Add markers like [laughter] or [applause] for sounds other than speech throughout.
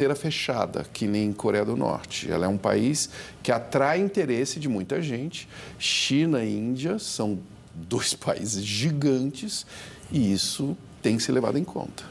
fronteira fechada, que nem Coreia do Norte. Ela é um país que atrai interesse de muita gente. China e Índia são dois [laughs] países gigantes e isso tem que ser levado em conta.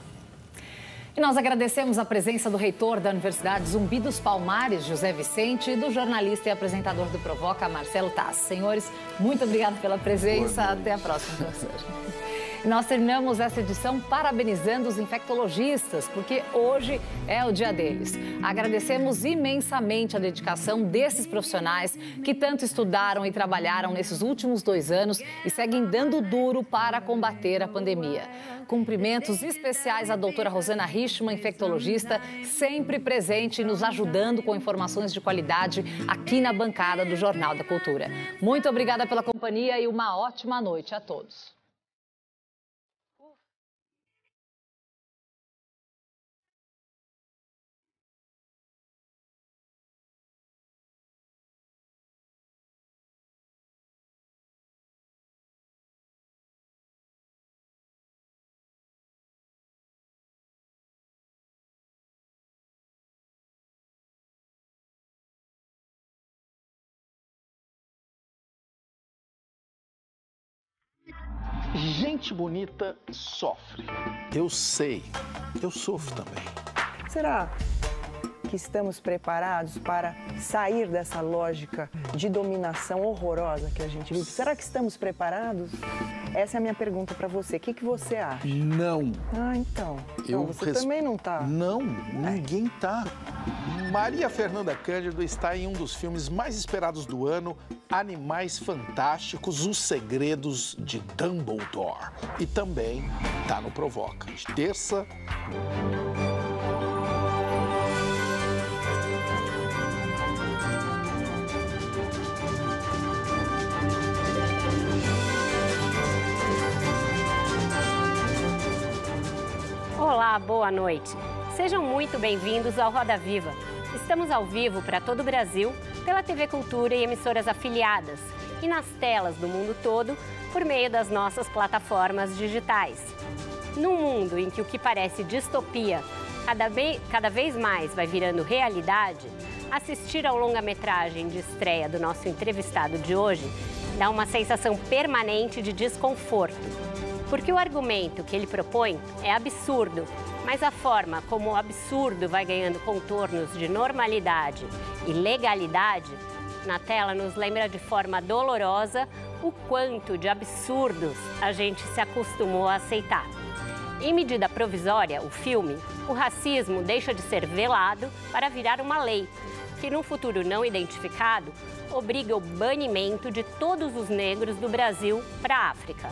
E nós agradecemos a presença do reitor da Universidade Zumbi dos Palmares, José Vicente, e do jornalista e apresentador do Provoca, Marcelo Tass. Senhores, muito obrigado pela presença. Até a próxima, professor. [laughs] Nós terminamos essa edição parabenizando os infectologistas, porque hoje é o dia deles. Agradecemos imensamente a dedicação desses profissionais que tanto estudaram e trabalharam nesses últimos dois anos e seguem dando duro para combater a pandemia. Cumprimentos especiais à doutora Rosana Richman, infectologista, sempre presente e nos ajudando com informações de qualidade aqui na bancada do Jornal da Cultura. Muito obrigada pela companhia e uma ótima noite a todos. Gente bonita sofre. Eu sei, eu sofro também. Será que estamos preparados para sair dessa lógica de dominação horrorosa que a gente vive? Será que estamos preparados? Essa é a minha pergunta para você. O que, que você acha? Não. Ah, então. Eu então, você resp... também não tá. Não, é. ninguém tá. Maria Fernanda Cândido está em um dos filmes mais esperados do ano, Animais Fantásticos, Os Segredos de Dumbledore. E também tá no Provoca, terça Olá, boa noite. Sejam muito bem-vindos ao Roda Viva. Estamos ao vivo para todo o Brasil, pela TV Cultura e emissoras afiliadas, e nas telas do mundo todo por meio das nossas plataformas digitais. Num mundo em que o que parece distopia cada vez mais vai virando realidade, assistir ao longa-metragem de estreia do nosso entrevistado de hoje dá uma sensação permanente de desconforto porque o argumento que ele propõe é absurdo, mas a forma como o absurdo vai ganhando contornos de normalidade e legalidade na tela nos lembra de forma dolorosa o quanto de absurdos a gente se acostumou a aceitar. Em medida provisória, o filme, o racismo deixa de ser velado para virar uma lei, que num futuro não identificado obriga o banimento de todos os negros do Brasil para a África.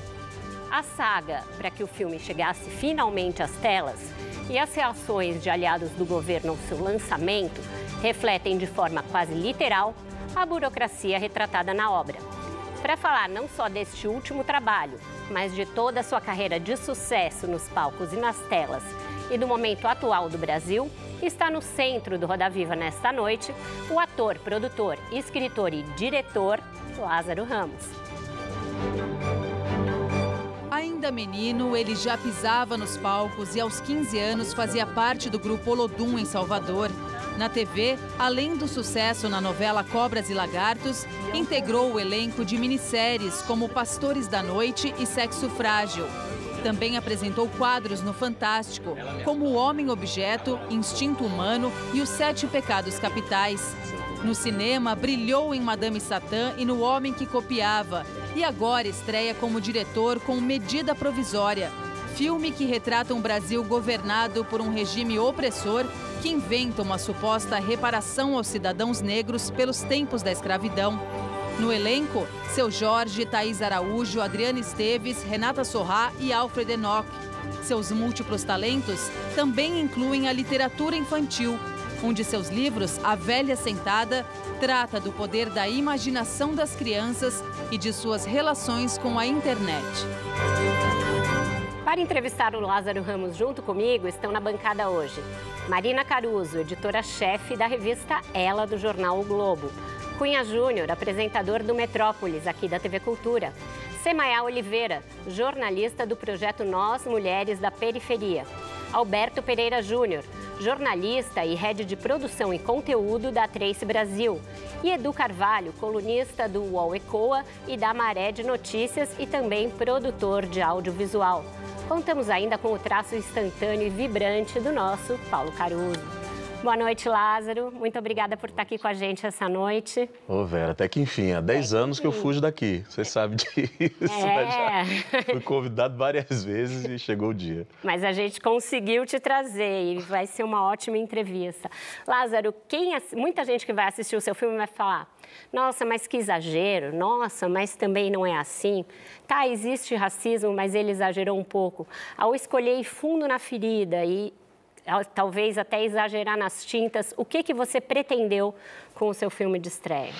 A saga para que o filme chegasse finalmente às telas e as reações de aliados do governo ao seu lançamento refletem de forma quase literal a burocracia retratada na obra. Para falar não só deste último trabalho, mas de toda a sua carreira de sucesso nos palcos e nas telas e do momento atual do Brasil, está no centro do Roda Viva nesta noite o ator, produtor, escritor e diretor Lázaro Ramos ainda menino, ele já pisava nos palcos e aos 15 anos fazia parte do grupo Olodum em Salvador. Na TV, além do sucesso na novela Cobras e Lagartos, integrou o elenco de minisséries como Pastores da Noite e Sexo Frágil. Também apresentou quadros no Fantástico, como O Homem Objeto, Instinto Humano e Os Sete Pecados Capitais. No cinema, brilhou em Madame Satã e no Homem que Copiava, e agora estreia como diretor com Medida Provisória, filme que retrata um Brasil governado por um regime opressor que inventa uma suposta reparação aos cidadãos negros pelos tempos da escravidão. No elenco, seu Jorge, Thaís Araújo, Adriana Esteves, Renata Sorrá e Alfred Enoch. Seus múltiplos talentos também incluem a literatura infantil, um de seus livros, A Velha Sentada, trata do poder da imaginação das crianças e de suas relações com a internet. Para entrevistar o Lázaro Ramos junto comigo, estão na bancada hoje Marina Caruso, editora-chefe da revista Ela do jornal o Globo. Cunha Júnior, apresentador do Metrópolis, aqui da TV Cultura. Semaia Oliveira, jornalista do projeto Nós Mulheres da Periferia. Alberto Pereira Júnior, jornalista e head de produção e conteúdo da Trace Brasil, e Edu Carvalho, colunista do UOL Ecoa e da Maré de Notícias e também produtor de audiovisual. Contamos ainda com o traço instantâneo e vibrante do nosso Paulo Caruso. Boa noite, Lázaro. Muito obrigada por estar aqui com a gente essa noite. Ô, Vera, até que enfim, há 10 é. anos que, que eu fujo daqui. Você sabe [laughs] disso, né, é. Já fui convidado várias vezes e chegou o dia. Mas a gente conseguiu te trazer e vai ser uma ótima entrevista. Lázaro, quem, muita gente que vai assistir o seu filme vai falar: nossa, mas que exagero, nossa, mas também não é assim. Tá, existe racismo, mas ele exagerou um pouco. Ao escolher fundo na ferida e talvez até exagerar nas tintas. O que, que você pretendeu com o seu filme de estreia?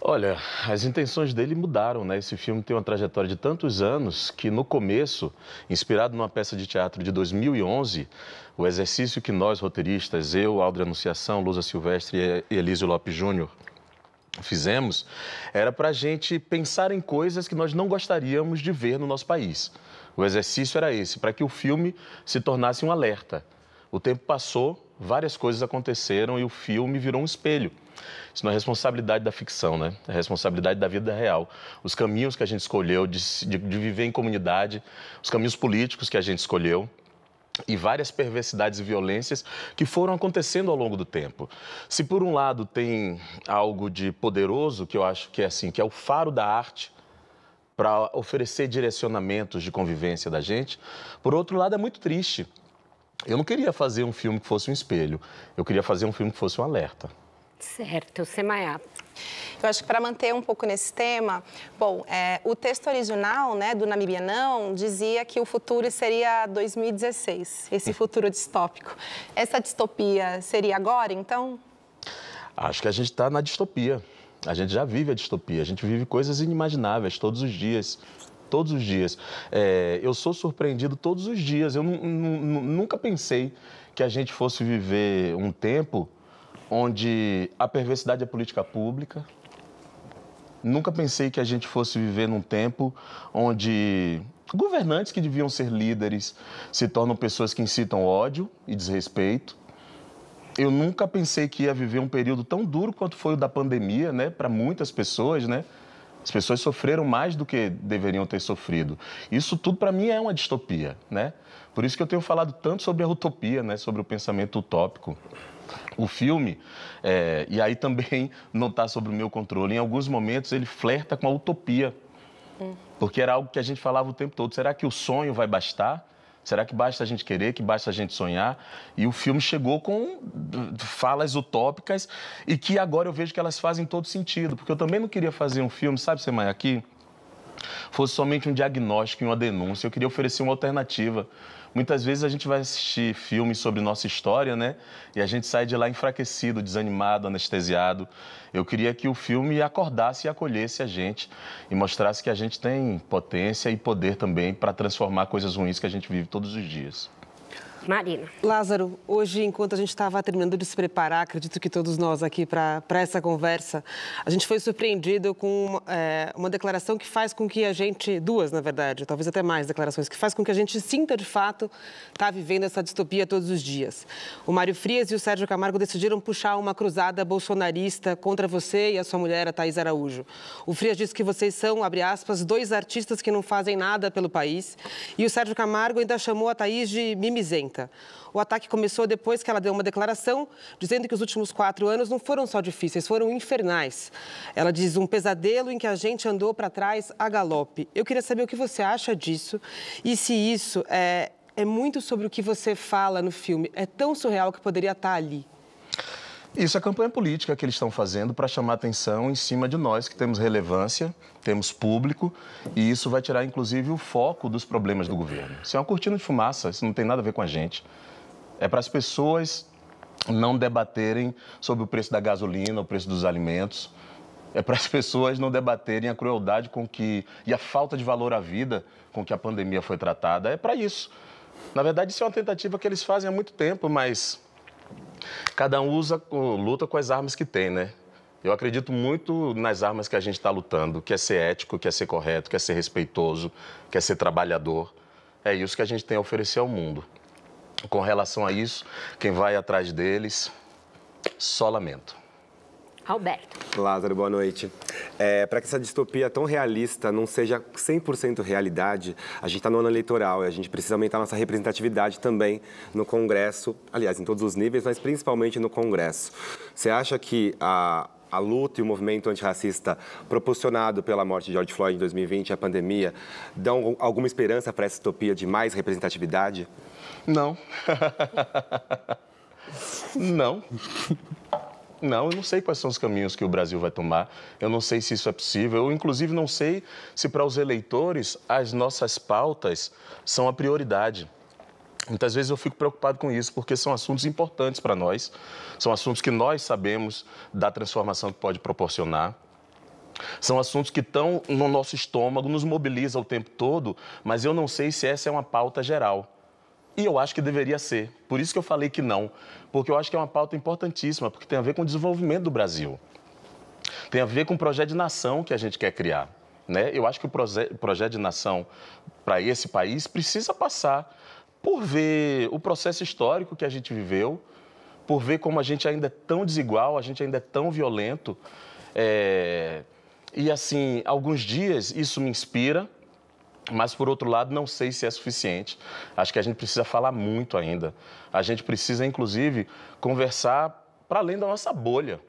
Olha, as intenções dele mudaram, né? Esse filme tem uma trajetória de tantos anos que, no começo, inspirado numa peça de teatro de 2011, o exercício que nós, roteiristas, eu, Aldo Anunciação, Lusa Silvestre e Elísio Lopes Júnior, fizemos, era para a gente pensar em coisas que nós não gostaríamos de ver no nosso país. O exercício era esse, para que o filme se tornasse um alerta. O tempo passou, várias coisas aconteceram e o filme virou um espelho. Isso não é responsabilidade da ficção, né? É responsabilidade da vida real. Os caminhos que a gente escolheu de, de, de viver em comunidade, os caminhos políticos que a gente escolheu, e várias perversidades e violências que foram acontecendo ao longo do tempo. Se por um lado tem algo de poderoso que eu acho que é assim, que é o faro da arte para oferecer direcionamentos de convivência da gente, por outro lado é muito triste eu não queria fazer um filme que fosse um espelho. Eu queria fazer um filme que fosse um alerta. Certo, Semaiá. Eu acho que para manter um pouco nesse tema, bom, é, o texto original né, do Namibianão dizia que o futuro seria 2016, esse [laughs] futuro distópico. Essa distopia seria agora, então? Acho que a gente está na distopia. A gente já vive a distopia, a gente vive coisas inimagináveis todos os dias todos os dias. É, eu sou surpreendido todos os dias. Eu nunca pensei que a gente fosse viver um tempo onde a perversidade é política pública. Nunca pensei que a gente fosse viver num tempo onde governantes que deviam ser líderes se tornam pessoas que incitam ódio e desrespeito. Eu nunca pensei que ia viver um período tão duro quanto foi o da pandemia, né, para muitas pessoas, né? As pessoas sofreram mais do que deveriam ter sofrido. Isso tudo para mim é uma distopia, né? Por isso que eu tenho falado tanto sobre a utopia, né? Sobre o pensamento utópico. O filme, é, e aí também [laughs] não está sob o meu controle, em alguns momentos ele flerta com a utopia. Hum. Porque era algo que a gente falava o tempo todo. Será que o sonho vai bastar? Será que basta a gente querer, que basta a gente sonhar? E o filme chegou com uh, falas utópicas e que agora eu vejo que elas fazem todo sentido, porque eu também não queria fazer um filme, sabe, Semai, aqui fosse somente um diagnóstico e uma denúncia. Eu queria oferecer uma alternativa. Muitas vezes a gente vai assistir filmes sobre nossa história, né? E a gente sai de lá enfraquecido, desanimado, anestesiado. Eu queria que o filme acordasse e acolhesse a gente e mostrasse que a gente tem potência e poder também para transformar coisas ruins que a gente vive todos os dias. Marina. Lázaro, hoje, enquanto a gente estava terminando de se preparar, acredito que todos nós aqui para essa conversa, a gente foi surpreendido com é, uma declaração que faz com que a gente, duas na verdade, talvez até mais declarações, que faz com que a gente sinta de fato estar tá vivendo essa distopia todos os dias. O Mário Frias e o Sérgio Camargo decidiram puxar uma cruzada bolsonarista contra você e a sua mulher, a Thaís Araújo. O Frias disse que vocês são, abre aspas, dois artistas que não fazem nada pelo país e o Sérgio Camargo ainda chamou a Thaís de mimizenta violenta. O ataque começou depois que ela deu uma declaração dizendo que os últimos quatro anos não foram só difíceis, foram infernais. Ela diz um pesadelo em que a gente andou para trás a galope. Eu queria saber o que você acha disso e se isso é, é muito sobre o que você fala no filme. É tão surreal que poderia estar tá ali. Isso é campanha política que eles estão fazendo para chamar atenção em cima de nós que temos relevância, temos público, e isso vai tirar inclusive o foco dos problemas do governo. Isso é uma cortina de fumaça, isso não tem nada a ver com a gente. É para as pessoas não debaterem sobre o preço da gasolina, o preço dos alimentos. É para as [laughs] pessoas não debaterem a crueldade com que e a falta de valor à vida com que a pandemia foi tratada. É para isso. Na verdade, isso é uma tentativa que eles fazem há muito tempo, mas Cada um usa, luta com as armas que tem, né? Eu acredito muito nas armas que a gente está lutando, que é ser ético, que é ser correto, que é ser respeitoso, que é ser trabalhador. É isso que a gente tem a oferecer ao mundo. Com relação a isso, quem vai atrás deles, só lamento. Alberto. Lázaro, boa noite. É, para que essa distopia tão realista não seja 100% realidade, a gente está no ano eleitoral e a gente precisa aumentar nossa representatividade também no Congresso, aliás, em todos os níveis, mas principalmente no Congresso. Você acha que a, a luta e o movimento antirracista proporcionado pela morte de George Floyd em 2020 e a pandemia dão alguma esperança para essa distopia de mais representatividade? Não. [laughs] Não. Não, eu não sei quais são os caminhos que o Brasil vai tomar. Eu não sei se isso é possível. Eu, inclusive, não sei se para os eleitores as nossas pautas são a prioridade. Muitas vezes eu fico preocupado com isso, porque são assuntos importantes para nós, são assuntos que nós sabemos da transformação que pode proporcionar. São assuntos que estão no nosso estômago, nos mobilizam o tempo todo, mas eu não sei se essa é uma pauta geral. E eu acho que deveria ser. Por isso que eu falei que não, porque eu acho que é uma pauta importantíssima, porque tem a ver com o desenvolvimento do Brasil. Tem a ver com o projeto de nação que a gente quer criar. Né? Eu acho que o projeto de nação para esse país precisa passar por ver o processo histórico que a gente viveu, por ver como a gente ainda é tão desigual, a gente ainda é tão violento. É... E assim, alguns dias isso me inspira, mas, por outro lado, não sei se é suficiente. Acho que a gente precisa falar muito ainda. A gente precisa, inclusive, conversar para além da nossa bolha.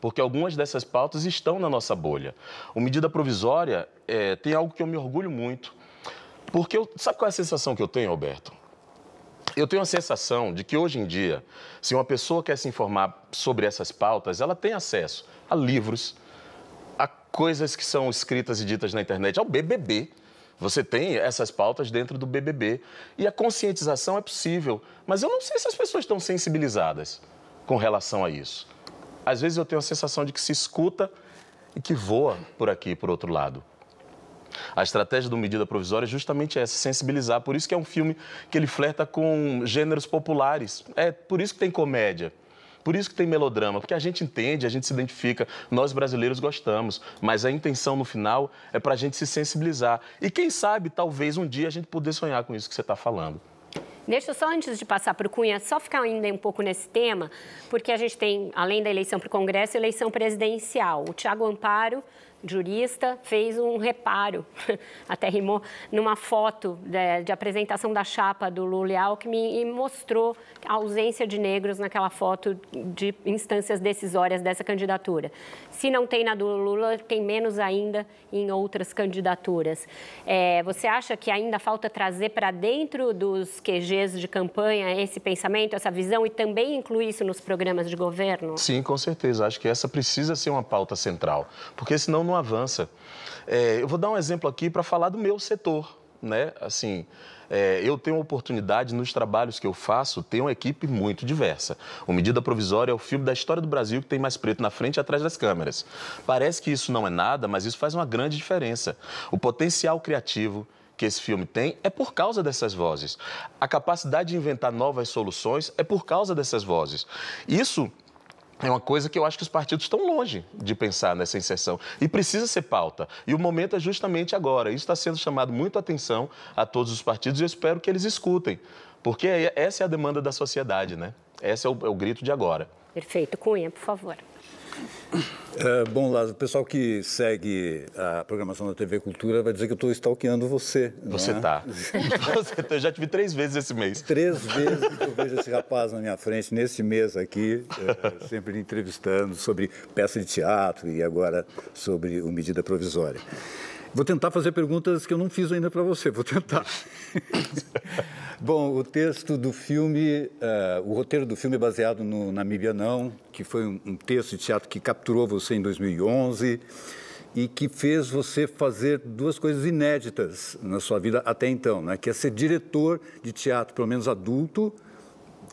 Porque algumas dessas pautas estão na nossa bolha. O medida provisória é, tem algo que eu me orgulho muito. Porque eu, sabe qual é a sensação que eu tenho, Alberto? Eu tenho a sensação de que hoje em dia, se uma pessoa quer se informar sobre essas pautas, ela tem acesso a livros, a coisas que são escritas e ditas na internet, ao BBB. Você tem essas pautas dentro do BBB. E a conscientização é possível. Mas eu não sei se as pessoas estão sensibilizadas com relação a isso. Às vezes eu tenho a sensação de que se escuta e que voa por aqui, e por outro lado. A estratégia do Medida Provisória é justamente essa, sensibilizar. Por isso que é um filme que ele flerta com gêneros populares. É por isso que tem comédia. Por isso que tem melodrama, porque a gente entende, a gente se identifica, nós brasileiros gostamos, mas a intenção no final é para a gente se sensibilizar. E quem sabe, talvez um dia a gente poder sonhar com isso que você está falando. Deixa eu só, antes de passar para o Cunha, só ficar ainda um pouco nesse tema, porque a gente tem, além da eleição para o Congresso, eleição presidencial. O Tiago Amparo jurista, fez um reparo, [laughs] até rimou, numa foto de, de apresentação da chapa do Lula e Alckmin e mostrou a ausência de negros naquela foto de instâncias decisórias dessa candidatura. Se não tem na do Lula, tem menos ainda em outras candidaturas. É, você acha que ainda falta trazer para dentro dos QGs de campanha esse pensamento, essa visão e também incluir isso nos programas de governo? Sim, com certeza. Acho que essa precisa ser uma pauta central, porque senão não avança. É, eu vou dar um exemplo aqui para falar do meu setor, né? Assim, é, eu tenho oportunidade nos trabalhos que eu faço, ter uma equipe muito diversa. O Medida Provisória é o filme da história do Brasil que tem mais preto na frente e atrás das câmeras. Parece que isso não é nada, mas isso faz uma grande diferença. O potencial criativo, que esse filme tem é por causa dessas vozes. A capacidade de inventar novas soluções é por causa dessas vozes. Isso é uma coisa que eu acho que os partidos estão longe de pensar nessa inserção. E precisa ser pauta. E o momento é justamente agora. Isso está sendo chamado muito a atenção a todos os partidos e eu espero que eles escutem. Porque é, essa é a demanda da sociedade, né? Esse é o, é o grito de agora. Perfeito. Cunha, por favor. É, bom, Lázaro, o pessoal que segue a programação da TV Cultura vai dizer que eu estou stalkeando você. Né? Você está. É? [laughs] Tá. eu já vi três vezes esse mês. Três vezes que eu vejo esse rapaz na minha frente, nesse mês aqui, é, sempre entrevistando sobre peça de teatro e agora sobre o Medida Provisória. Vou tentar fazer perguntas que eu não fiz ainda para você, vou tentar. [laughs] Bom, o texto do filme, uh, o roteiro do filme é baseado no Namíbia Não, que foi um, um texto de teatro que capturou você em 2011 e que fez você fazer duas coisas inéditas na sua vida até então, né? que é ser diretor de teatro, pelo menos adulto,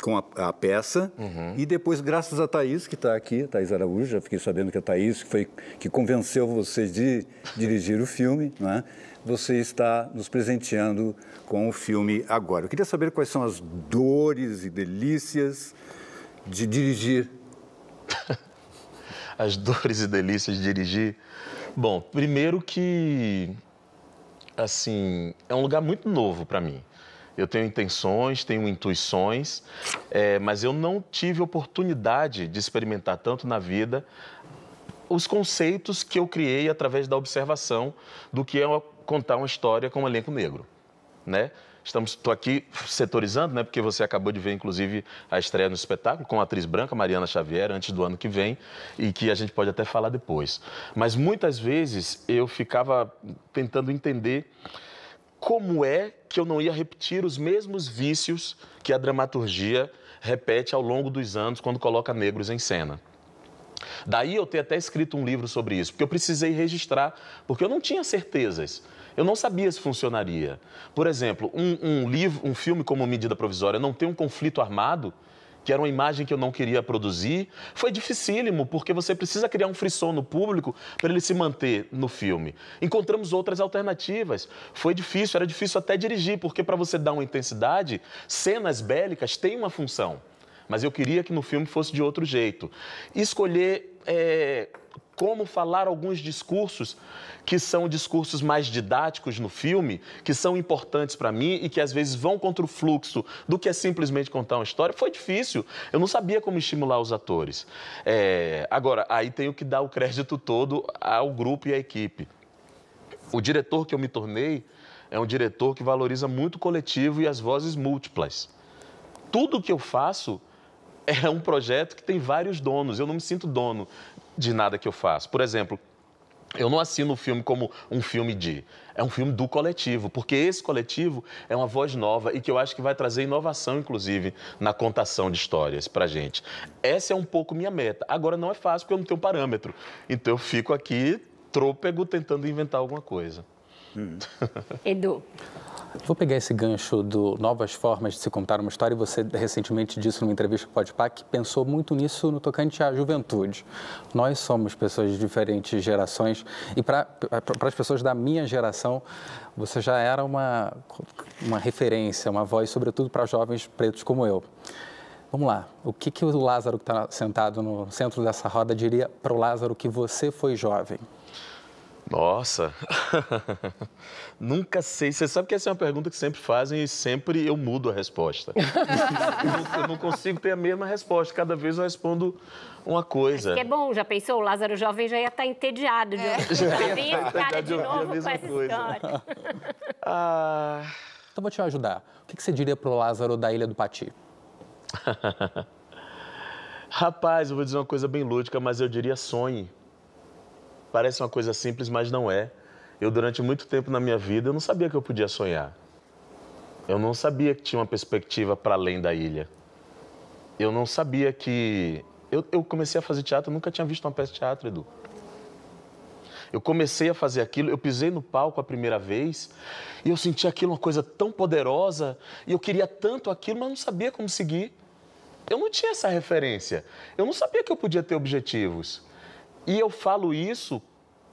com a, a peça uhum. e depois, graças a Thaís, que está aqui, Thaís Araújo, já fiquei sabendo que a Thaís que foi, que convenceu você de dirigir o filme, né? você está nos presenteando com o filme agora. Eu queria saber quais são as dores e delícias de dirigir. [laughs] As dores e delícias de dirigir. Bom, primeiro que assim é um lugar muito novo para mim eu tenho intenções, tenho intuições, é, mas eu não tive oportunidade de experimentar tanto na vida os conceitos que eu criei através da observação do que é contar uma história com um elenco negro, né? Estamos, estou aqui setorizando, né? Porque você acabou de ver, inclusive, a estreia no espetáculo com a atriz branca Mariana Xavier antes do ano que vem e que a gente pode até falar depois. Mas muitas vezes eu ficava tentando entender como é que eu não ia repetir os mesmos vícios que a dramaturgia repete ao longo dos anos quando coloca negros em cena? Daí eu ter até escrito um livro sobre isso, porque eu precisei registrar, porque eu não tinha certezas. Eu não sabia se funcionaria. Por exemplo, um, um livro, um filme como Medida Provisória não tem um conflito armado que era uma imagem que eu não queria produzir, foi dificílimo, porque você precisa criar um frisson no público para ele se manter no filme. Encontramos outras alternativas. Foi difícil, era difícil até dirigir, porque para você dar uma intensidade, cenas bélicas têm uma função. Mas eu queria que no filme fosse de outro jeito. E escolher é como falar alguns discursos que são discursos mais didáticos no filme, que são importantes para mim e que às vezes vão contra o fluxo do que é simplesmente contar uma história. Foi difícil. Eu não sabia como estimular os atores. É... Agora, aí tenho que dar o crédito todo ao grupo e à equipe. O diretor que eu me tornei é um diretor que valoriza muito o coletivo e as vozes múltiplas. Tudo que eu faço é um projeto que tem vários donos. Eu não me sinto dono de nada que eu faço. Por exemplo, eu não assino o filme como um filme de. É um filme do coletivo, porque esse coletivo é uma voz nova e que eu acho que vai trazer inovação, inclusive, na contação de histórias pra gente. Essa é um pouco minha meta. Agora não é fácil porque eu não tenho parâmetro. Então eu fico aqui trôpego tentando inventar alguma coisa. Hum. [laughs] Edu. Vou pegar esse gancho do novas formas de se contar uma história. Você recentemente disse numa entrevista com o que pensou muito nisso no tocante à juventude. Nós somos pessoas de diferentes gerações e para as pessoas da minha geração, você já era uma, uma referência, uma voz, sobretudo para jovens pretos como eu. Vamos lá, o que, que o Lázaro que está sentado no centro dessa roda diria para o Lázaro que você foi jovem? Nossa! [laughs] Nunca sei. Você sabe que essa é uma pergunta que sempre fazem e sempre eu mudo a resposta. [laughs] eu, eu, não consigo ter a mesma resposta. Cada vez eu respondo uma coisa. Mas que é bom, já pensou? O Lázaro Jovem já ia estar tá entediado. De... É. [laughs] Já, tá de, de novo com essa coisa. história. Ah... Então vou te ajudar. O que você diria pro Lázaro da Ilha do Pati? Rapaz, eu vou dizer uma coisa bem lúdica, mas eu diria sonhe. Parece uma coisa simples, mas não é. Eu, durante muito tempo na minha vida, eu não sabia que eu podia sonhar. Eu não sabia que tinha uma perspectiva para além da ilha. Eu não sabia que. Eu, eu comecei a fazer teatro, eu nunca tinha visto uma peça de teatro, Edu. Eu comecei a fazer aquilo, eu pisei no palco a primeira vez e eu senti aquilo uma coisa tão poderosa e eu queria tanto aquilo, mas não sabia como seguir. Eu não tinha essa referência. Eu não sabia que eu podia ter objetivos. E eu falo isso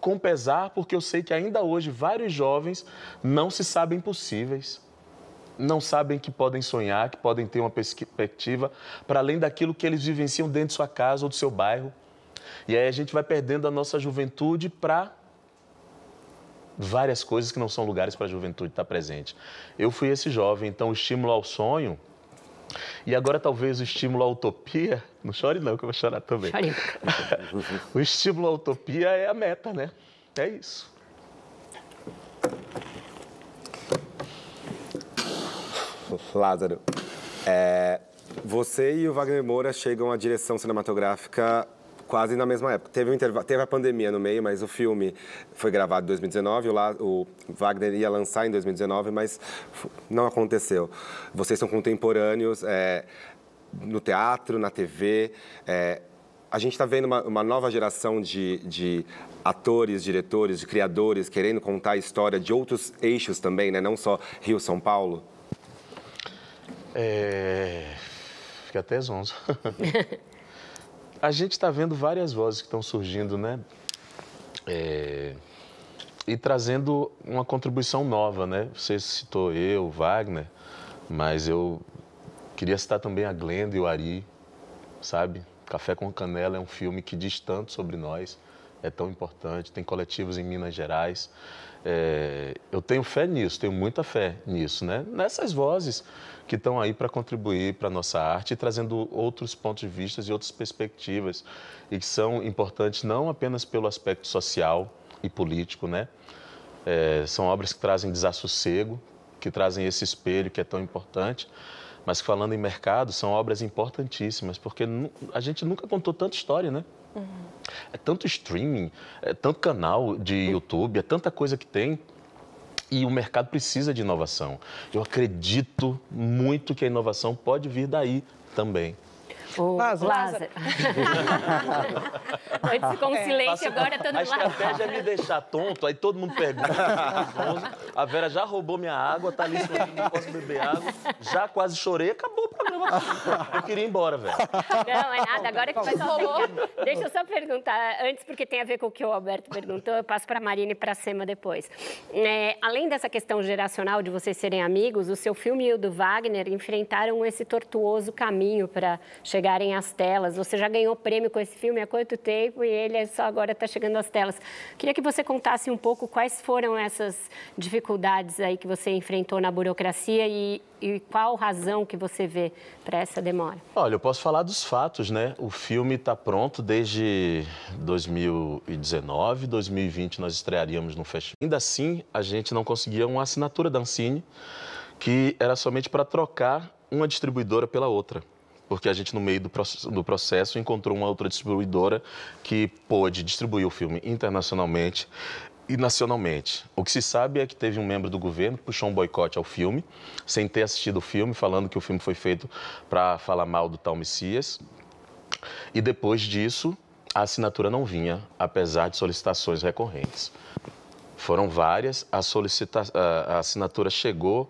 com pesar, porque eu sei que ainda hoje vários jovens não se sabem possíveis. Não sabem que podem sonhar, que podem ter uma perspectiva para além daquilo que eles vivenciam dentro de sua casa ou do seu bairro. E aí a gente vai perdendo a nossa juventude para várias coisas que não são lugares para a juventude estar presente. Eu fui esse jovem, então o estímulo ao sonho e agora talvez o estímulo à utopia, não chore não, que eu vou chorar também. Chore. [laughs] o estímulo à utopia é a meta, né? É isso. Lázaro, é, você e o Wagner Moura chegam à direção cinematográfica quase na mesma época. Teve, um teve a pandemia no meio, mas o filme foi gravado em 2019, o, o Wagner ia lançar em 2019, mas não aconteceu. Vocês são contemporâneos é, no teatro, na TV. É, a gente está vendo uma, uma, nova geração de, de, atores, diretores, de criadores querendo contar a história de outros eixos também, né? não só Rio-São Paulo? É... Fiquei até zonzo. [laughs] a gente está vendo várias vozes que estão surgindo, né? É... E trazendo uma contribuição nova, né? Você citou eu, Wagner, mas eu queria citar também a Glenda e o Ari, sabe? Café com Canela é um filme que diz tanto sobre nós, é tão importante, tem coletivos em Minas Gerais. É... eu tenho fé nisso, tenho muita fé nisso, né? Nessas vozes que estão aí para contribuir para a nossa arte, trazendo outros pontos de vista e outras perspectivas, e que são importantes não apenas pelo aspecto social e político, né? É, são obras que trazem desassossego, que trazem esse espelho que é tão importante, mas falando em mercado, são obras importantíssimas, porque a gente nunca contou tanta história, né? Uhum. É tanto streaming, é tanto canal de uhum. YouTube, é tanta coisa que tem e o mercado precisa de inovação. Eu acredito muito que a inovação pode vir daí também. O Lázaro. Lázaro. Antes [laughs] com um é. silêncio, é. agora todo tá mundo... A estratégia é me deixar tonto, aí todo mundo pergunta. Tá a Vera já roubou minha água, tá ali, não posso beber água. Já quase chorei, acabou o programa. Eu queria ir embora, velho. Não, é nada, agora que vai roubou. Deixa eu só perguntar, antes, porque tem a ver com o que o Alberto perguntou, eu passo para a Marina e para a Sema depois. É, além dessa questão geracional de vocês serem amigos, o seu filme e o do Wagner enfrentaram esse tortuoso caminho para chegar chegarem às telas. Você já ganhou prêmio com esse filme há quanto tempo e ele é só agora está chegando às telas. Queria que você contasse um pouco quais foram essas dificuldades aí que você enfrentou na burocracia e, e qual razão que você vê para essa demora. Olha, eu posso falar dos fatos, né? O filme está pronto desde 2019, 2020 nós estrearíamos no festival. Ainda assim, a gente não conseguia uma assinatura da Ancine, que era somente para trocar uma distribuidora pela outra porque a gente, no meio do, do processo, encontrou uma outra distribuidora que pôde distribuir o filme internacionalmente e nacionalmente. O que se sabe é que teve um membro do governo que puxou um boicote ao filme, sem ter assistido o filme, falando que o filme foi feito para falar mal do tal Messias. E depois disso, a assinatura não vinha, apesar de solicitações recorrentes. Foram várias, a, solicita... a assinatura chegou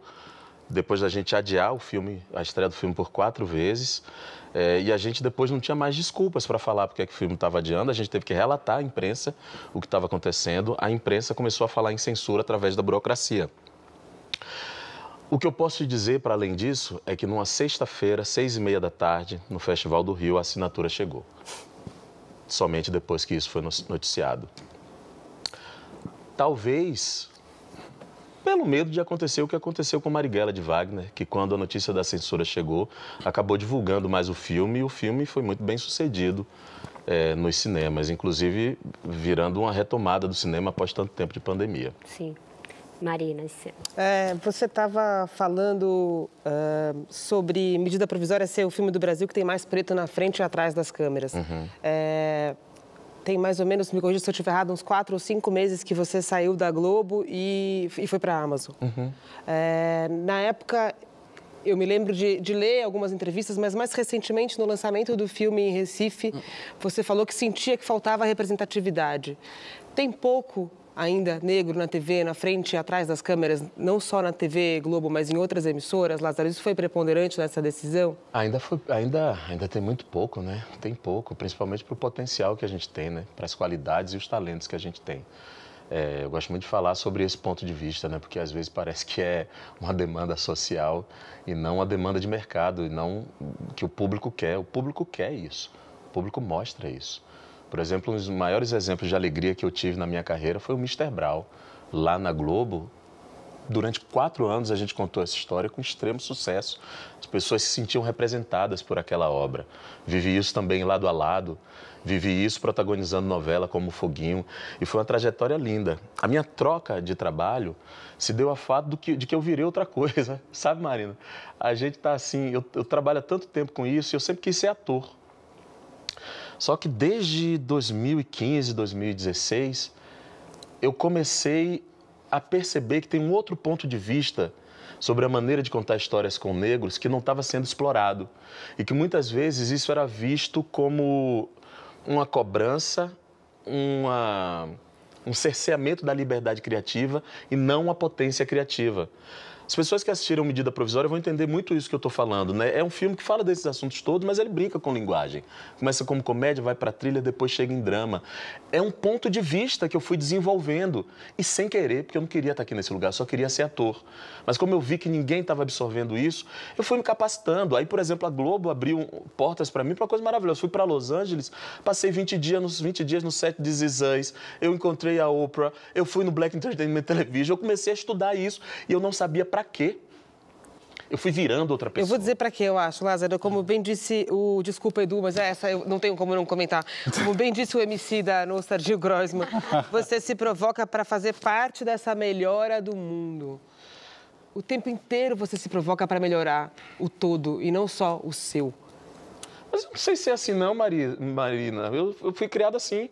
depois da gente adiar o filme, a estreia do filme por quatro vezes. É, e a gente depois não tinha mais desculpas para falar porque é que o filme estava adiando. A gente teve que relatar à imprensa o que estava acontecendo. A imprensa começou a falar em censura através da burocracia. O que eu posso te dizer para além disso é que numa sexta-feira, seis e meia da tarde, no Festival do Rio, a assinatura chegou. Somente depois que isso foi noticiado. Talvez pelo medo de acontecer o que aconteceu com Marighella de Wagner, que quando a notícia da censura chegou, acabou divulgando mais o filme e o filme foi muito bem sucedido é, nos cinemas, inclusive virando uma retomada do cinema após tanto tempo de pandemia. Sim. Marina, é, você estava falando uh, sobre Medida Provisória ser o filme do Brasil que tem mais preto na frente e atrás das câmeras. Uhum. É tem mais ou menos, me corrija se eu estiver errado, uns quatro ou cinco meses que você saiu da Globo e, e foi para a Amazon. Uhum. É, na época, eu me lembro de, de, ler algumas entrevistas, mas mais recentemente, no lançamento do filme em Recife, hum. você falou que sentia que faltava representatividade. Tem pouco ainda negro na TV, na frente e atrás das câmeras, não só na TV Globo, mas em outras emissoras? Lázaro, isso foi preponderante nessa decisão? Ainda, foi, ainda, ainda tem muito pouco, né? Tem pouco, principalmente para o potencial que a gente tem, né? Para as qualidades e os talentos que a gente tem. É, eu gosto muito de falar sobre esse ponto de vista, né? porque às vezes parece que é uma demanda social e não uma demanda de mercado, e não que o público quer. O público quer isso, o público mostra isso. Por exemplo, um dos maiores exemplos de alegria que eu tive na minha carreira foi o Mr. Brown. Lá na Globo, durante quatro anos a gente contou essa história com extremo sucesso. As pessoas se sentiam representadas por aquela obra. Vivi isso também lado a lado, vivi isso protagonizando novela como Foguinho, e foi uma trajetória linda. A minha troca de trabalho se deu a fato que, de que eu virei outra coisa, [laughs] sabe, Marina? A gente está assim, eu, eu trabalho há tanto tempo com isso e eu sempre quis ser ator. Só que desde 2015, 2016, eu comecei a perceber que tem um outro ponto de vista sobre a maneira de contar histórias com negros que não estava sendo explorado. E que muitas vezes isso era visto como uma cobrança, uma, um cerceamento da liberdade criativa e não uma potência criativa. As pessoas que assistiram Medida Provisória vão entender muito isso que eu estou falando, né? É um filme que fala desses assuntos todos, mas ele brinca com linguagem. Começa como comédia, vai para trilha, depois chega em drama. É um ponto de vista que eu fui desenvolvendo e sem querer, porque eu não queria estar aqui nesse lugar, só queria ser ator. Mas como eu vi que ninguém estava absorvendo isso, eu fui me capacitando. Aí, por exemplo, a Globo abriu portas para mim para coisa maravilhosa. Fui para Los Angeles, passei 20 dias nos 20 dias no set de Zizãs, eu encontrei a Oprah, eu fui no Black Entertainment Television, eu comecei a estudar isso e eu não sabia para para quê? Eu fui virando outra pessoa. Eu vou dizer para quê, eu acho, Lázaro. Como bem disse o. Desculpa, Edu, mas é essa eu não tenho como não comentar. Como bem disse o MC da no Sergio Grossman, você se provoca para fazer parte dessa melhora do mundo. O tempo inteiro você se provoca para melhorar o todo e não só o seu. Mas eu não sei se é assim, não, Marina. Eu, eu fui criado assim.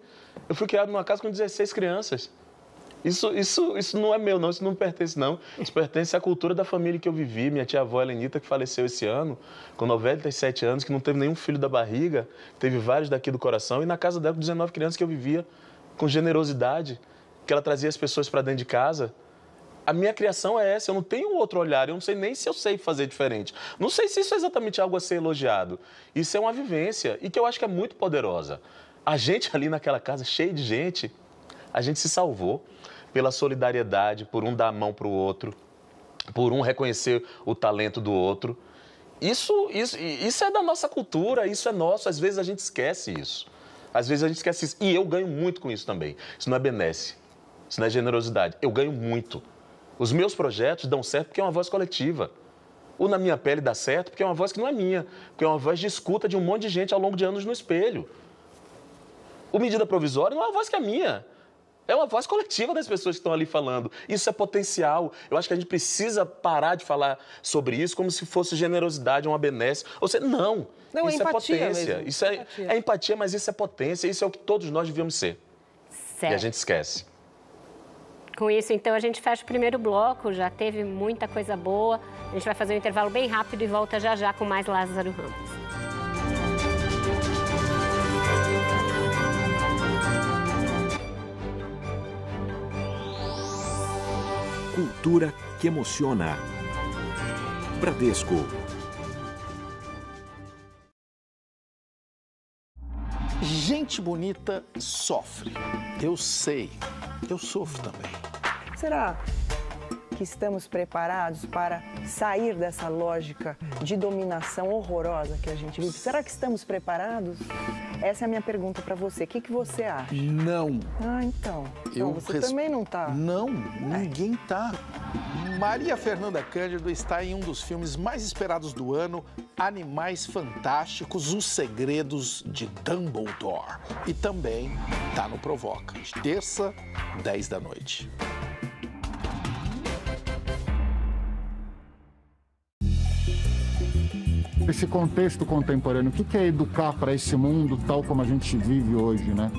Eu fui criado numa casa com 16 crianças. Isso, isso, isso não é meu, não, isso não pertence, não. Isso pertence à cultura da família que eu vivi. Minha tia-avó Helenita, que faleceu esse ano, com 97 anos, que não teve nenhum filho da barriga, teve vários daqui do coração. E na casa dela, com 19 crianças que eu vivia, com generosidade, que ela trazia as pessoas para dentro de casa. A minha criação é essa, eu não tenho outro olhar, eu não sei nem se eu sei fazer diferente. Não sei se isso é exatamente algo a ser elogiado. Isso é uma vivência e que eu acho que é muito poderosa. A gente ali naquela casa, cheia de gente, a gente se salvou pela solidariedade, por um dar a mão para o outro, por um reconhecer o talento do outro. Isso, isso, isso é da nossa cultura, isso é nosso. Às vezes a gente esquece isso. Às vezes a gente esquece isso. E eu ganho muito com isso também. Isso não é benesse, isso não é generosidade. Eu ganho muito. Os meus projetos dão certo porque é uma voz coletiva. O Na Minha Pele dá certo porque é uma voz que não é minha, porque é uma voz de escuta de um monte de gente ao longo de anos no espelho. O Medida Provisória não é uma voz que é minha, é uma voz coletiva das pessoas que estão ali falando. Isso é potencial. Eu acho que a gente precisa parar de falar sobre isso como se fosse generosidade, uma benesse. Ou seja, não. não isso é, empatia é potência. Mesmo. Isso é empatia. é empatia, mas isso é potência. Isso é o que todos nós devíamos ser. Certo. E a gente esquece. Com isso, então, a gente fecha o primeiro bloco. Já teve muita coisa boa. A gente vai fazer um intervalo bem rápido e volta já já com mais Lázaro Ramos. Cultura que emociona. Bradesco. Gente bonita sofre. Eu sei. Eu sofro também. Será que estamos preparados para sair dessa lógica de dominação horrorosa que a gente vive? Será que estamos preparados? Essa é a minha pergunta para você. O que, que você acha? Não. Ah, então. então Eu então, você resp... também não tá. Não, é. ninguém está. tá. Maria Fernanda Cândido está em um dos filmes mais esperados do ano, Animais Fantásticos, Os Segredos de Dumbledore. E também tá no Provoca, de terça, 10 da noite. esse contexto contemporâneo. O que é educar para esse mundo tal como a gente vive hoje, né?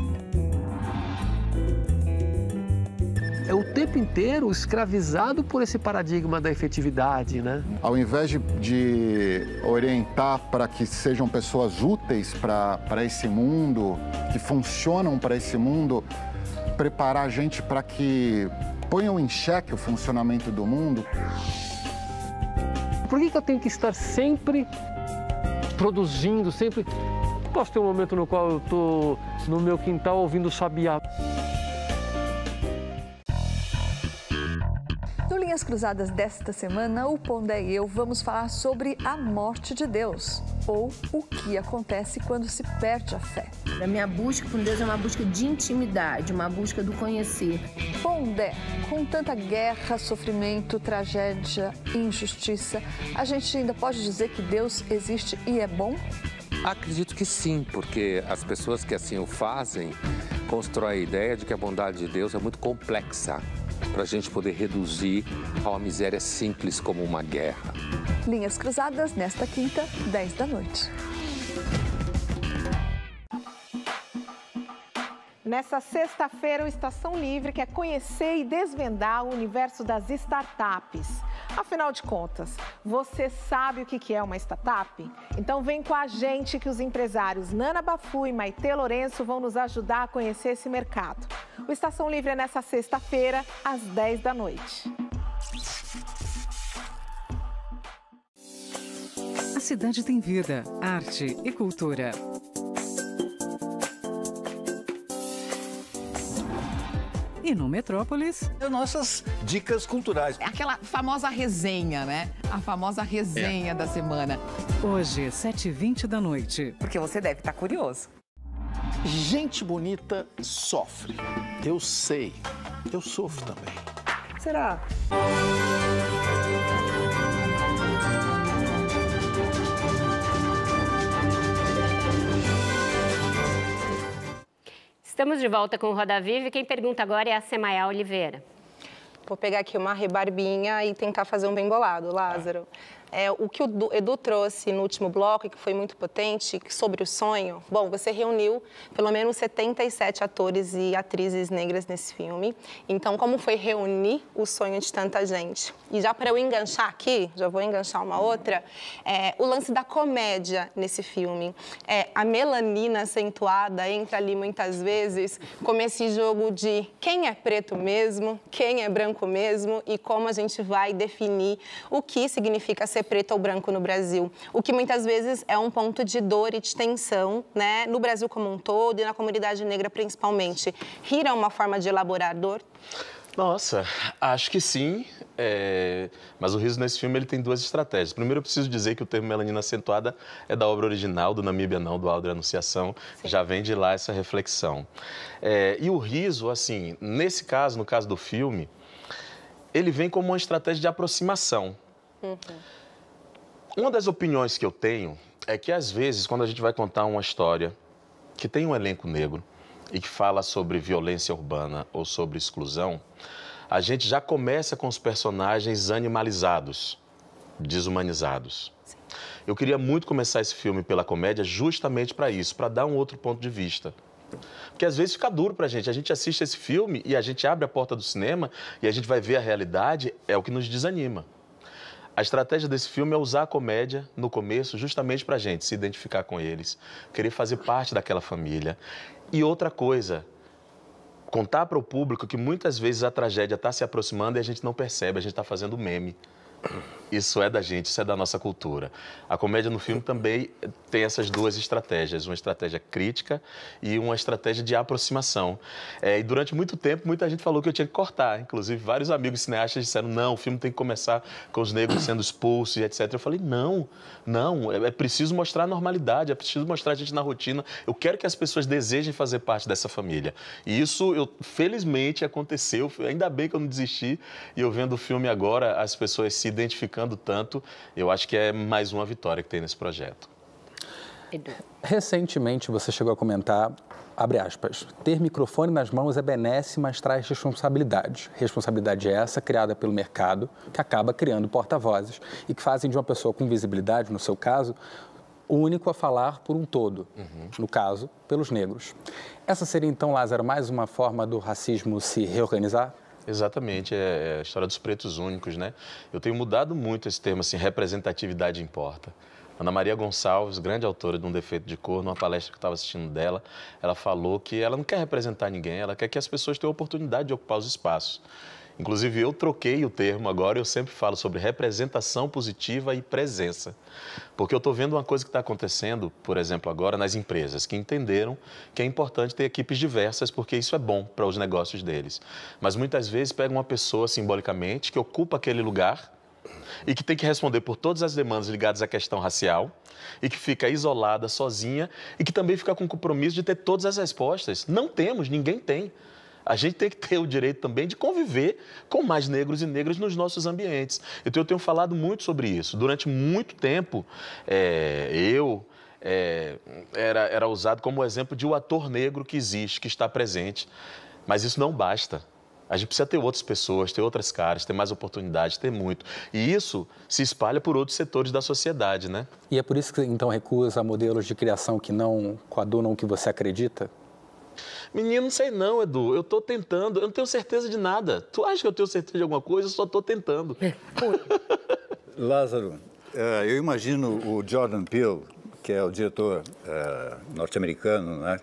é o tempo inteiro escravizado por esse paradigma da efetividade, né? Ao invés de, de orientar para que sejam pessoas úteis para esse mundo, que funcionam para esse mundo, preparar a gente para que ponham em xeque o funcionamento do mundo. Por que, que eu tenho que estar sempre produzindo, sempre. Posso ter um momento no qual eu estou no meu quintal ouvindo sabiá. Linhas Cruzadas desta semana, o Pondé e eu vamos falar sobre a morte de Deus, ou o que acontece quando se perde a fé. A minha busca com Deus é uma busca de intimidade, uma busca do conhecer. Pondé, com tanta guerra, sofrimento, tragédia, injustiça, a gente ainda pode dizer que Deus existe e é bom? Acredito que sim, porque as pessoas que assim o fazem constroem a ideia de que a bondade de Deus é muito complexa para a gente poder reduzir a uma miséria simples como uma guerra. Linhas Cruzadas, nesta quinta, 10 da noite. Nessa sexta-feira, o Estação Livre quer conhecer e desvendar o universo das startups. Afinal de contas, você sabe o que é uma startup? Então vem com a gente que os empresários Nana Bafu e Maite Lourenço vão nos ajudar a conhecer esse mercado. O Estação Livre é nessa sexta-feira, às 10 da noite. A cidade tem vida, arte e cultura. E no Metrópolis. nossas dicas culturais. É aquela famosa resenha, né? A famosa resenha é. da semana. Hoje, 7h20 da noite. Porque você deve estar tá curioso. Gente bonita sofre. Eu sei. Eu sofro também. Será? Estamos de volta com o Roda Viva quem pergunta agora é a Semaia Oliveira. Vou pegar aqui uma rebarbinha e tentar fazer um bem bolado, Lázaro. Ah. É, o que o Edu trouxe no último bloco que foi muito potente sobre o sonho, bom, você reuniu pelo menos 77 atores e atrizes negras nesse filme. Então, como foi reunir o sonho de tanta gente? E já para eu enganchar aqui, já vou enganchar uma outra, é, o lance da comédia nesse filme. É, a melanina acentuada entra ali muitas vezes como esse jogo de quem é preto mesmo, quem é branco mesmo e como a gente vai definir o que significa ser ser preto ou branco no Brasil, o que muitas vezes é um ponto de dor e de tensão, né, no Brasil como um todo e na comunidade negra principalmente. Rir é uma forma de elaborar dor? Nossa, acho que sim. É... Mas o riso nesse filme ele tem duas estratégias. Primeiro, eu preciso dizer que o termo melanina acentuada é da obra original do Namíbia, não, do Aldo Anunciação. Sim. Já vem de lá essa reflexão. É... E o riso, assim, nesse caso, no caso do filme, ele vem como uma estratégia de aproximação. Uhum. Uma das opiniões que eu tenho é que, às vezes, quando a gente vai contar uma história que tem um elenco negro e que fala sobre violência urbana ou sobre exclusão, a gente já começa com os personagens animalizados, desumanizados. Sim. Eu queria muito começar esse filme pela comédia justamente para isso, para dar um outro ponto de vista. Porque às vezes fica duro para a gente. A gente assiste esse filme e a gente abre a porta do cinema e a gente vai ver a realidade, é o que nos desanima. A estratégia desse filme é usar a comédia no começo, justamente para a gente se identificar com eles, querer fazer parte daquela família. E outra coisa, contar para o público que muitas vezes a tragédia está se aproximando e a gente não percebe, a gente está fazendo meme. Isso é da gente, isso é da nossa cultura. A comédia no filme também tem essas duas estratégias, uma estratégia crítica e uma estratégia de aproximação. É, e durante muito tempo, muita gente falou que eu tinha que cortar. Inclusive, vários amigos cineastas disseram: não, o filme tem que começar com os negros sendo expulsos e etc. Eu falei: não, não, é, é preciso mostrar a normalidade, é preciso mostrar a gente na rotina. Eu quero que as pessoas desejem fazer parte dessa família. E isso, eu, felizmente, aconteceu. Ainda bem que eu não desisti. E eu vendo o filme agora, as pessoas se identificando tanto, eu acho que é mais uma vitória que tem nesse projeto. Recentemente você chegou a comentar, abre aspas, ter microfone nas mãos é benesse, mas traz responsabilidade. Responsabilidade é essa criada pelo mercado, que acaba criando porta-vozes e que fazem de uma pessoa com visibilidade, no seu caso, único a falar por um todo, uhum. no caso, pelos negros. Essa seria então, Lázaro, mais uma forma do racismo se reorganizar? Exatamente, é, é a história dos pretos únicos, né? Eu tenho mudado muito esse termo, assim, representatividade importa. Ana Maria Gonçalves, grande autora de Um Defeito de Cor, numa palestra que eu estava assistindo dela, ela falou que ela não quer representar ninguém, ela quer que as pessoas tenham a oportunidade de ocupar os espaços. Inclusive, eu troquei o termo agora, eu sempre falo sobre representação positiva e presença. Porque eu estou vendo uma coisa que está acontecendo, por exemplo, agora nas empresas, que entenderam que é importante ter equipes diversas, porque isso é bom para os negócios deles. Mas muitas vezes pega uma pessoa simbolicamente que ocupa aquele lugar e que tem que responder por todas as demandas ligadas à questão racial e que fica isolada, sozinha e que também fica com o compromisso de ter todas as respostas. Não temos, ninguém tem a gente tem que ter o direito também de conviver com mais negros e negras nos nossos ambientes. Então, eu tenho falado muito sobre isso. Durante muito tempo, é, eu, é, era, era usado como exemplo de um ator negro que existe, que está presente. Mas isso não basta. A gente precisa ter outras pessoas, ter outras caras, ter mais oportunidades, ter muito. E isso se espalha por outros setores da sociedade, né? E é por isso que então recusa modelos de criação que não coadunam o que você acredita? Menino, não sei não, Edu. Eu tô tentando. Eu não tenho certeza de nada. Tu acha que eu tenho certeza de alguma coisa? Eu só tô tentando. É, [laughs] Lázaro, é, eu imagino o Jordan Peele, que é o diretor é, norte-americano, né?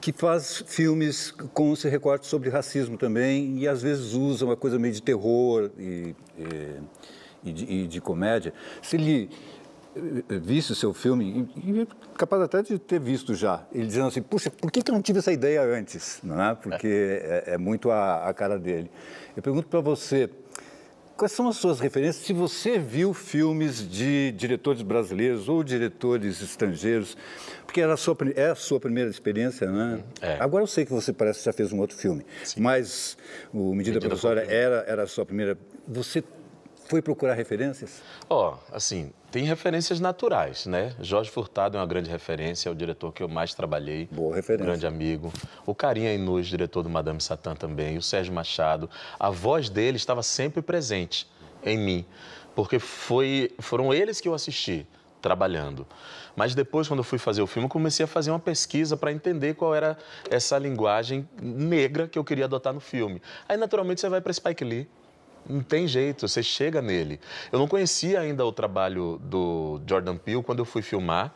que faz filmes com esse recorte sobre racismo também e às vezes usa uma coisa meio de terror e, e, e, de, e de, comédia. Se ele eh, visse o seu filme, e, capaz até de ter visto já, ele dizendo assim, puxa, por que, que eu não tive essa ideia antes? Não é? Porque é, é, é muito a, a cara dele. Eu pergunto para você, Quais são as suas referências? Se você viu filmes de diretores brasileiros ou diretores estrangeiros, porque era a sua, é a sua primeira experiência, né? É. Agora eu sei que você parece que já fez um outro filme, Sim. mas o Medida, Medida Provisória era, era a sua primeira. Você foi procurar referências? Ó, oh, assim, tem referências naturais, né? Jorge Furtado é uma grande referência, é o diretor que eu mais trabalhei. Boa referência. Grande amigo. O Carinha é Inus, diretor do Madame Satã também, o Sérgio Machado. A voz dele estava sempre presente em mim, porque foi, foram eles que eu assisti trabalhando. Mas depois, quando eu fui fazer o filme, comecei a fazer uma pesquisa para entender qual era essa linguagem negra que eu queria adotar no filme. Aí, naturalmente, você vai para Spike Lee, não tem jeito, você chega nele. Eu não conhecia ainda o trabalho do Jordan Peele quando eu fui filmar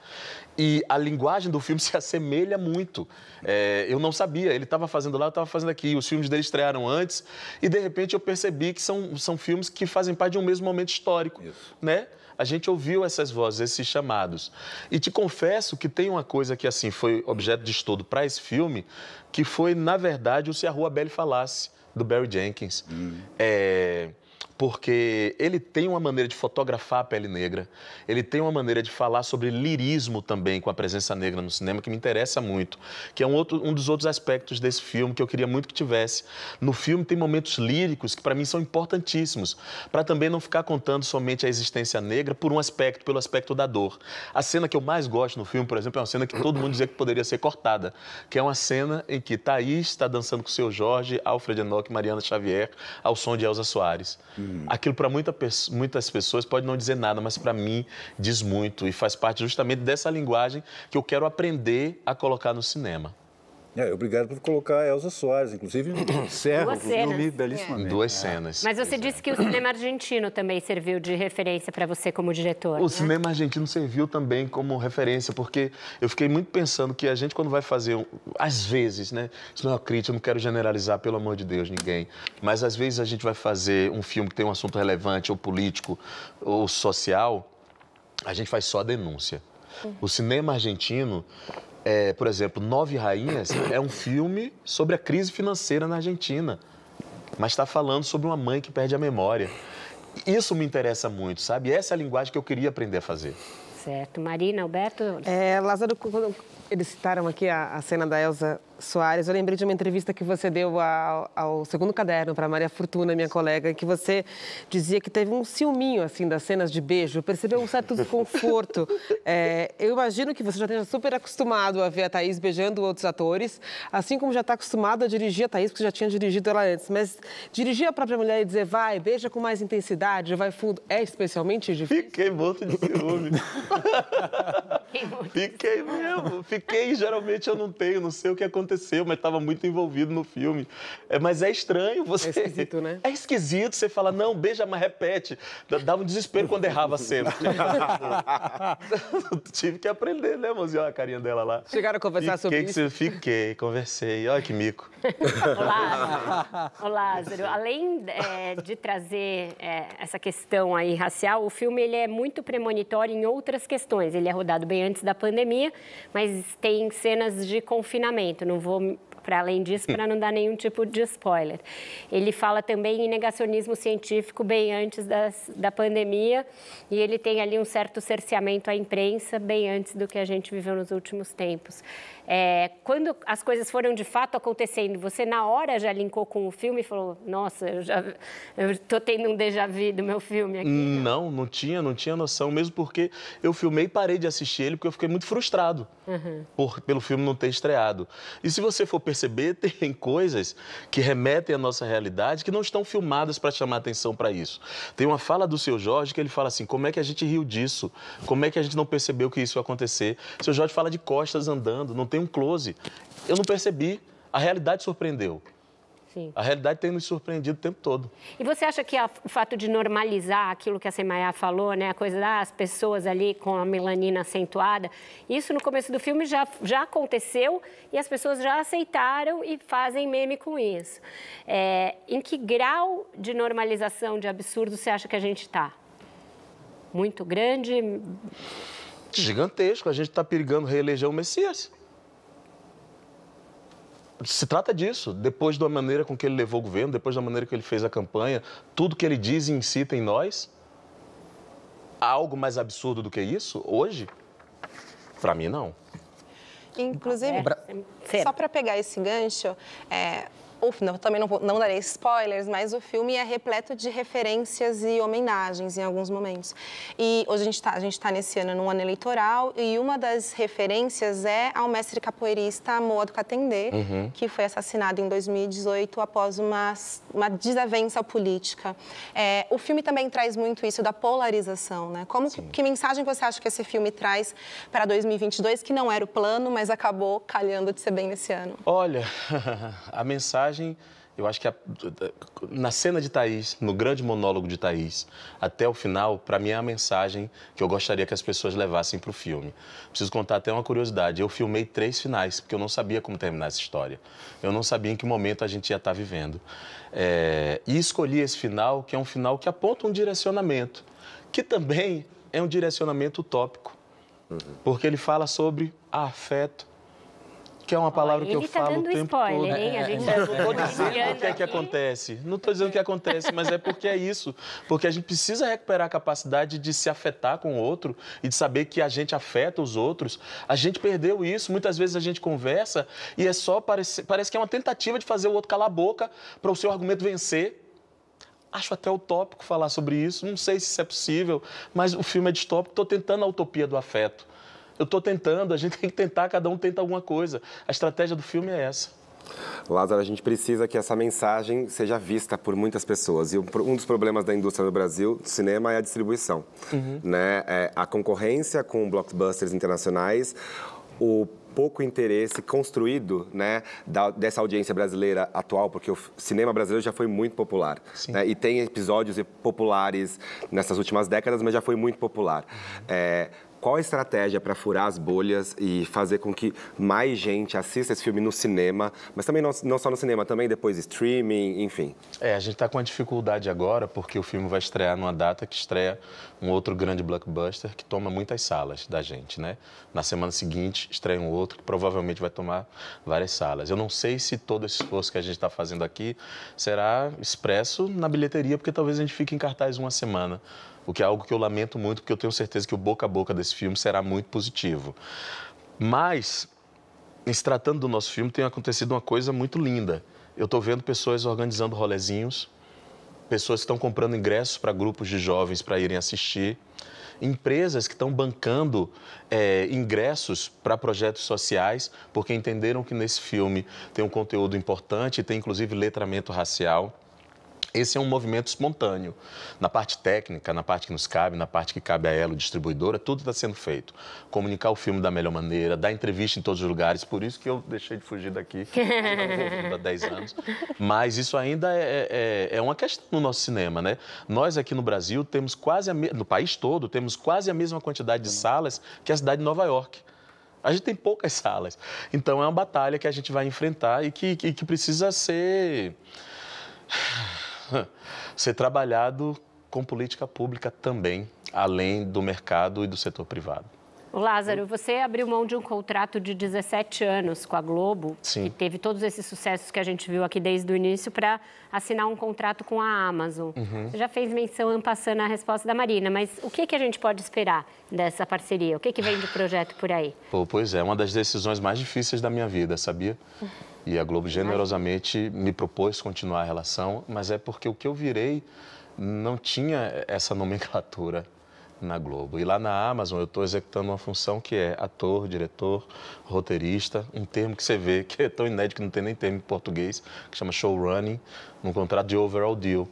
e a linguagem do filme [laughs] se assemelha muito. É, eu não sabia, ele estava fazendo lá, eu estava fazendo aqui. Os filmes dele estrearam antes e de repente eu percebi que são, são filmes que fazem parte de um mesmo momento histórico, Isso. né? a gente ouviu essas vozes, esses chamados. E te confesso que tem uma coisa que assim foi objeto de estudo para esse filme, que foi na verdade o se a Rua Belle falasse do Barry Jenkins. Hum. É, porque ele tem uma maneira de fotografar a pele negra, ele tem uma maneira de falar sobre lirismo também com a presença negra no cinema, que me interessa muito, que é um, outro, um dos outros aspectos desse filme que eu queria muito que tivesse. No filme tem momentos líricos que para mim são importantíssimos, para também não ficar contando somente a existência negra por um aspecto, pelo aspecto da dor. A cena que eu mais gosto no filme, por exemplo, é uma cena que todo mundo dizia que poderia ser cortada, que é uma cena em que Thaís está dançando com o seu Jorge, Alfred Enoch e Mariana Xavier ao som de Elza Soares. Hum. Aquilo para muita, muitas pessoas pode não dizer nada, mas para mim diz muito e faz parte justamente dessa linguagem que eu quero aprender a colocar no cinema. É, obrigado por colocar a Elza Soares, inclusive [coughs] cenas filme belíssima. É. Duas cenas. Mas você disse que o cinema argentino também serviu de referência para você como diretor. O né? cinema argentino serviu também como referência, porque eu fiquei muito pensando que a gente, quando vai fazer, às vezes, né? Isso não é uma crítica, eu não quero generalizar, pelo amor de Deus, ninguém. Mas às vezes a gente vai fazer um filme que tem um assunto relevante, ou político, ou social, a gente faz só a denúncia. O cinema argentino é, por exemplo, Nove Rainhas é um filme sobre a crise financeira na Argentina, mas está falando sobre uma mãe que perde a memória. Isso me interessa muito, sabe? Essa é a linguagem que eu queria aprender a fazer. Certo. Marina, Alberto? É, Lázaro, eles citaram aqui a, a cena da Elsa Soares, eu lembrei de uma entrevista que você deu ao, ao segundo caderno para Maria Fortuna, minha colega, em que você dizia que teve um ciúminho assim das cenas de beijo, percebeu um certo desconforto. [laughs] é, eu imagino que você já esteja super acostumado a ver a Thaís beijando outros atores, assim como já está acostumado a dirigir a Thaís, porque já tinha dirigido ela antes. Mas dirigir a própria mulher e dizer vai, beija com mais intensidade, vai fundo, é especialmente difícil. Fiquei morto de ciúme. [laughs] fiquei mesmo, fiquei. Geralmente eu não tenho, não sei o que aconteceu aconteceu, mas estava muito envolvido no filme. É, mas é estranho você. É esquisito, né? [laughs] É esquisito. Você fala, não, beija, mas repete. Dava um desespero quando errava cena. [laughs] Tive que aprender, né, mozinho? Olha a carinha dela lá. Chegaram a conversar fiquei sobre isso? Fiquei, conversei. Olha que mico. [laughs] Olá, Lázaro. Além é, de trazer é, essa questão aí racial, o filme ele é muito premonitório em outras questões. Ele é rodado bem antes da pandemia, mas tem cenas de confinamento. Não vou para além disso para não dar nenhum tipo de spoiler. Ele fala também em negacionismo científico bem antes das, da pandemia e ele tem ali um certo cerceamento à imprensa bem antes do que a gente viveu nos últimos tempos. É, quando as coisas foram de fato acontecendo, você na hora já linkou com o filme e falou: Nossa, eu já eu tô tendo um déjà vu do meu filme aqui. Não, não tinha, não tinha noção, mesmo porque eu filmei e parei de assistir ele porque eu fiquei muito frustrado uhum. por, pelo filme não ter estreado. E se você for perceber, [laughs] tem coisas que remetem à nossa realidade que não estão filmadas para chamar atenção para isso. Tem uma fala do seu Jorge que ele fala assim: Como é que a gente riu disso? Como é que a gente não percebeu que isso ia acontecer? Seu Jorge fala de costas andando, não tem um close. Eu não percebi. A realidade surpreendeu. Sim. A realidade tem nos surpreendido o tempo todo. E você acha que a, o fato de normalizar aquilo que a Semaia falou, né, a coisa das pessoas ali com a melanina acentuada, isso no começo do filme já, já aconteceu e as pessoas já aceitaram e fazem meme com isso. É, em que grau de normalização de absurdo você acha que a gente está? Muito grande? Gigantesco. A gente está perigando reeleger o Messias se trata disso. Depois da maneira com que ele levou o governo, depois da maneira que ele fez a campanha, tudo que ele diz e incita em nós, há algo mais absurdo do que isso hoje? Para mim, não. Inclusive, só para pegar esse gancho, é, não, também não, não darei spoilers, mas o filme é repleto de referências e homenagens em alguns momentos. E hoje a gente está tá nesse ano num ano eleitoral e uma das referências é ao mestre capoeirista Moa do Catendê, uhum. que foi assassinado em 2018 após uma, uma desavença política. É, o filme também traz muito isso da polarização, né? Como que, mensagem você acha que esse filme traz para 2022, que não era o plano, mas acabou calhando de ser bem nesse ano? Olha, [laughs] a mensagem eu acho que a, na cena de Thaís, no grande monólogo de Thaís, até o final, para mim é a mensagem que eu gostaria que as pessoas levassem para o filme. Preciso contar até uma curiosidade: eu filmei três finais, porque eu não sabia como terminar essa história. Eu não sabia em que momento a gente ia estar tá vivendo. É, e escolhi esse final, que é um final que aponta um direcionamento, que também é um direcionamento utópico, uhum. porque ele fala sobre afeto que é uma palavra Olha, que eu tá falo o tempo spoiler, todo. Hein? A é, gente é, tá não estou dizendo o que é que acontece. Não estou dizendo o que acontece, mas é porque é isso. Porque a gente precisa recuperar a capacidade de se afetar com o outro e de saber que a gente afeta os outros. A gente perdeu isso. Muitas vezes a gente conversa e é só parece que é uma tentativa de fazer o outro calar a boca para o seu argumento vencer. Acho até utópico falar sobre isso, não sei se isso é possível, mas o filme é distópico, estou tentando a utopia do afeto. Eu estou tentando, a gente [laughs] tem que tentar, cada um tenta alguma coisa. A estratégia do filme é essa. Lázaro, a gente precisa que essa mensagem seja vista por muitas pessoas. E um dos problemas da indústria do Brasil do cinema é a distribuição. Uhum. Né? É a concorrência com blockbusters internacionais, o pouco interesse construído né, da, dessa audiência brasileira atual, porque o cinema brasileiro já foi muito popular. Né, e tem episódios populares nessas últimas décadas, mas já foi muito popular. Uhum. É, qual a estratégia para furar as bolhas e fazer com que mais gente assista esse filme no cinema, mas também não, não só no cinema, também depois streaming, enfim? É, a gente está com uma dificuldade agora porque o filme vai estrear numa data que estreia um outro grande blockbuster que toma muitas salas da gente, né? Na semana seguinte estreia um outro que provavelmente vai tomar várias salas. Eu não sei se todo esse esforço que a gente está fazendo aqui será expresso na bilheteria, porque talvez a gente fique em cartaz uma semana o que é algo que eu lamento muito, porque eu tenho certeza que o boca a boca desse filme será muito positivo. Mas, se tratando do nosso filme, tem acontecido uma coisa muito linda. Eu estou vendo pessoas organizando rolezinhos, pessoas que estão comprando ingressos para grupos de jovens para irem assistir, empresas que estão bancando é, ingressos para projetos sociais, porque entenderam que nesse filme tem um conteúdo importante, tem inclusive letramento racial. Esse é um movimento espontâneo. Na parte técnica, na parte que nos cabe, na parte que cabe a ela, distribuidora, é tudo está sendo feito. Comunicar o filme da melhor maneira, dar entrevista em todos os lugares, por isso que eu deixei de fugir daqui há 10 [laughs] anos. Mas isso ainda é, é, é, é, uma questão no nosso cinema, né? Nós aqui no Brasil temos quase, a me... no país todo, temos quase a mesma quantidade de salas que a cidade de Nova York. A gente tem poucas salas. Então é uma batalha que a gente vai enfrentar e que, que, que precisa ser [laughs] ser trabalhado com política pública também, além do mercado e do setor privado. Lázaro, você abriu mão de um contrato de 17 anos com a Globo, Sim. que teve todos esses sucessos que a gente viu aqui desde o início, para assinar um contrato com a Amazon. Uhum. Já fez menção passando a resposta da Marina, mas o que, que a gente pode esperar dessa parceria? O que, que vem de projeto por aí? Pô, pois é, uma das decisões mais difíceis da minha vida, sabia? [laughs] E a Globo generosamente me propôs continuar a relação, mas é porque o que eu virei não tinha essa nomenclatura na Globo. E lá na Amazon eu estou executando uma função que é ator, diretor, roteirista, um termo que você vê que é tão inédito que não tem nem termo em português, que chama showrunning, num contrato de overall deal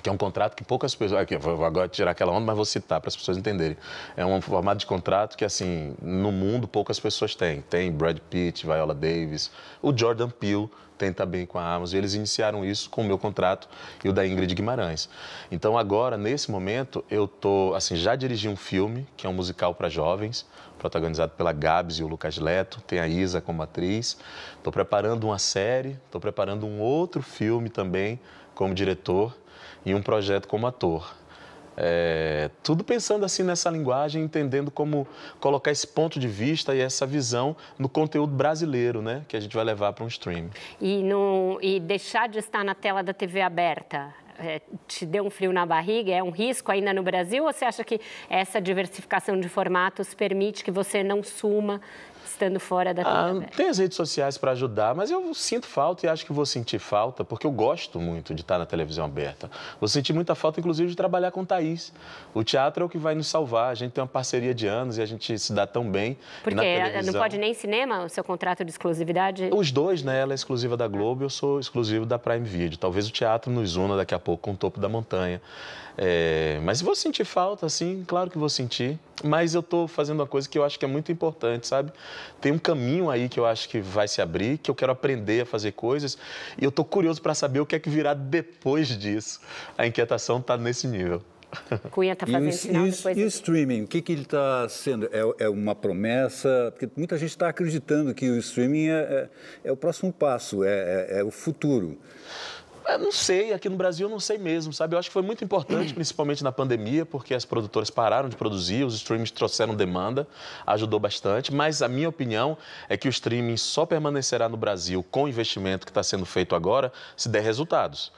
que é um contrato que poucas pessoas. Aqui, vou agora tirar aquela onda, mas vou citar para as pessoas entenderem. É um formato de contrato que, assim, no mundo poucas pessoas têm. Tem Brad Pitt, Viola Davis, o Jordan Peele tem também com a Amazon. E eles iniciaram isso com o meu contrato e o da Ingrid Guimarães. Então, agora, nesse momento, eu tô, assim, já dirigi um filme, que é um musical para jovens, protagonizado pela Gabs e o Lucas Leto. Tem a Isa como atriz. Estou preparando uma série, estou preparando um outro filme também como diretor e um projeto como ator. É, tudo pensando assim nessa linguagem, entendendo como colocar esse ponto de vista e essa visão no conteúdo brasileiro, né? Que a gente vai levar para um stream. E, no, e deixar de estar na tela da TV aberta. É, te deu um frio na barriga? É um risco ainda no Brasil? Ou você acha que essa diversificação de formatos permite que você não suma estando fora da ah, tem as redes sociais para ajudar, mas eu sinto falta e acho que vou sentir falta, porque eu gosto muito de estar na televisão aberta. Vou sentir muita falta, inclusive, de trabalhar com o Thaís. O teatro é o que vai nos salvar. A gente tem uma parceria de anos e a gente se dá tão bem. Porque na televisão... não pode nem cinema, o seu contrato de exclusividade? Os dois, né? Ela é exclusiva da Globo, e eu sou exclusivo da Prime Video. Talvez o teatro nos una daqui a pouco com o topo da montanha. É, mas vou sentir falta, sim, claro que vou sentir. Mas eu estou fazendo uma coisa que eu acho que é muito importante, sabe? Tem um caminho aí que eu acho que vai se abrir, que eu quero aprender a fazer coisas. E eu estou curioso para saber o que é que virá depois disso. A inquietação está nesse nível. [laughs] Cunha está fazendo e sinal e, depois. E o streaming, o que, que ele está sendo? É, é, uma promessa? Porque muita gente está acreditando que o streaming é, é, é o próximo passo, é, é, é o futuro. Eu é, não sei, aqui no Brasil eu não sei mesmo, sabe? Eu acho que foi muito importante, [clears throat] principalmente na pandemia, porque as produtoras pararam de produzir, os streams trouxeram demanda, ajudou bastante, mas a minha opinião é que o streaming só permanecerá no Brasil com o investimento que está sendo feito agora se der resultados.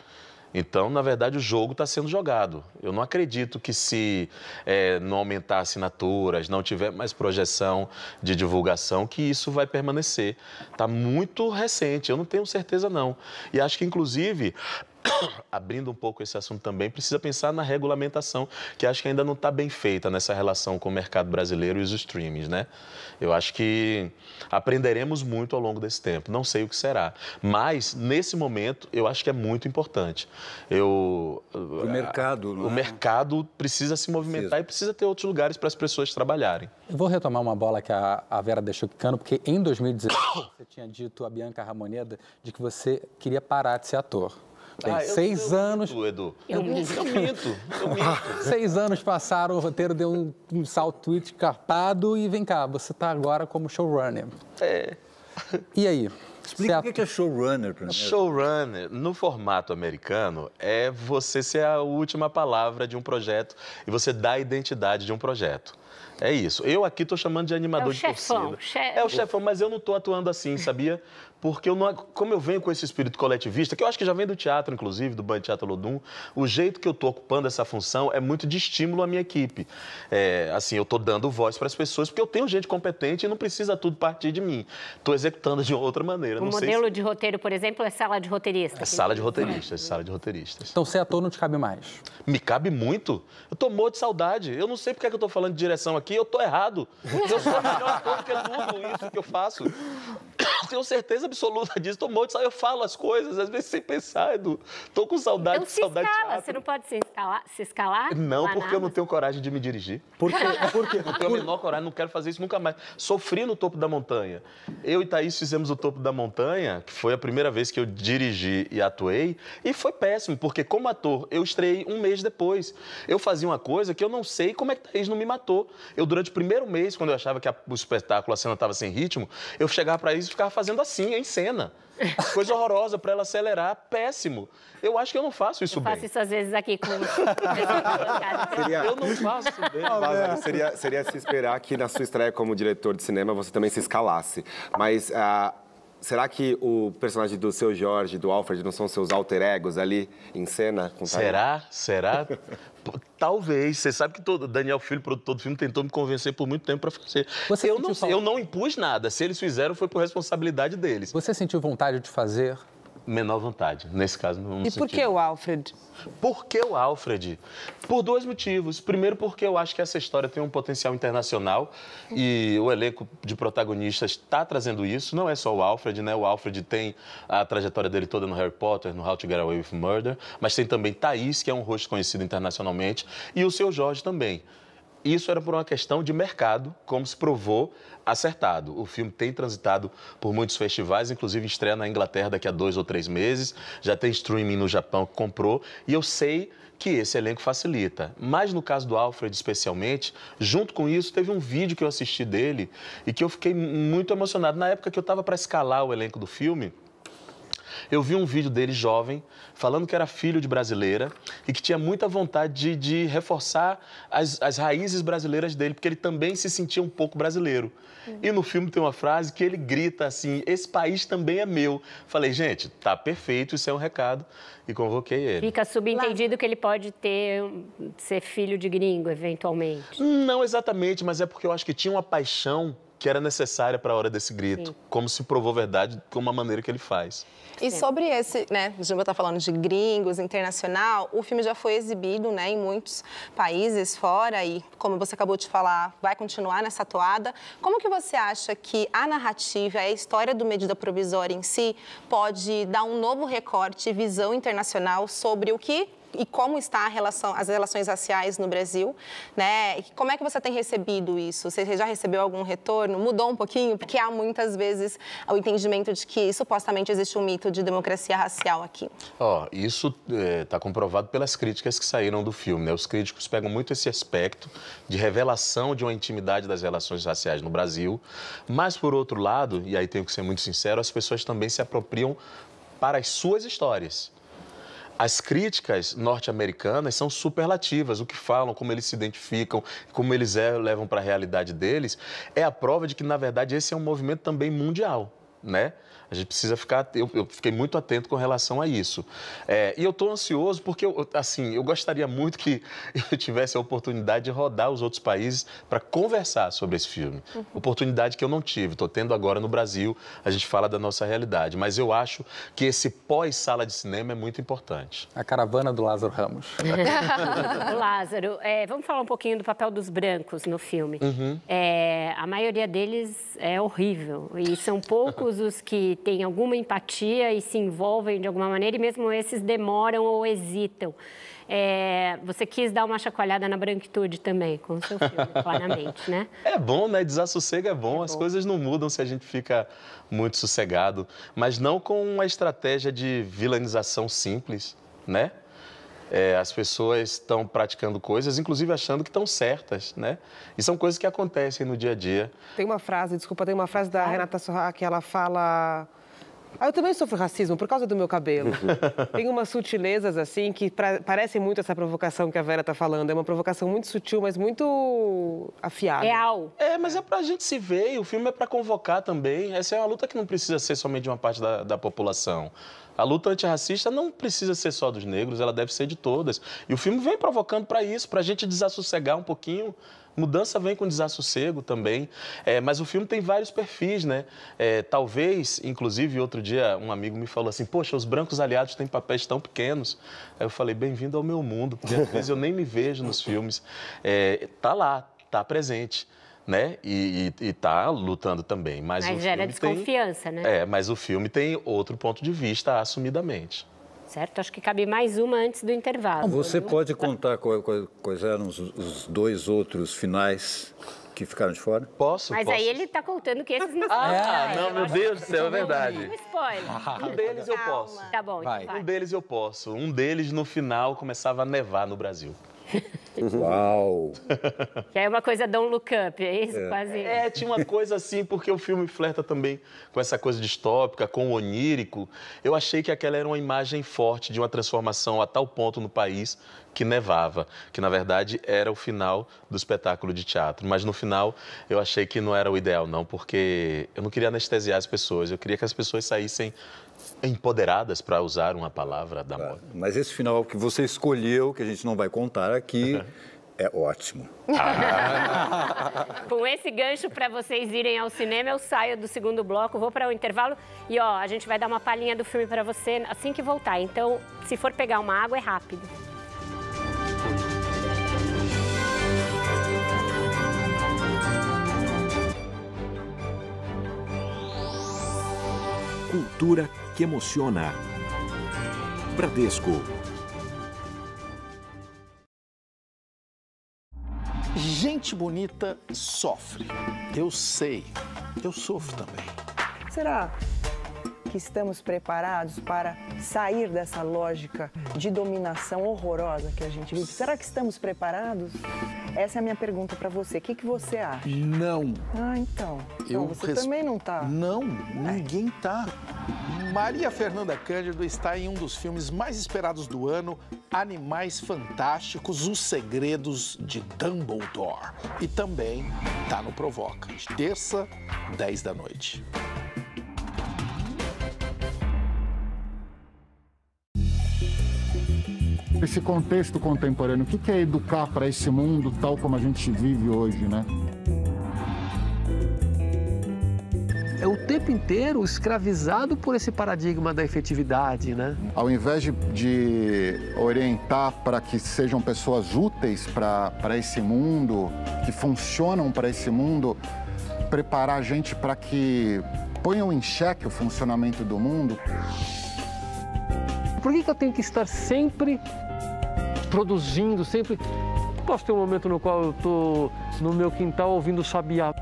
Então, na verdade, o jogo está sendo jogado. Eu não acredito que se é, não aumentar assinaturas, não tiver mais projeção de divulgação, que isso vai permanecer. Está muito recente, eu não tenho certeza não. E acho que, inclusive, [coughs] abrindo um pouco esse assunto também, precisa pensar na regulamentação, que acho que ainda não está bem feita nessa relação com o mercado brasileiro e os streams, né? Eu acho que aprenderemos muito ao longo desse tempo, não sei o que será, mas nesse momento eu acho que é muito importante. Eu, o mercado, a, O é? mercado precisa se movimentar precisa. e precisa ter outros lugares para as pessoas trabalharem. Eu vou retomar uma bola que a, a Vera deixou quicando, porque em 2017 [coughs] você tinha dito a Bianca Ramoneda de que você queria parar de ser ator. Tem ah, seis eu, eu anos. Minto, Edu. Eu, eu minto. Eu minto. Eu minto. [laughs] seis anos passaram, o roteiro deu um, um salto tweet carpado e vem cá, você está agora como showrunner. É. E aí? Explica o que é showrunner para mim. Showrunner, no formato americano, é você ser a última palavra de um projeto e você dá a identidade de um projeto. É isso. Eu aqui estou chamando de é animador é de chefão, torcida. É o chefão, mas eu não estou atuando assim, sabia? porque eu não, como eu venho com esse espírito coletivista, que eu acho que já vem do teatro, inclusive, do Banho Teatro Lodum, o jeito que eu estou ocupando essa função é muito de estímulo à minha equipe. É, assim, eu estou dando voz para as pessoas, porque eu tenho gente competente e não precisa tudo partir de mim. Estou executando de outra maneira. O não modelo se... de roteiro, por exemplo, é sala de roteiristas. É assim. sala de roteiristas, é. sala de roteiristas. Então, ser ator não te cabe mais? Me cabe muito. Eu tô morto de saudade. Eu não sei porque é que eu tô falando de direção aqui, eu tô errado. Eu sou melhor ator que é tudo isso que eu faço. [coughs] Tenho certeza absoluta disso. Tô um monte, eu falo as coisas, às vezes sem pensar, Edu. Tô com saudade então, de saudade. Escala. Teatro. Você não pode se escalar? Se escalar não, porque nada. eu não tenho coragem de me dirigir. Por quê? [laughs] Por quê? Não tenho a menor coragem, não quero fazer isso nunca mais. Sofri no topo da montanha. Eu e Thaís fizemos o topo da montanha, que foi a primeira vez que eu dirigi e atuei, e foi péssimo, porque como ator, eu estreiei um mês depois. Eu fazia uma coisa que eu não sei como é que Thaís não me matou. Eu, durante o primeiro mês, quando eu achava que a, o espetáculo, a cena estava sem ritmo, eu chegava para isso e ficava fazendo assim, hein? em cena. Coisa horrorosa para ela acelerar, péssimo. Eu acho que eu não faço isso eu bem. Eu faço isso às vezes aqui com. [laughs] seria... Eu não faço bem. Né? seria, seria se esperar que na sua estreia como diretor de cinema você também se escalasse. Mas. Uh será que o personagem do seu Jorge, do Alfred, não são seus alter egos ali em cena? será? Será? Talvez. Você sabe que todo Daniel Filho, produtor do filme, tentou me convencer por muito tempo para fazer. Você eu não, falta... eu não impus nada. Se eles fizeram, foi por responsabilidade deles. Você sentiu vontade de fazer menor vontade. Nesse caso, não E por que o Alfred? Por que o Alfred? Por dois motivos. Primeiro, porque eu acho que essa história tem um potencial internacional e o elenco de protagonistas está trazendo isso. Não é só o Alfred, né? O Alfred tem a trajetória dele toda no Harry Potter, no How to Get Away with Murder, mas tem também Thaís, que é um rosto conhecido internacionalmente, e o seu Jorge também. Isso era por uma questão de mercado, como se provou acertado. O filme tem transitado por muitos festivais, inclusive estreia na Inglaterra daqui a dois ou três meses. Já tem streaming no Japão que comprou. E eu sei que esse elenco facilita. Mas no caso do Alfred, especialmente, junto com isso, teve um vídeo que eu assisti dele e que eu fiquei muito emocionado. Na época que eu estava para escalar o elenco do filme, eu vi um vídeo dele jovem, falando que era filho de brasileira e que tinha muita vontade de, de reforçar as, as raízes brasileiras dele, porque ele também se sentia um pouco brasileiro. Uhum. E no filme tem uma frase que ele grita assim: Esse país também é meu. Falei, gente, tá perfeito, isso é um recado. E convoquei ele. Fica subentendido que ele pode ter ser filho de gringo, eventualmente. Não exatamente, mas é porque eu acho que tinha uma paixão que era necessária para a hora desse grito, Sim. como se provou verdade com uma maneira que ele faz. E Sim. sobre esse, né, Juba está falando de gringos, internacional, o filme já foi exibido, né, em muitos países fora e, como você acabou de falar, vai continuar nessa toada. Como que você acha que a narrativa, a história do Medida Provisória em si, pode dar um novo recorte, visão internacional sobre o que e como está a relação, as relações raciais no Brasil, né? Como é que você tem recebido isso? Você já recebeu algum retorno? Mudou um pouquinho? Porque há muitas vezes o entendimento de que supostamente existe um mito de democracia racial aqui. Ó, oh, isso está é, tá comprovado pelas críticas que saíram do filme, né? Os críticos pegam muito esse aspecto de revelação de uma intimidade das relações raciais no Brasil, mas por outro lado, e aí tenho que ser muito sincero, as pessoas também se apropriam para as suas histórias. As críticas norte-americanas são superlativas. O que falam, como eles se identificam, como eles é, levam para a realidade deles, é a prova de que, na verdade, esse é um movimento também mundial. Né? A gente precisa ficar. Eu, eu fiquei muito atento com relação a isso. É, e eu estou ansioso porque, eu, assim, eu gostaria muito que [laughs] eu tivesse a oportunidade de rodar os outros países para conversar sobre esse filme. Uhum. Oportunidade que eu não tive. Estou tendo agora no Brasil. A gente fala da nossa realidade. Mas eu acho que esse pós-sala de cinema é muito importante. A caravana do Lázaro Ramos. [laughs] [laughs] Lázaro, é, vamos falar um pouquinho do papel dos brancos no filme. Uhum. É, a maioria deles é horrível. E são poucos os que tem têm alguma empatia e se envolvem de alguma maneira, e mesmo esses demoram ou hesitam. É, você quis dar uma chacoalhada na branquitude também, com o seu filme, [laughs] claramente, né? É bom, né? Desassossego é bom. É As coisas não mudam se a gente fica muito sossegado. Mas não com uma estratégia de vilanização simples, né? É, as pessoas estão praticando coisas, inclusive achando que estão certas, né? E são coisas que acontecem no dia a dia. Tem uma frase, desculpa, tem uma frase da ah. Renata Sorra que ela fala. Ah, eu também sofro racismo por causa do meu cabelo. [laughs] Tem umas sutilezas, assim, que pra, parecem muito essa provocação que a Vera tá falando. É uma provocação muito sutil, mas muito afiada. Real. É, mas é pra gente se ver e o filme é para convocar também. Essa é uma luta que não precisa ser somente de uma parte da, da população. A luta antirracista não precisa ser só dos negros, ela deve ser de todas. E o filme vem provocando para isso, para a gente desassossegar um pouquinho. Mudança vem com desassossego também, é, mas o filme tem vários perfis, né? É, talvez, inclusive, outro dia um amigo me falou assim: Poxa, os brancos aliados têm papéis tão pequenos. Aí eu falei: Bem-vindo ao meu mundo, porque às vezes eu nem me vejo nos filmes. É, tá lá, tá presente né? E, e, e, tá lutando também. Mas, mas gera desconfiança, tem... né? É, mas o filme tem outro ponto de vista, assumidamente. Certo? Acho que cabe mais uma antes do intervalo. Você pode tá. contar quais eram os, os dois outros finais que ficaram de fora? Posso. Mas posso. aí ele está contando que esses não Ah, não, meu Deus do céu, é, é verdade. Um spoiler. Um deles eu posso. Tá bom, então Vai. Um deles eu posso. Um deles no final começava a nevar no Brasil. [laughs] Uau! Que é uma coisa Don't Look Up, é isso? É. Quase. É, tinha uma coisa assim, porque o filme flerta também com essa coisa distópica, com o onírico. Eu achei que aquela era uma imagem forte de uma transformação a tal ponto no país que nevava, que na verdade era o final do espetáculo de teatro. Mas no final eu achei que não era o ideal, não, porque eu não queria anestesiar as pessoas, eu queria que as pessoas saíssem empoderadas, para usar uma palavra da moda. Mas esse final que você escolheu, que a gente não vai contar aqui, [laughs] é ótimo. [laughs] Com esse gancho para vocês irem ao cinema, eu saio do segundo bloco, vou para o um intervalo e ó, a gente vai dar uma palhinha do filme para você assim que voltar. Então, se for pegar uma água, é rápido. Cultura que emociona. Bradesco. Gente bonita sofre. Eu sei. Eu sofro também. Será que estamos preparados para sair dessa lógica de dominação horrorosa que a gente vive? Será que estamos preparados? Essa é a minha pergunta para você. O que, que você acha? Não. Ah, então. então você resp... também não tá. Não, é. ninguém tá. Maria Fernanda Cândido está em um dos filmes mais esperados do ano, Animais Fantásticos, Os Segredos de Dumbledore. E também tá no Provoca, terça, 10 da noite. esse contexto contemporâneo. O que é educar para esse mundo tal como a gente vive hoje, né? é o tempo inteiro escravizado por esse paradigma da efetividade, né? Ao invés de, de orientar para que sejam pessoas úteis para esse mundo, que funcionam para esse mundo, preparar a gente para que ponham em xeque o funcionamento do mundo. Por que, que eu tenho que estar sempre produzindo, sempre posso ter um momento no qual eu estou no meu quintal ouvindo sabiá.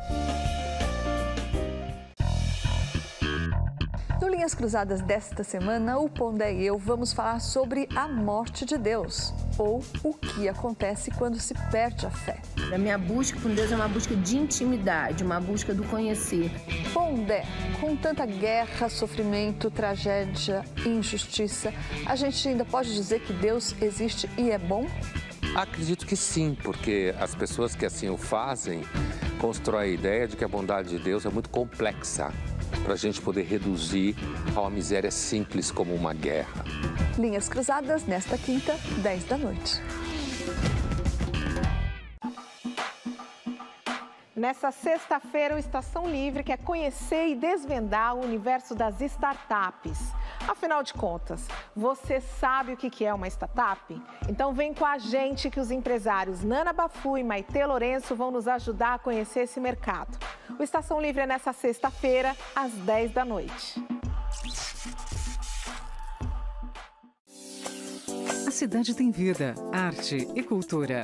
Linhas Cruzadas desta semana, o Pondé e eu vamos falar sobre a morte de Deus, ou o que acontece quando se perde a fé. A minha busca com Deus é uma busca de intimidade, uma busca do conhecer. Pondé, com tanta guerra, sofrimento, tragédia, injustiça, a gente ainda pode dizer que Deus existe e é bom? Acredito que sim, porque as pessoas que assim o fazem constroem a ideia de que a bondade de Deus é muito complexa para a gente poder reduzir a uma miséria simples como uma guerra. Linhas Cruzadas, nesta quinta, 10 da noite. Nessa sexta-feira, o Estação Livre quer conhecer e desvendar o universo das startups. Afinal de contas, você sabe o que é uma startup? Então vem com a gente que os empresários Nana Bafu e Maite Lourenço vão nos ajudar a conhecer esse mercado. O Estação Livre é nessa sexta-feira, às 10 da noite. A cidade tem vida, arte e cultura.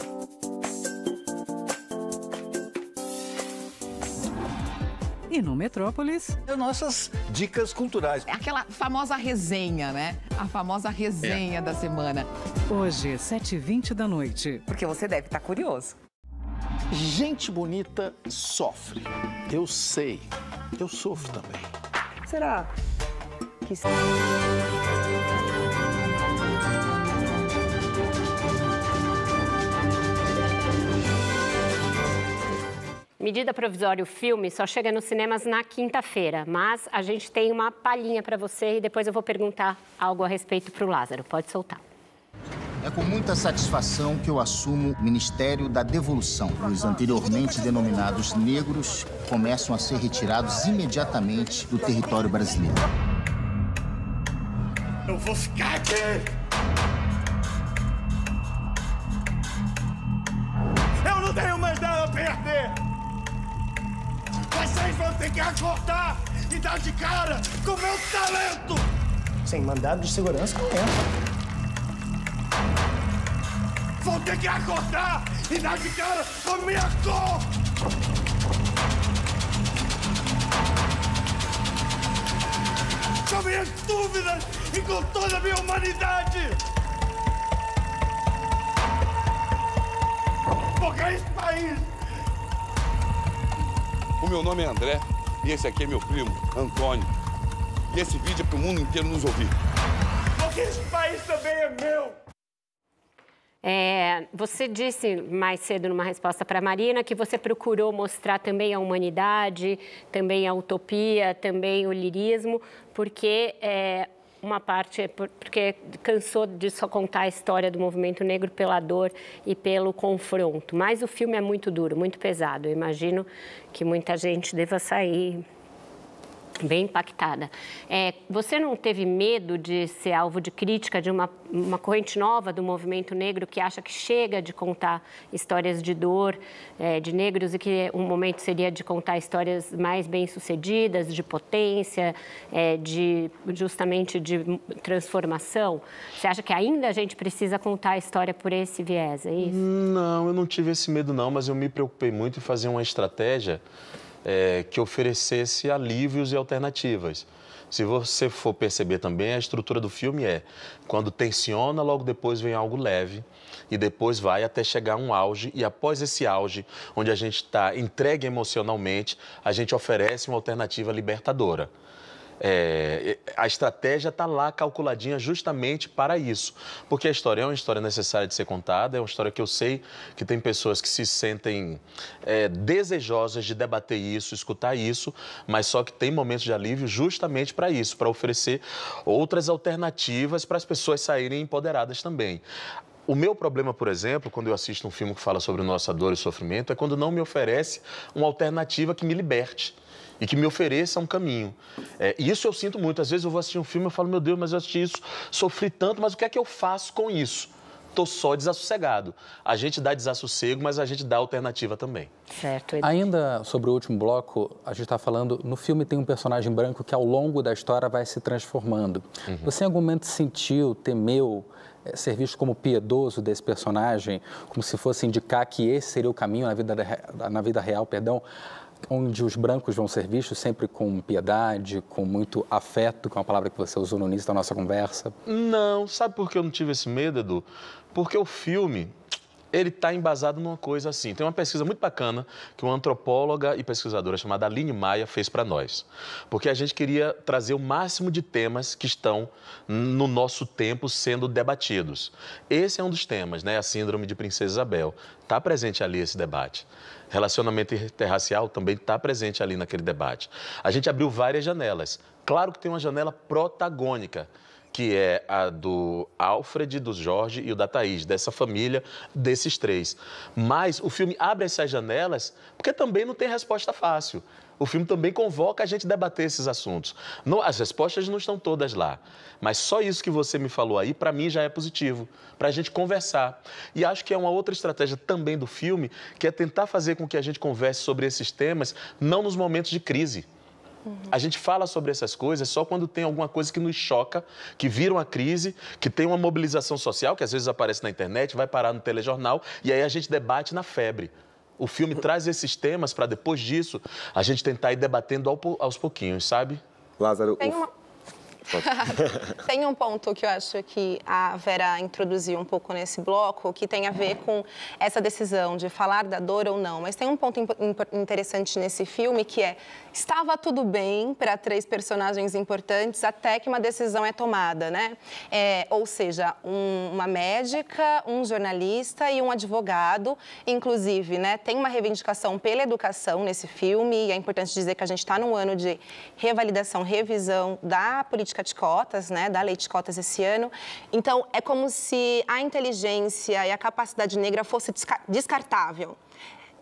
E no Metrópolis. nossas dicas culturais. É aquela famosa resenha, né? A famosa resenha é. da semana. Hoje, 7h20 da noite. Porque você deve estar curioso. Gente bonita sofre. Eu sei. Eu sofro também. Será que. Medida Provisória, o filme, só chega nos cinemas na quinta-feira, mas a gente tem uma palhinha para você e depois eu vou perguntar algo a respeito para o Lázaro. Pode soltar. É com muita satisfação que eu assumo o Ministério da Devolução. Os anteriormente denominados negros começam a ser retirados imediatamente do território brasileiro. Eu vou ficar aqui! Eu não tenho mais nada a perder! Vocês vão ter que acordar e dar de cara com o meu talento! Sem mandado de segurança não entra. É, vão ter que acordar e dar de cara com a minha cor! Com minhas dúvidas e com toda a minha humanidade! Porque esse é país o meu nome é André e esse aqui é meu primo, Antônio. E esse vídeo é pro mundo inteiro nos ouvir. Porque esse país também é meu! É, você disse mais cedo numa resposta para a Marina que você procurou mostrar também a humanidade, também a utopia, também o lirismo, porque é, uma parte é porque cansou de só contar a história do movimento negro pela dor e pelo confronto. Mas o filme é muito duro, muito pesado. Eu imagino que muita gente deva sair bem impactada. É, você não teve medo de ser alvo de crítica de uma, uma corrente nova do movimento negro que acha que chega de contar histórias de dor é, de negros e que o um momento seria de contar histórias mais bem-sucedidas, de potência, é, de justamente de transformação? Você acha que ainda a gente precisa contar a história por esse viés, é isso? Não, eu não tive esse medo não, mas eu me preocupei muito em fazer uma estratégia é, que oferecesse alívios e alternativas. Se você for perceber também, a estrutura do filme é quando tensiona, logo depois vem algo leve e depois vai até chegar um auge. E após esse auge, onde a gente está entregue emocionalmente, a gente oferece uma alternativa libertadora. É, a estratégia está lá calculadinha justamente para isso. Porque a história é uma história necessária de ser contada, é uma história que eu sei que tem pessoas que se sentem é, desejosas de debater isso, escutar isso, mas só que tem momentos de alívio justamente para isso, para oferecer outras alternativas para as pessoas saírem empoderadas também. O meu problema, por exemplo, quando eu assisto um filme que fala sobre nossa dor e sofrimento, é quando não me oferece uma alternativa que me liberte e que me ofereça um caminho. É, isso eu sinto muito. Às vezes eu vou assistir um filme e falo, meu Deus, mas eu assisti isso, sofri tanto, mas o que é que eu faço com isso? estou só desassossegado. A gente dá desassossego, mas a gente dá alternativa também. Certo. Ainda sobre o último bloco, a gente está falando, no filme tem um personagem branco que ao longo da história vai se transformando. Uhum. Você em algum momento sentiu, temeu, eh, ser visto como piedoso desse personagem, como se fosse indicar que esse seria o caminho na vida, na vida real, perdão, onde os brancos vão ser vistos sempre com piedade, com muito afeto, com é a palavra que você usou no início da nossa conversa? Não, sabe por que eu não tive esse medo, Edu? Porque o filme, ele está embasado numa coisa assim. Tem uma pesquisa muito bacana que uma antropóloga e pesquisadora chamada Aline Maia fez para nós. Porque a gente queria trazer o máximo de temas que estão no nosso tempo sendo debatidos. Esse é um dos temas, né? A síndrome de Princesa Isabel. Está presente ali esse debate. Relacionamento interracial também está presente ali naquele debate. A gente abriu várias janelas. Claro que tem uma janela protagônica, que é a do Alfred, do Jorge e o da Thaís, dessa família, desses três. Mas o filme abre essas janelas porque também não tem resposta fácil o filme também convoca a gente a debater esses assuntos. Não, as respostas não estão todas lá, mas só isso que você me falou aí, para mim já é positivo, para a gente conversar. E acho que é uma outra estratégia também do filme, que é tentar fazer com que a gente converse sobre esses temas, não nos momentos de crise. Uhum. A gente fala sobre essas coisas só quando tem alguma coisa que nos choca, que vira uma crise, que tem uma mobilização social, que às vezes aparece na internet, vai parar no telejornal, e aí a gente debate na febre o filme traz esses temas para depois disso a gente tentar ir debatendo aos pouquinhos, sabe? Lázaro, uma... [laughs] tem um ponto que eu acho que a Vera introduziu um pouco nesse bloco, que tem a ver com essa decisão de falar da dor ou não. Mas tem um ponto interessante nesse filme que é: estava tudo bem para três personagens importantes até que uma decisão é tomada, né? É, ou seja, um, uma médica, um jornalista e um advogado, inclusive, né? Tem uma reivindicação pela educação nesse filme e é importante dizer que a gente está num ano de revalidação, revisão da política política de cotas, né, da lei de cotas esse ano. Então, é como se a inteligência e a capacidade negra fosse descartável.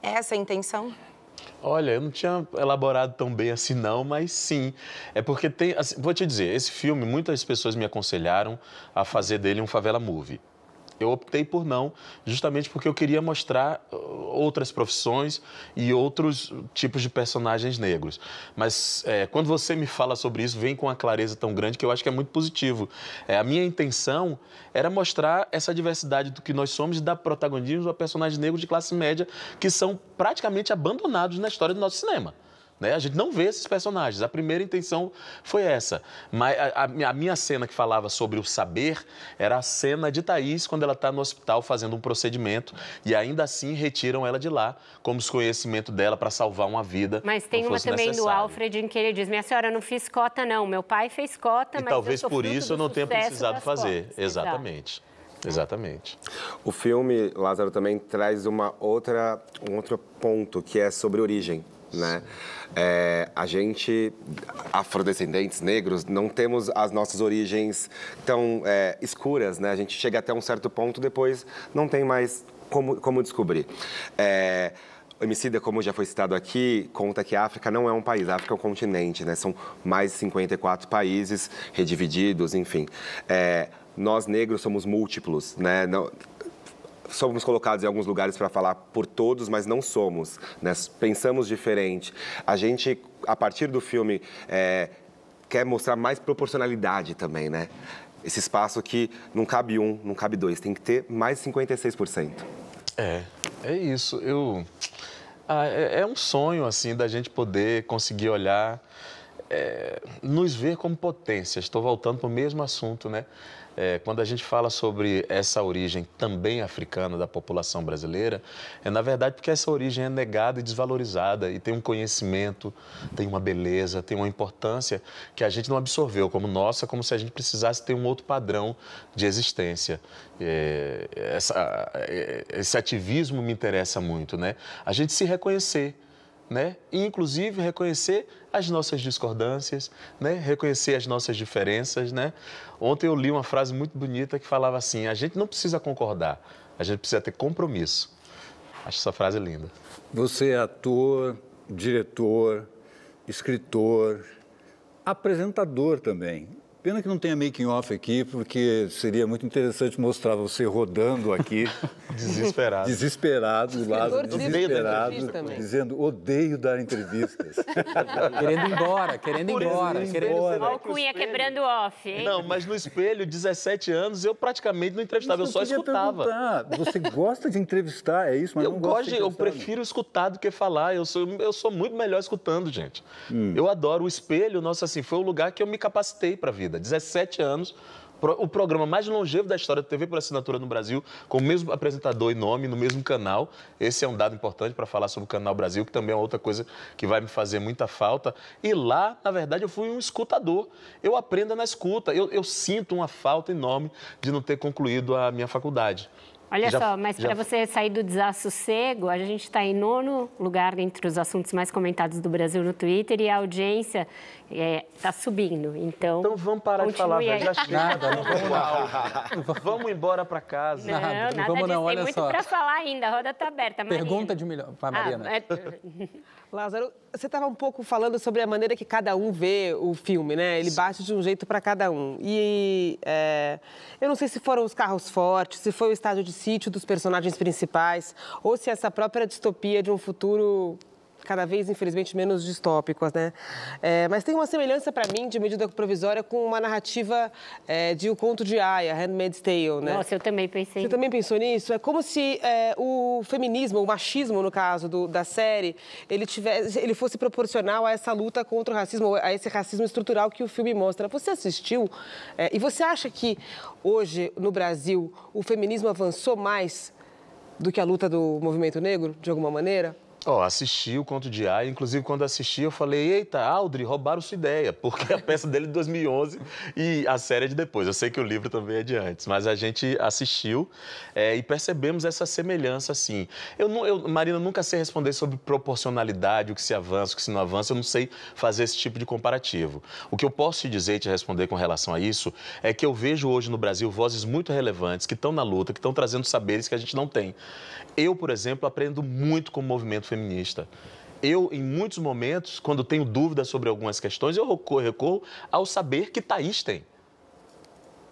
É essa é a intenção? Olha, eu não tinha elaborado tão bem assim, não, mas sim. É porque tem. Assim, vou te dizer, esse filme, muitas pessoas me aconselharam a fazer dele um favela movie. Eu optei por não, justamente porque eu queria mostrar uh, outras profissões e outros tipos de personagens negros. Mas é, quando você me fala sobre isso, vem com uma clareza tão grande que eu acho que é muito positivo. É, a minha intenção era mostrar essa diversidade do que nós somos e dar protagonismo a personagens negros de classe média que são praticamente abandonados na história do nosso cinema. Né? A gente não vê esses personagens. A primeira intenção foi essa. Mas a, a, minha cena que falava sobre o saber era a cena de Thaís quando ela está no hospital fazendo um procedimento e ainda assim retiram ela de lá como desconhecimento dela para salvar uma vida. Mas tem uma também necessário. do Alfred em que ele diz: Minha senhora, eu não fiz cota, não. Meu pai fez cota, e mas. Talvez por isso eu não tenha precisado fazer. Cotas. Exatamente. Exato. Exatamente. O filme, Lázaro, também traz uma outra, um outro ponto que é sobre origem né? É, a gente, afrodescendentes, negros, não temos as nossas origens tão é, escuras, né? A gente chega até um certo ponto, depois não tem mais como, como descobrir. É, o Emicida, como já foi citado aqui, conta que a África não é um país, a África é um continente, né? São mais de 54 países redivididos, enfim. É, nós negros somos múltiplos, né? Não, somos colocados em alguns lugares para falar por todos, mas não somos. Né? Pensamos diferente. A gente, a partir do filme, é, quer mostrar mais proporcionalidade também, né? Esse espaço que não cabe um, não cabe dois, tem que ter mais 56%. É, é isso. Eu ah, é, é um sonho assim da gente poder conseguir olhar, é, nos ver como potências. Estou voltando para o mesmo assunto, né? É, quando a gente fala sobre essa origem também africana da população brasileira, é na verdade porque essa origem é negada e desvalorizada e tem um conhecimento, tem uma beleza, tem uma importância que a gente não absorveu como nossa, como se a gente precisasse ter um outro padrão de existência. É, essa, é, esse ativismo me interessa muito, né? A gente se reconhecer, né? E inclusive reconhecer as nossas discordâncias, né? reconhecer as nossas diferenças. Né? Ontem eu li uma frase muito bonita que falava assim: a gente não precisa concordar, a gente precisa ter compromisso. Acho essa frase linda. Você é ator, diretor, escritor, apresentador também. Pena que não tenha making-off aqui, porque seria muito interessante mostrar você rodando aqui. [laughs] desesperado. Desesperado, Lázaro, né? né? desesperado. Dizendo, odeio dar entrevistas. [laughs] querendo ir embora, querendo ir embora. querendo embora. Olha o Cunha quebrando off, hein? Não, mas no espelho, 17 anos, eu praticamente não entrevistava, eu, só escutava. Você gosta de entrevistar, é isso? Mas eu não gosto de, Eu prefiro escutar do que falar. Eu sou, eu sou muito melhor escutando, gente. Hum. Eu adoro o espelho, nossa, assim, foi o lugar que eu me capacitei para a vida. 17 anos, o programa mais longevo da história da TV por assinatura no Brasil, com o mesmo apresentador e nome, no mesmo canal. Esse é um dado importante para falar sobre o Canal Brasil, que também é outra coisa que vai me fazer muita falta. E lá, na verdade, eu fui um escutador. Eu aprendo na escuta. Eu, eu sinto uma falta enorme de não ter concluído a minha faculdade. Olha já, só, mas para você sair do desassossego, a gente está em nono lugar entre os assuntos mais comentados do Brasil no Twitter e a audiência está é, tá subindo. Então, então vamos parar de falar, velho. Já Nada, não vamos lá. vamos embora para casa. Não, nada, vamos disso. não, olha Tem só. muito para falar ainda, a roda está aberta. Marina. Pergunta de melhor, para a Mariana. Ah, é... [laughs] Lázaro, você estava um pouco falando sobre a maneira que cada um vê o filme, né? Ele bate de um jeito para cada um. E é, eu não sei se foram os carros fortes, se foi o estádio de sítio dos personagens principais, ou se essa própria distopia de um futuro cada vez, infelizmente, menos distópicas, né? É, mas tem uma semelhança para mim de medida provisória com uma narrativa é, de O Conto de Aya, Handmaid's Tale, né? Nossa, eu também pensei. Você também pensou nisso? É como se é, o feminismo, o machismo, no caso do, da série, ele, tivesse, ele fosse proporcional a essa luta contra o racismo, a esse racismo estrutural que o filme mostra. Você assistiu é, e você acha que hoje, no Brasil, o feminismo avançou mais do que a luta do movimento negro, de alguma maneira? Ó, oh, assisti o Conto de Aia, inclusive quando assisti eu falei, eita, Aldri, roubaram sua ideia, porque a peça dele é de 2011 e a série é de depois. Eu sei que o livro também é de antes, mas a gente assistiu é, e percebemos essa semelhança, assim. Eu, não, eu, Marina, nunca sei responder sobre proporcionalidade, o que se avança, o que se não avança, eu não sei fazer esse tipo de comparativo. O que eu posso te dizer e te responder com relação a isso é que eu vejo hoje no Brasil vozes muito relevantes que estão na luta, que estão trazendo saberes que a gente não tem. Eu, por exemplo, aprendo muito com o movimento feminista. Eu, em muitos momentos, quando tenho dúvidas sobre algumas questões, eu recorro, ao saber que Thaís tem.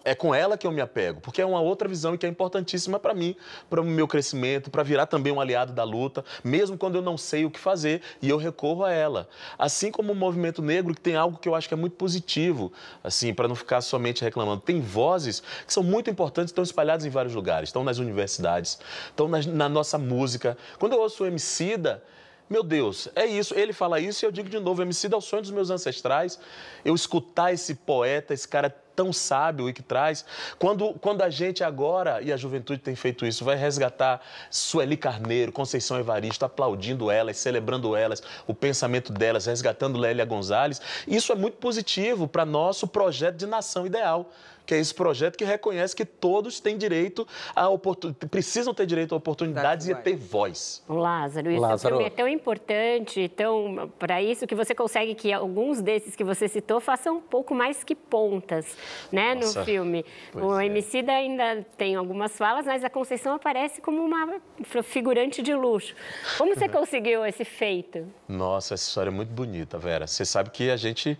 É com ela que eu me apego, porque é uma outra visão que é importantíssima para mim, para o meu crescimento, para virar também um aliado da luta, mesmo quando eu não sei o que fazer e eu recorro a ela. Assim como o movimento negro, que tem algo que eu acho que é muito positivo, assim, para não ficar somente reclamando. Tem vozes que são muito importantes, estão espalhadas em vários lugares, estão nas universidades, estão na, na nossa música. Quando eu ouço o Emicida, meu Deus, é isso. Ele fala isso e eu digo de novo: MC é o sonho dos meus ancestrais. Eu escutar esse poeta, esse cara tão sábio e que traz. Quando, quando a gente agora, e a juventude tem feito isso, vai resgatar Sueli Carneiro, Conceição Evaristo, aplaudindo elas, celebrando elas, o pensamento delas, resgatando Lélia Gonzalez, isso é muito positivo para nosso projeto de nação ideal que é esse projeto que reconhece que todos têm direito a oportunidade, precisam ter direito a oportunidades e a ter voz. Lázaro, isso Lázaro. é tão importante, tão para isso que você consegue que alguns desses que você citou façam um pouco mais que pontas, né, Nossa. no filme. Pois o é. ainda tem algumas falas, mas a Conceição aparece como uma figurante de luxo. Como você [laughs] conseguiu esse feito? Nossa, essa história é muito bonita, Vera. Você sabe que a gente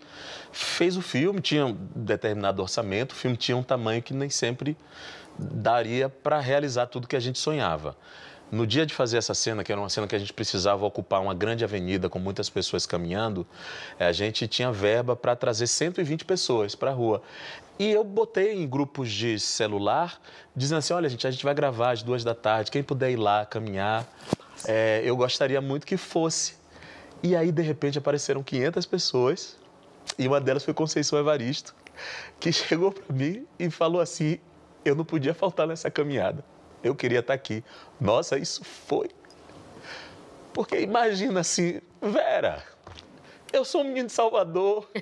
fez o filme, tinha um determinado orçamento, o filme tinha um tamanho que nem sempre daria para realizar tudo que a gente sonhava. No dia de fazer essa cena, que era uma cena que a gente precisava ocupar uma grande avenida com muitas pessoas caminhando, eh, a gente tinha verba para trazer 120 pessoas para a rua. E eu botei em grupos de celular, dizendo assim: olha, gente, a gente vai gravar às duas da tarde, quem puder ir lá caminhar, é, eu gostaria muito que fosse. E aí, de repente, apareceram 500 pessoas e uma delas foi Conceição Evaristo que chegou para mim e falou assim: eu não podia faltar nessa caminhada. Eu queria estar tá aqui. Nossa, isso foi. Porque imagina assim, Vera, eu sou um menino de Salvador, [laughs]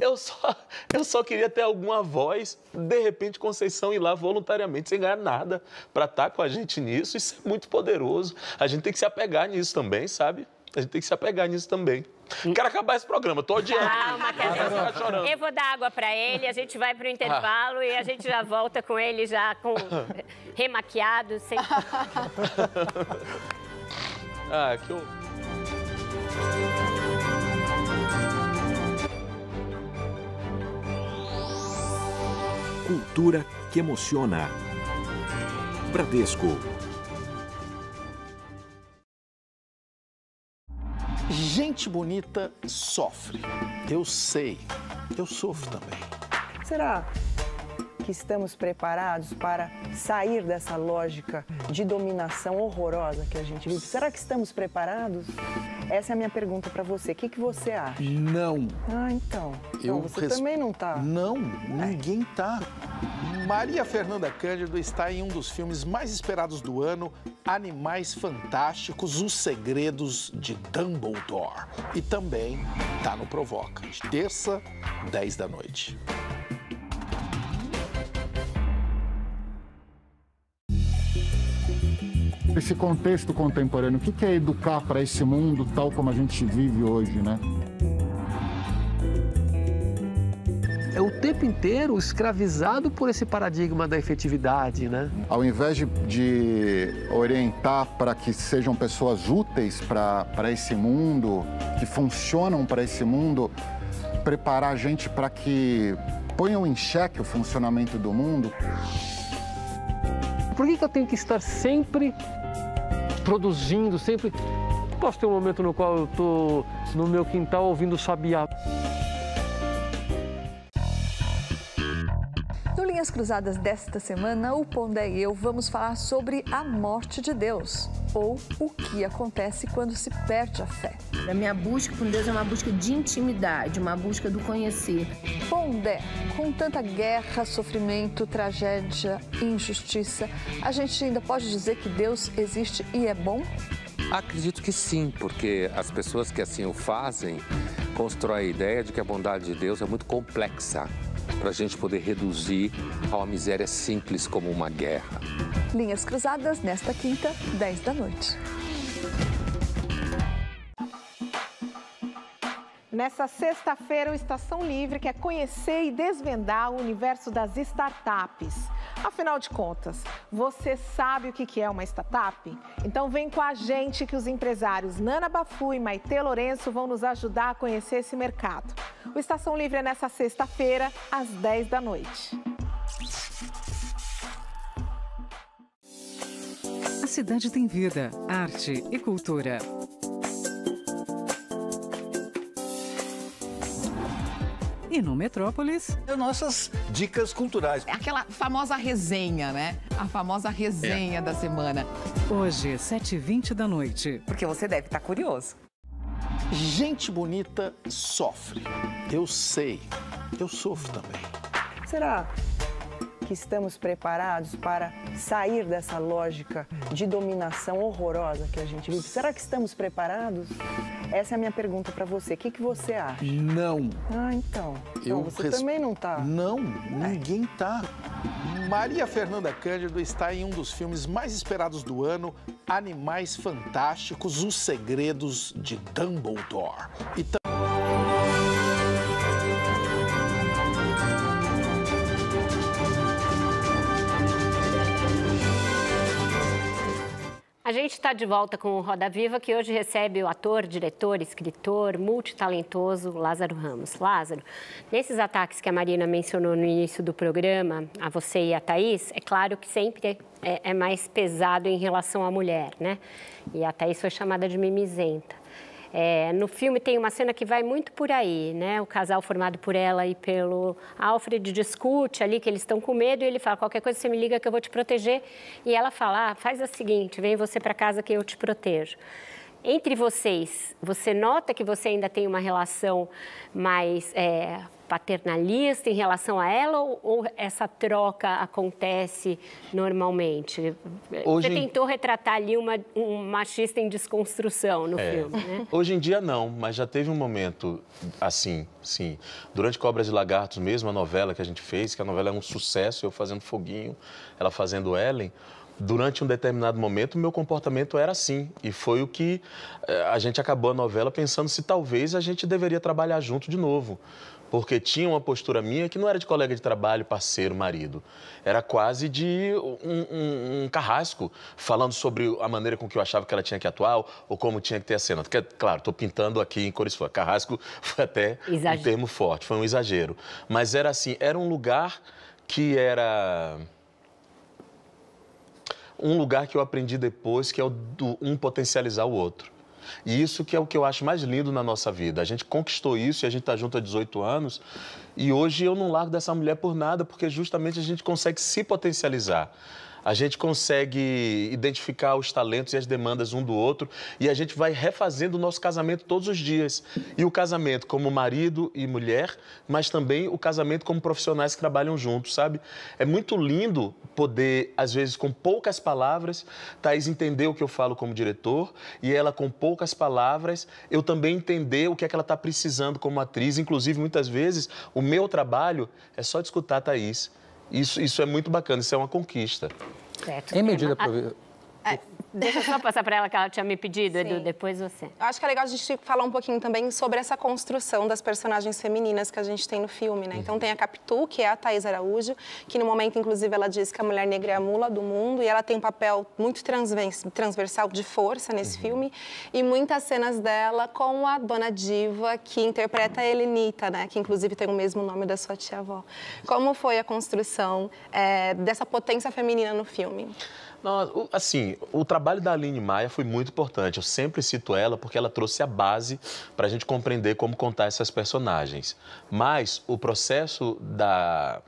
eu só, eu só queria ter alguma voz. De repente, Conceição ir lá voluntariamente, sem ganhar nada, para estar tá com a gente nisso, isso é muito poderoso. A gente tem que se apegar nisso também, sabe? A gente tem que se apegar nisso também. Hum. Quero acabar esse programa, tô odiando. Calma, que a gente... Eu vou dar água pra ele, a gente vai pro intervalo ah. e a gente já volta com ele já com [laughs] remaquiado, sem... [laughs] ah, que... Eu... Cultura que emociona. Bradesco. Gente bonita sofre. Eu sei. Eu sofro também. Será que estamos preparados para sair dessa lógica de dominação horrorosa que a gente vive? Será que estamos preparados? Essa é a minha pergunta para você. O que, que você acha? Não. Ah, então. então Eu então, você resp... também não tá. Não, é. ninguém está. tá. Maria Fernanda Cândido está em um dos filmes mais esperados do ano, Animais Fantásticos, Os Segredos de Dumbledore. E também tá no Provoca, de terça, 10 da noite. esse contexto contemporâneo. O que é educar para esse mundo tal como a gente vive hoje, né? é o tempo inteiro escravizado por esse paradigma da efetividade, né? Ao invés de, de orientar para que sejam pessoas úteis para esse mundo, que funcionam para esse mundo, preparar a gente para que ponham em xeque o funcionamento do mundo. Por que, que eu tenho que estar sempre produzindo, sempre. Posso ter um momento no qual eu estou no meu quintal ouvindo sabiá. No Linhas Cruzadas desta semana, o Pondé e eu vamos falar sobre a morte de Deus, ou o que acontece quando se perde a fé. A minha busca com Deus é uma busca de intimidade, uma busca do conhecer. Pondé, com tanta guerra, sofrimento, tragédia, injustiça, a gente ainda pode dizer que Deus existe e é bom? Acredito que sim, porque as pessoas que assim o fazem constroem a ideia de que a bondade de Deus é muito complexa para a gente poder reduzir a uma miséria simples como uma guerra. Linhas Cruzadas, nesta quinta, 10 da noite. Nessa sexta-feira, o Estação Livre quer conhecer e desvendar o universo das startups. Afinal de contas, você sabe o que é uma startup? Então vem com a gente que os empresários Nana Bafu e Maite Lourenço vão nos ajudar a conhecer esse mercado. O Estação Livre é nessa sexta-feira, às 10 da noite. A cidade tem vida, arte e cultura. E no Metrópolis. nossas dicas culturais. É aquela famosa resenha, né? A famosa resenha é. da semana. Hoje, 7h20 da noite. Porque você deve estar tá curioso. Gente bonita sofre. Eu sei. Eu sofro também. Será que estamos preparados para sair dessa lógica de dominação horrorosa que a gente vive? Será que estamos preparados? Essa é a minha pergunta para você. O que, que você acha? Não. Ah, então. então você resp... também não tá. Não, é. ninguém tá. Maria Fernanda Cândido está em um dos filmes mais esperados do ano, Animais Fantásticos, Os Segredos de Dumbledore. E A gente está de volta com o Roda Viva, que hoje recebe o ator, diretor, escritor, multitalentoso Lázaro Ramos. Lázaro, nesses ataques que a Marina mencionou no início do programa, a você e a Thaís, é claro que sempre é, é mais pesado em relação à mulher, né? E a Thaís foi chamada de mimizenta. É, no filme tem uma cena que vai muito por aí, né? O casal formado por ela e pelo Alfred discute ali que eles estão com medo e ele fala: qualquer coisa você me liga que eu vou te proteger. E ela fala: ah, faz a seguinte, vem você para casa que eu te protejo entre vocês, você nota que você ainda tem uma relação mais é, paternalista em relação a ela ou, ou essa troca acontece normalmente? Hoje Você tentou retratar ali uma, um machista em desconstrução no é. filme, né? Hoje em dia não, mas já teve um momento assim, sim. Durante Cobras e Lagartos mesmo, a novela que a gente fez, que a novela é um sucesso, eu fazendo Foguinho, ela fazendo Ellen, durante um determinado momento, meu comportamento era assim. E foi o que eh, a gente acabou a novela pensando se talvez a gente deveria trabalhar junto de novo porque tinha uma postura minha que não era de colega de trabalho, parceiro, marido. Era quase de um, um, um, carrasco, falando sobre a maneira com que eu achava que ela tinha que atuar ou como tinha que ter a cena. Porque, claro, estou pintando aqui em cores fortes. Carrasco [laughs] foi até exagero. um termo forte, foi um exagero. Mas era assim, era um lugar que era... Um lugar que eu aprendi depois, que é o do um potencializar o outro. E isso que é o que eu acho mais lindo na nossa vida. A gente conquistou isso e a gente está junto há 18 anos. E hoje eu não largo dessa mulher por nada, porque justamente a gente consegue se potencializar a gente consegue identificar os talentos e as demandas um do outro e a gente vai refazendo o nosso casamento todos os dias. E o casamento como marido e mulher, mas também o casamento como profissionais que trabalham juntos, sabe? É muito lindo poder, às vezes, com poucas palavras, Thais entender o que eu falo como diretor e ela, com poucas palavras, eu também entender o que é que ela está precisando como atriz. Inclusive, muitas vezes, o meu trabalho é só de escutar a Thaís isso, isso é muito bacana, isso é uma conquista. Certo. Em é, medida... É, Deixa eu só passar para ela que ela tinha me pedido, Sim. Edu, depois você. Eu acho que é legal a gente falar um pouquinho também sobre essa construção das personagens femininas que a gente tem no filme, né? Então uhum. tem a Capitu, que é a Thais Araújo, que no momento, inclusive, ela diz que a mulher negra é a mula do mundo e ela tem um papel muito transversal de força nesse uhum. filme e muitas cenas dela com a Dona Diva, que interpreta a Elenita, né? Que inclusive tem o mesmo nome da sua tia-avó. Como foi a construção é, dessa potência feminina no filme? Não, assim, o trabalho trabalho da Aline Maia foi muito importante. Eu sempre cito ela porque ela trouxe a base para a gente compreender como contar essas personagens. Mas o processo da,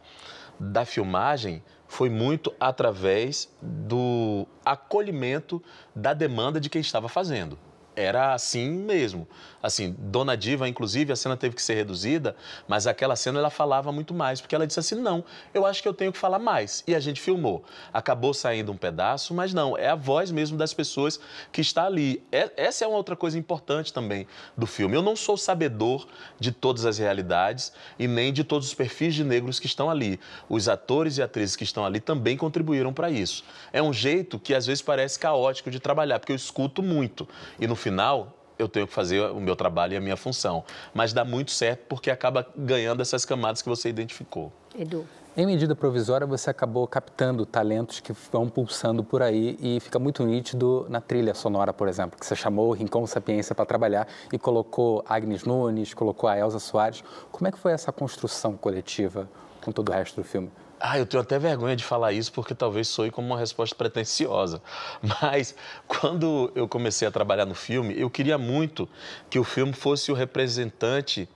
da filmagem foi muito através do acolhimento da demanda de quem estava fazendo era assim mesmo. Assim, Dona Diva, inclusive, a cena teve que ser reduzida, mas aquela cena ela falava muito mais, porque ela disse assim: não, eu acho que eu tenho que falar mais. E a gente filmou. Acabou saindo um pedaço, mas não, é a voz mesmo das pessoas que está ali. É, essa é uma outra coisa importante também do filme. Eu não sou sabedor de todas as realidades e nem de todos os perfis de negros que estão ali. Os atores e atrizes que estão ali também contribuíram para isso. É um jeito que às vezes parece caótico de trabalhar, porque eu escuto muito. E no final, eu tenho que fazer o meu trabalho e a minha função. Mas dá muito certo porque acaba ganhando essas camadas que você identificou. Edu. Em medida provisória, você acabou captando talentos que vão pulsando por aí e fica muito nítido na trilha sonora, por exemplo, que você chamou o Rincon Sapiência para trabalhar e colocou Agnes Nunes, colocou a Elsa Soares. Como é que foi essa construção coletiva com todo o resto do filme? Ah, eu tenho até vergonha de falar isso porque talvez soe como uma resposta pretensiosa. [laughs] Mas quando eu comecei a trabalhar no filme, eu queria muito que o filme fosse o representante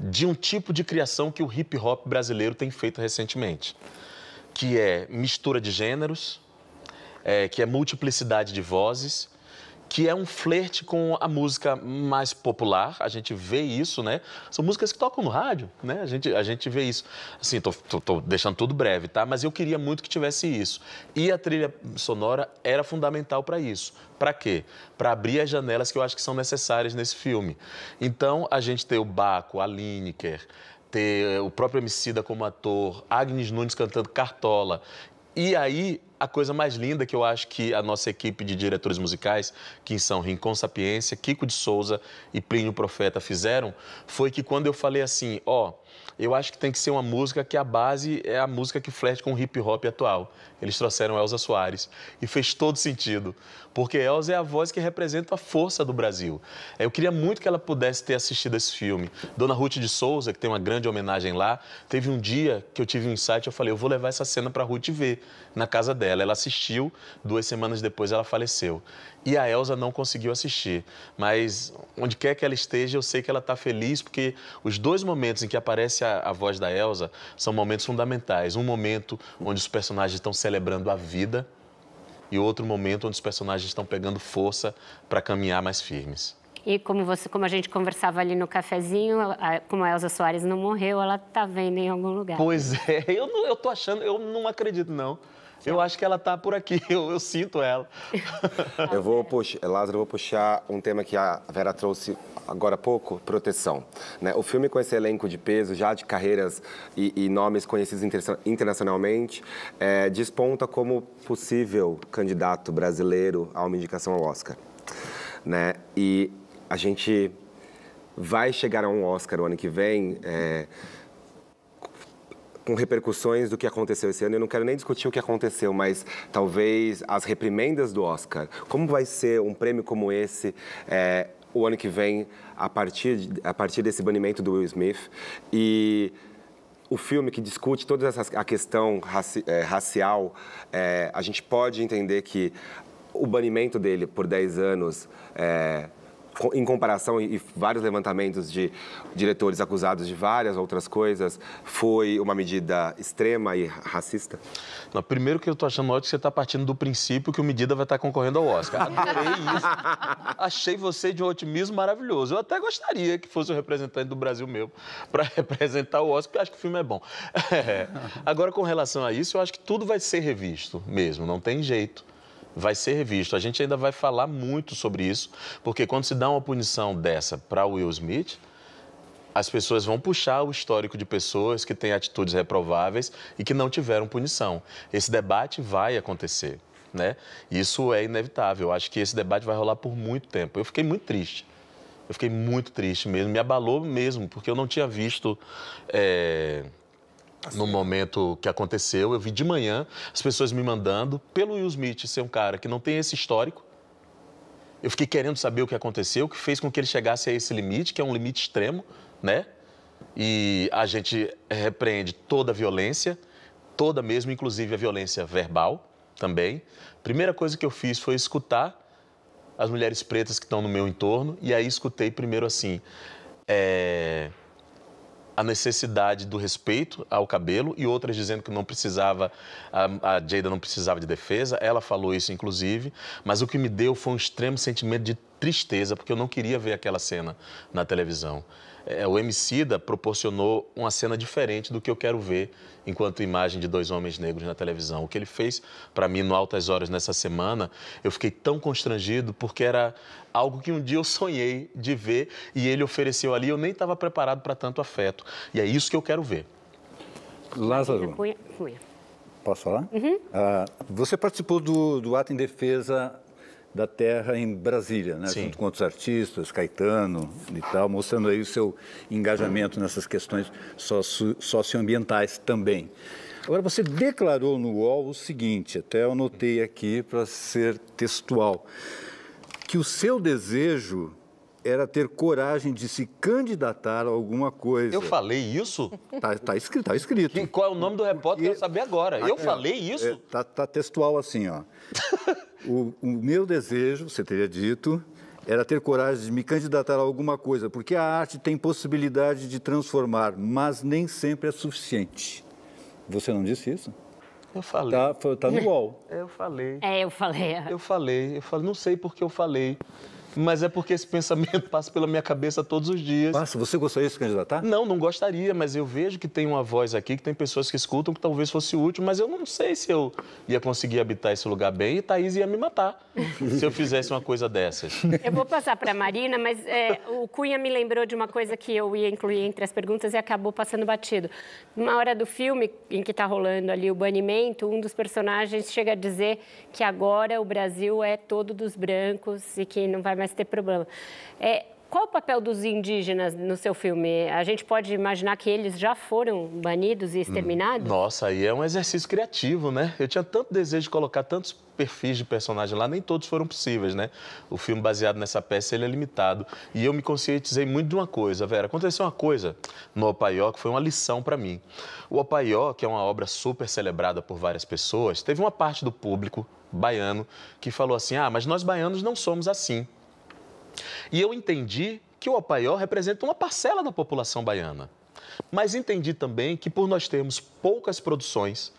de um tipo de criação que o hip hop brasileiro tem feito recentemente, que é mistura de gêneros, é, que é multiplicidade de vozes que é um flerte com a música mais popular. A gente vê isso, né? São músicas que tocam no rádio, né? A gente, a gente vê isso. Assim, tô, tô, tô deixando tudo breve, tá? Mas eu queria muito que tivesse isso. E a trilha sonora era fundamental para isso. Para quê? Para abrir as janelas que eu acho que são necessárias nesse filme. Então, a gente tem o Baco, a Lineker, ter o próprio Emicida como ator, Agnes Nunes cantando Cartola. E aí, a coisa mais linda que eu acho que a nossa equipe de diretores musicais, que são Rincon Sapiência, Kiko de Souza e Plínio Profeta fizeram, foi que quando eu falei assim, ó, eu acho que tem que ser uma música que a base é a música que flerte com o hip hop atual. Eles trouxeram Elza Soares e fez todo sentido, porque Elsa é a voz que representa a força do Brasil. Eu queria muito que ela pudesse ter assistido esse filme. Dona Ruth de Souza, que tem uma grande homenagem lá, teve um dia que eu tive um insight, eu falei, eu vou levar essa cena para Ruth ver na casa dela. Ela assistiu, duas semanas depois ela faleceu. E a Elsa não conseguiu assistir, mas onde quer que ela esteja, eu sei que ela está feliz, porque os dois momentos em que aparece a, a voz da Elsa são momentos fundamentais. Um momento onde os personagens estão celebrando a vida, e outro momento onde os personagens estão pegando força para caminhar mais firmes. E como você, como a gente conversava ali no cafezinho, a, como a Elza Soares não morreu, ela tá vendo em algum lugar. Pois é, [laughs] eu não, eu tô achando, eu não acredito não. Eu acho que ela está por aqui, [laughs] eu, eu sinto ela. [laughs] eu vou puxar, Lázaro, eu vou puxar um tema que a Vera trouxe agora há pouco, proteção. Né? O filme com esse elenco de peso, já de carreiras e, e nomes conhecidos internacionalmente, é, desponta como possível candidato brasileiro a uma indicação ao Oscar. Né? E a gente vai chegar a um Oscar o ano que vem... É, com repercussões do que aconteceu esse ano. Eu não quero nem discutir o que aconteceu, mas talvez as reprimendas do Oscar. Como vai ser um prêmio como esse é, o ano que vem, a partir, a partir desse banimento do Will Smith? E o filme que discute toda essa, a questão raci, é, racial, é, a gente pode entender que o banimento dele por 10 anos é, em comparação e vários levantamentos de diretores acusados de várias outras coisas, foi uma medida extrema e racista? Não, primeiro que eu tô achando ótimo que você está partindo do princípio que o Medida vai estar tá concorrendo ao Oscar. Adorei isso. Achei você de um otimismo maravilhoso. Eu até gostaria que fosse o representante do Brasil mesmo para [laughs] representar o Oscar, porque acho que o filme é bom. [laughs] É. Agora, com relação a isso, eu acho que tudo vai ser revisto mesmo, não tem jeito vai ser revisto. A gente ainda vai falar muito sobre isso, porque quando se dá uma punição dessa para Will Smith, as pessoas vão puxar o histórico de pessoas que têm atitudes reprováveis e que não tiveram punição. Esse debate vai acontecer, né? Isso é inevitável. Eu acho que esse debate vai rolar por muito tempo. Eu fiquei muito triste. Eu fiquei muito triste mesmo. Me abalou mesmo, porque eu não tinha visto. É no assim. momento que aconteceu. Eu vi de manhã as pessoas me mandando pelo Will Smith ser um cara que não tem esse histórico. Eu fiquei querendo saber o que aconteceu, o que fez com que ele chegasse a esse limite, que é um limite extremo, né? E a gente repreende toda a violência, toda mesmo, inclusive a violência verbal também. Primeira coisa que eu fiz foi escutar as mulheres pretas que estão no meu entorno, e aí escutei primeiro assim. É a necessidade do respeito ao cabelo e outras dizendo que não precisava, a, a Jada não precisava de defesa. Ela falou isso, inclusive, mas o que me deu foi um extremo sentimento de tristeza, porque eu não queria ver aquela cena na televisão é, o Emicida proporcionou uma cena diferente do que eu quero ver enquanto imagem de dois homens negros na televisão. O que ele fez para mim no Altas Horas nessa semana, eu fiquei tão constrangido porque era algo que um dia eu sonhei de ver e ele ofereceu ali, eu nem estava preparado para tanto afeto. E é isso que eu quero ver. Lázaro. Posso falar? Uhum. Uh, você participou do, do ato em defesa da terra em Brasília, né? junto com outros artistas, Caetano e tal, mostrando aí o seu engajamento nessas questões socioambientais também. Agora, você declarou no UOL o seguinte, até eu anotei aqui para ser textual, que o seu desejo era ter coragem de se candidatar a alguma coisa. Eu falei isso? Está tá escrito. Tá escrito. Que, qual é o nome do repórter? Porque... Quero saber agora. eu falei isso? É, tá, tá textual assim, ó. [laughs] O, o meu desejo, você teria dito, era ter coragem de me candidatar a alguma coisa, porque a arte tem possibilidade de transformar, mas nem sempre é suficiente. Você não disse isso? Eu falei. Tá, tá no [laughs] UOL. É, eu falei. É, eu falei. Eu falei, eu falei. Não sei porque eu falei mas é porque esse pensamento [laughs] passa pela minha cabeça todos os dias. Passa, você gostaria de se candidatar? Não, não gostaria, mas eu vejo que tem uma voz aqui, que tem pessoas que escutam que talvez fosse útil, mas eu não sei se eu ia conseguir habitar esse lugar bem e Thaís ia me matar [laughs] se eu fizesse uma coisa dessas. Eu vou passar para a Marina, mas é, o Cunha me lembrou de uma coisa que eu ia incluir entre as perguntas e acabou passando batido. Uma hora do filme em que está rolando ali o banimento, um dos personagens chega a dizer que agora o Brasil é todo dos brancos e que não vai mais ter problema. É, qual o papel dos indígenas no seu filme? A gente pode imaginar que eles já foram banidos e hum, exterminados? Nossa, aí é um exercício criativo, né? Eu tinha tanto desejo de colocar tantos perfis de personagem lá, nem todos foram possíveis, né? O filme baseado nessa peça, ele é limitado. E eu me conscientizei muito de uma coisa, Vera. Aconteceu uma coisa no Opaió que foi uma lição para mim. O Opaió, que é uma obra super celebrada por várias pessoas, teve uma parte do público baiano que falou assim, ah, mas nós baianos não somos assim. E eu entendi que o Apaió representa uma parcela da população baiana. Mas entendi também que, por nós termos poucas produções,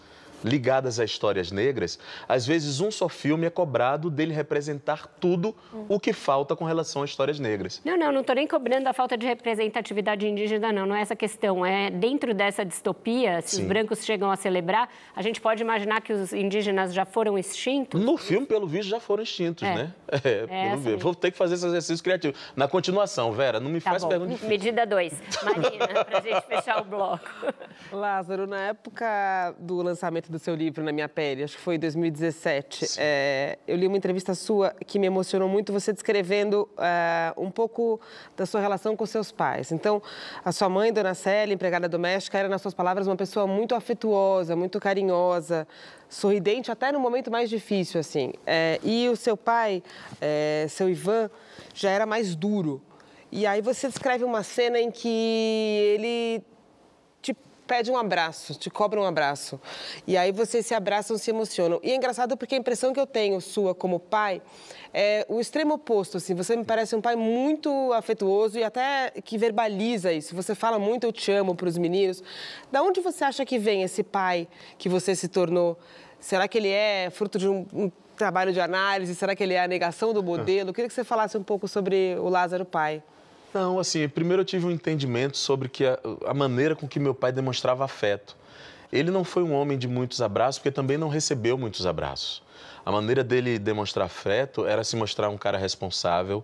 ligadas a histórias negras, às vezes um só filme é cobrado dele representar tudo hum. o que falta com relação a histórias negras. Não, não, não estou nem cobrando a falta de representatividade indígena, não, não é essa questão. É dentro dessa distopia, se Sim. os brancos chegam a celebrar, a gente pode imaginar que os indígenas já foram extintos? No filme, pelo visto, já foram extintos, é. né? [laughs] É, é pelo Vou ter que fazer esse exercício criativo. Na continuação, Vera, não me tá faz bom. pergunta difícil. Medida 2. [laughs] Marina, para gente fechar o bloco. Lázaro, na época do lançamento do seu livro na minha pele, acho que foi 2017. É, eu li uma entrevista sua que me emocionou muito, você descrevendo é, um pouco da sua relação com seus pais. Então, a sua mãe, Dona Célia, empregada doméstica, era, nas suas palavras, uma pessoa muito afetuosa, muito carinhosa, sorridente até no momento mais difícil, assim. É, e o seu pai, é, seu Ivan, já era mais duro. E aí você descreve uma cena em que ele pede um abraço, te cobra um abraço. E aí vocês se abraçam, se emocionam. E é engraçado porque a impressão que eu tenho sua como pai é o extremo oposto. Assim, você me parece um pai muito afetuoso e até que verbaliza isso. Você fala muito eu te amo para os meninos. Da onde você acha que vem esse pai que você se tornou? Será que ele é fruto de um, um trabalho de análise? Será que ele é a negação do modelo? Eu ah. queria que você falasse um pouco sobre o Lázaro Pai. Não, assim, primeiro eu tive um entendimento sobre que a, a maneira com que meu pai demonstrava afeto. Ele não foi um homem de muitos abraços, porque também não recebeu muitos abraços. A maneira dele demonstrar afeto era se mostrar um cara responsável,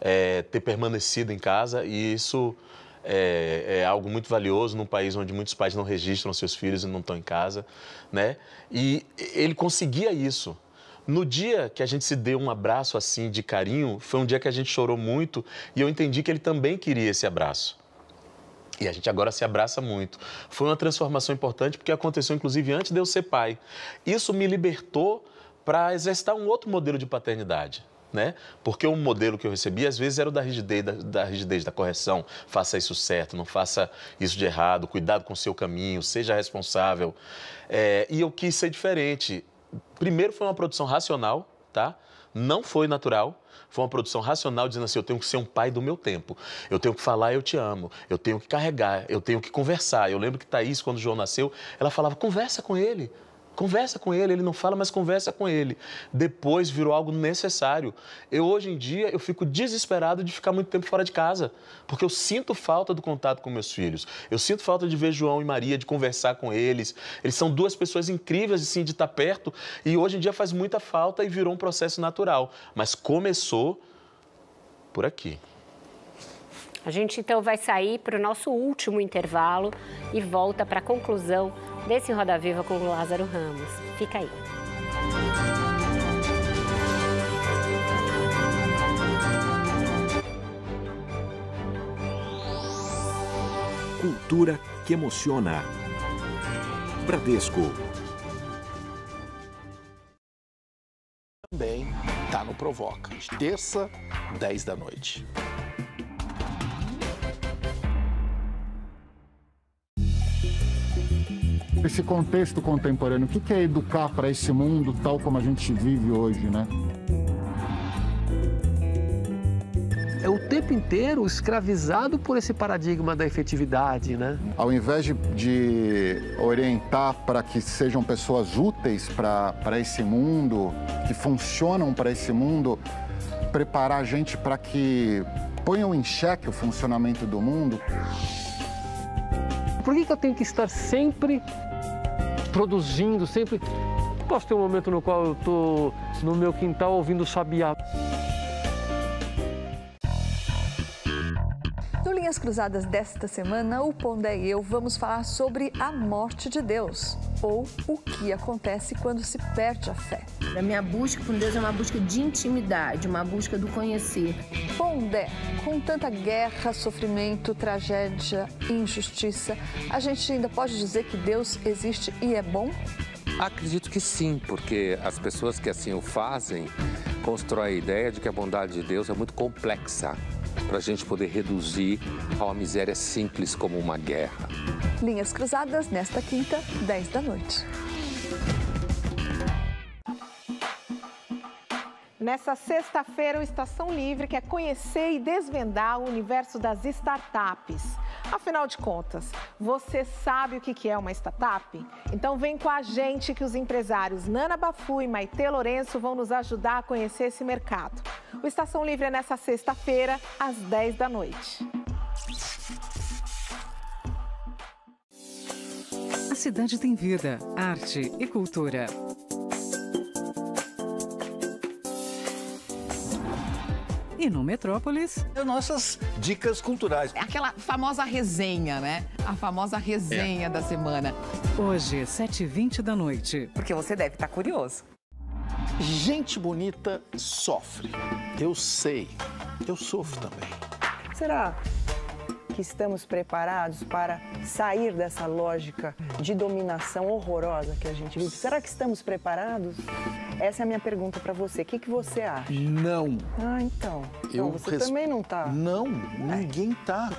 é, ter permanecido em casa, e isso é, é, algo muito valioso num país onde muitos pais não registram seus filhos e não estão em casa, né? E ele conseguia isso. No dia que a gente se deu um abraço assim de carinho, foi um dia que a gente chorou muito e eu entendi que ele também queria esse abraço. E a gente agora se abraça muito. Foi uma transformação importante porque aconteceu inclusive antes de eu ser pai. Isso me libertou para exercitar um outro modelo de paternidade. Né? Porque o modelo que eu recebi, às vezes, era o da rigidez da, da rigidez, da correção. Faça isso certo, não faça isso de errado, cuidado com o seu caminho, seja responsável. É, e eu quis ser diferente primeiro foi uma produção racional, tá? Não foi natural. Foi uma produção racional dizendo assim: eu tenho que ser um pai do meu tempo. Eu tenho que falar, eu te amo. Eu tenho que carregar, eu tenho que conversar. Eu lembro que Thaís, quando o João nasceu, ela falava: conversa com ele. Conversa com ele, ele não fala, mas conversa com ele. Depois virou algo necessário. Eu hoje em dia eu fico desesperado de ficar muito tempo fora de casa, porque eu sinto falta do contato com meus filhos. Eu sinto falta de ver João e Maria, de conversar com eles. Eles são duas pessoas incríveis assim de estar tá perto e hoje em dia faz muita falta e virou um processo natural, mas começou por aqui. A gente então vai sair para o nosso último intervalo e volta para a conclusão desse Roda Viva com o Lázaro Ramos. Fica aí. Cultura que emociona. Bradesco. Também tá no Provoca, terça, 10 da noite. esse contexto contemporâneo. O que é educar para esse mundo tal como a gente vive hoje, né? é o tempo inteiro escravizado por esse paradigma da efetividade, né? Ao invés de, de orientar para que sejam pessoas úteis para esse mundo, que funcionam para esse mundo, preparar a gente para que ponham em xeque o funcionamento do mundo. Por que, que eu tenho que estar sempre produzindo, sempre. Posso ter um momento no qual eu estou no meu quintal ouvindo sabiá. Linhas Cruzadas desta semana, o Pondé e eu vamos falar sobre a morte de Deus, ou o que acontece quando se perde a fé. A minha busca com Deus é uma busca de intimidade, uma busca do conhecer. Pondé, com tanta guerra, sofrimento, tragédia, injustiça, a gente ainda pode dizer que Deus existe e é bom? Acredito que sim, porque as pessoas que assim o fazem constroem a ideia de que a bondade de Deus é muito complexa para a gente poder reduzir a uma miséria simples como uma guerra. Linhas Cruzadas, nesta quinta, 10 da noite. Nessa sexta-feira, o Estação Livre quer conhecer e desvendar o universo das startups. Afinal de contas, você sabe o que é uma startup? Então vem com a gente que os empresários Nana Bafu e Maite Lourenço vão nos ajudar a conhecer esse mercado. O Estação Livre é nessa sexta-feira, às 10 da noite. A cidade tem vida, arte e cultura. E no Metrópolis. nossas dicas culturais. É aquela famosa resenha, né? A famosa resenha é. da semana. Hoje, 7h20 da noite. Porque você deve estar tá curioso. Gente bonita sofre. Eu sei. Eu sofro também. Será que estamos preparados para sair dessa lógica de dominação horrorosa que a gente vive? Será que estamos preparados? Essa é a minha pergunta para você. O que, que você acha? Não. Ah, então. então você resp... também não tá. Não, é. ninguém tá.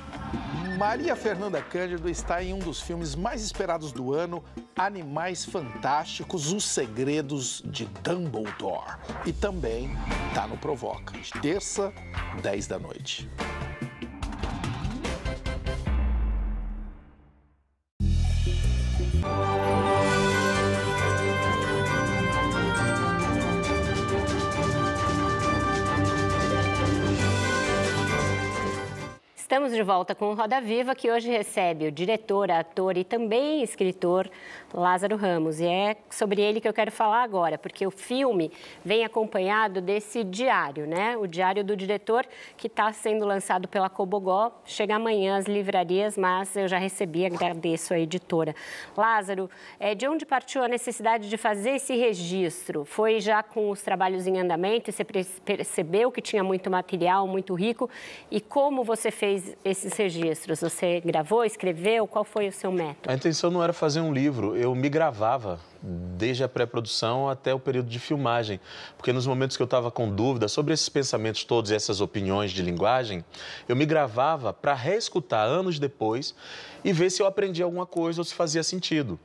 Maria Fernanda Cândido está em um dos filmes mais esperados do ano, Animais Fantásticos, Os Segredos de Dumbledore. E também tá no Provoca, de terça, 10 da noite. Estamos de volta com o Roda Viva, que hoje recebe o diretor, ator e também escritor Lázaro Ramos. E é sobre ele que eu quero falar agora, porque o filme vem acompanhado desse diário, né? O diário do diretor que está sendo lançado pela Cobogó. Chega amanhã às livrarias, mas eu já recebi, agradeço a editora. Lázaro, é, de onde partiu a necessidade de fazer esse registro? Foi já com os trabalhos em andamento? Você percebeu que tinha muito material, muito rico? E como você fez esses registros? Você gravou, escreveu? Qual foi o seu método? A intenção não era fazer um livro. Eu eu me gravava desde a pré-produção até o período de filmagem, porque nos momentos que eu estava com dúvida sobre esses pensamentos todos e essas opiniões de linguagem, eu me gravava para reescutar anos depois e ver se eu aprendi alguma coisa ou se fazia sentido.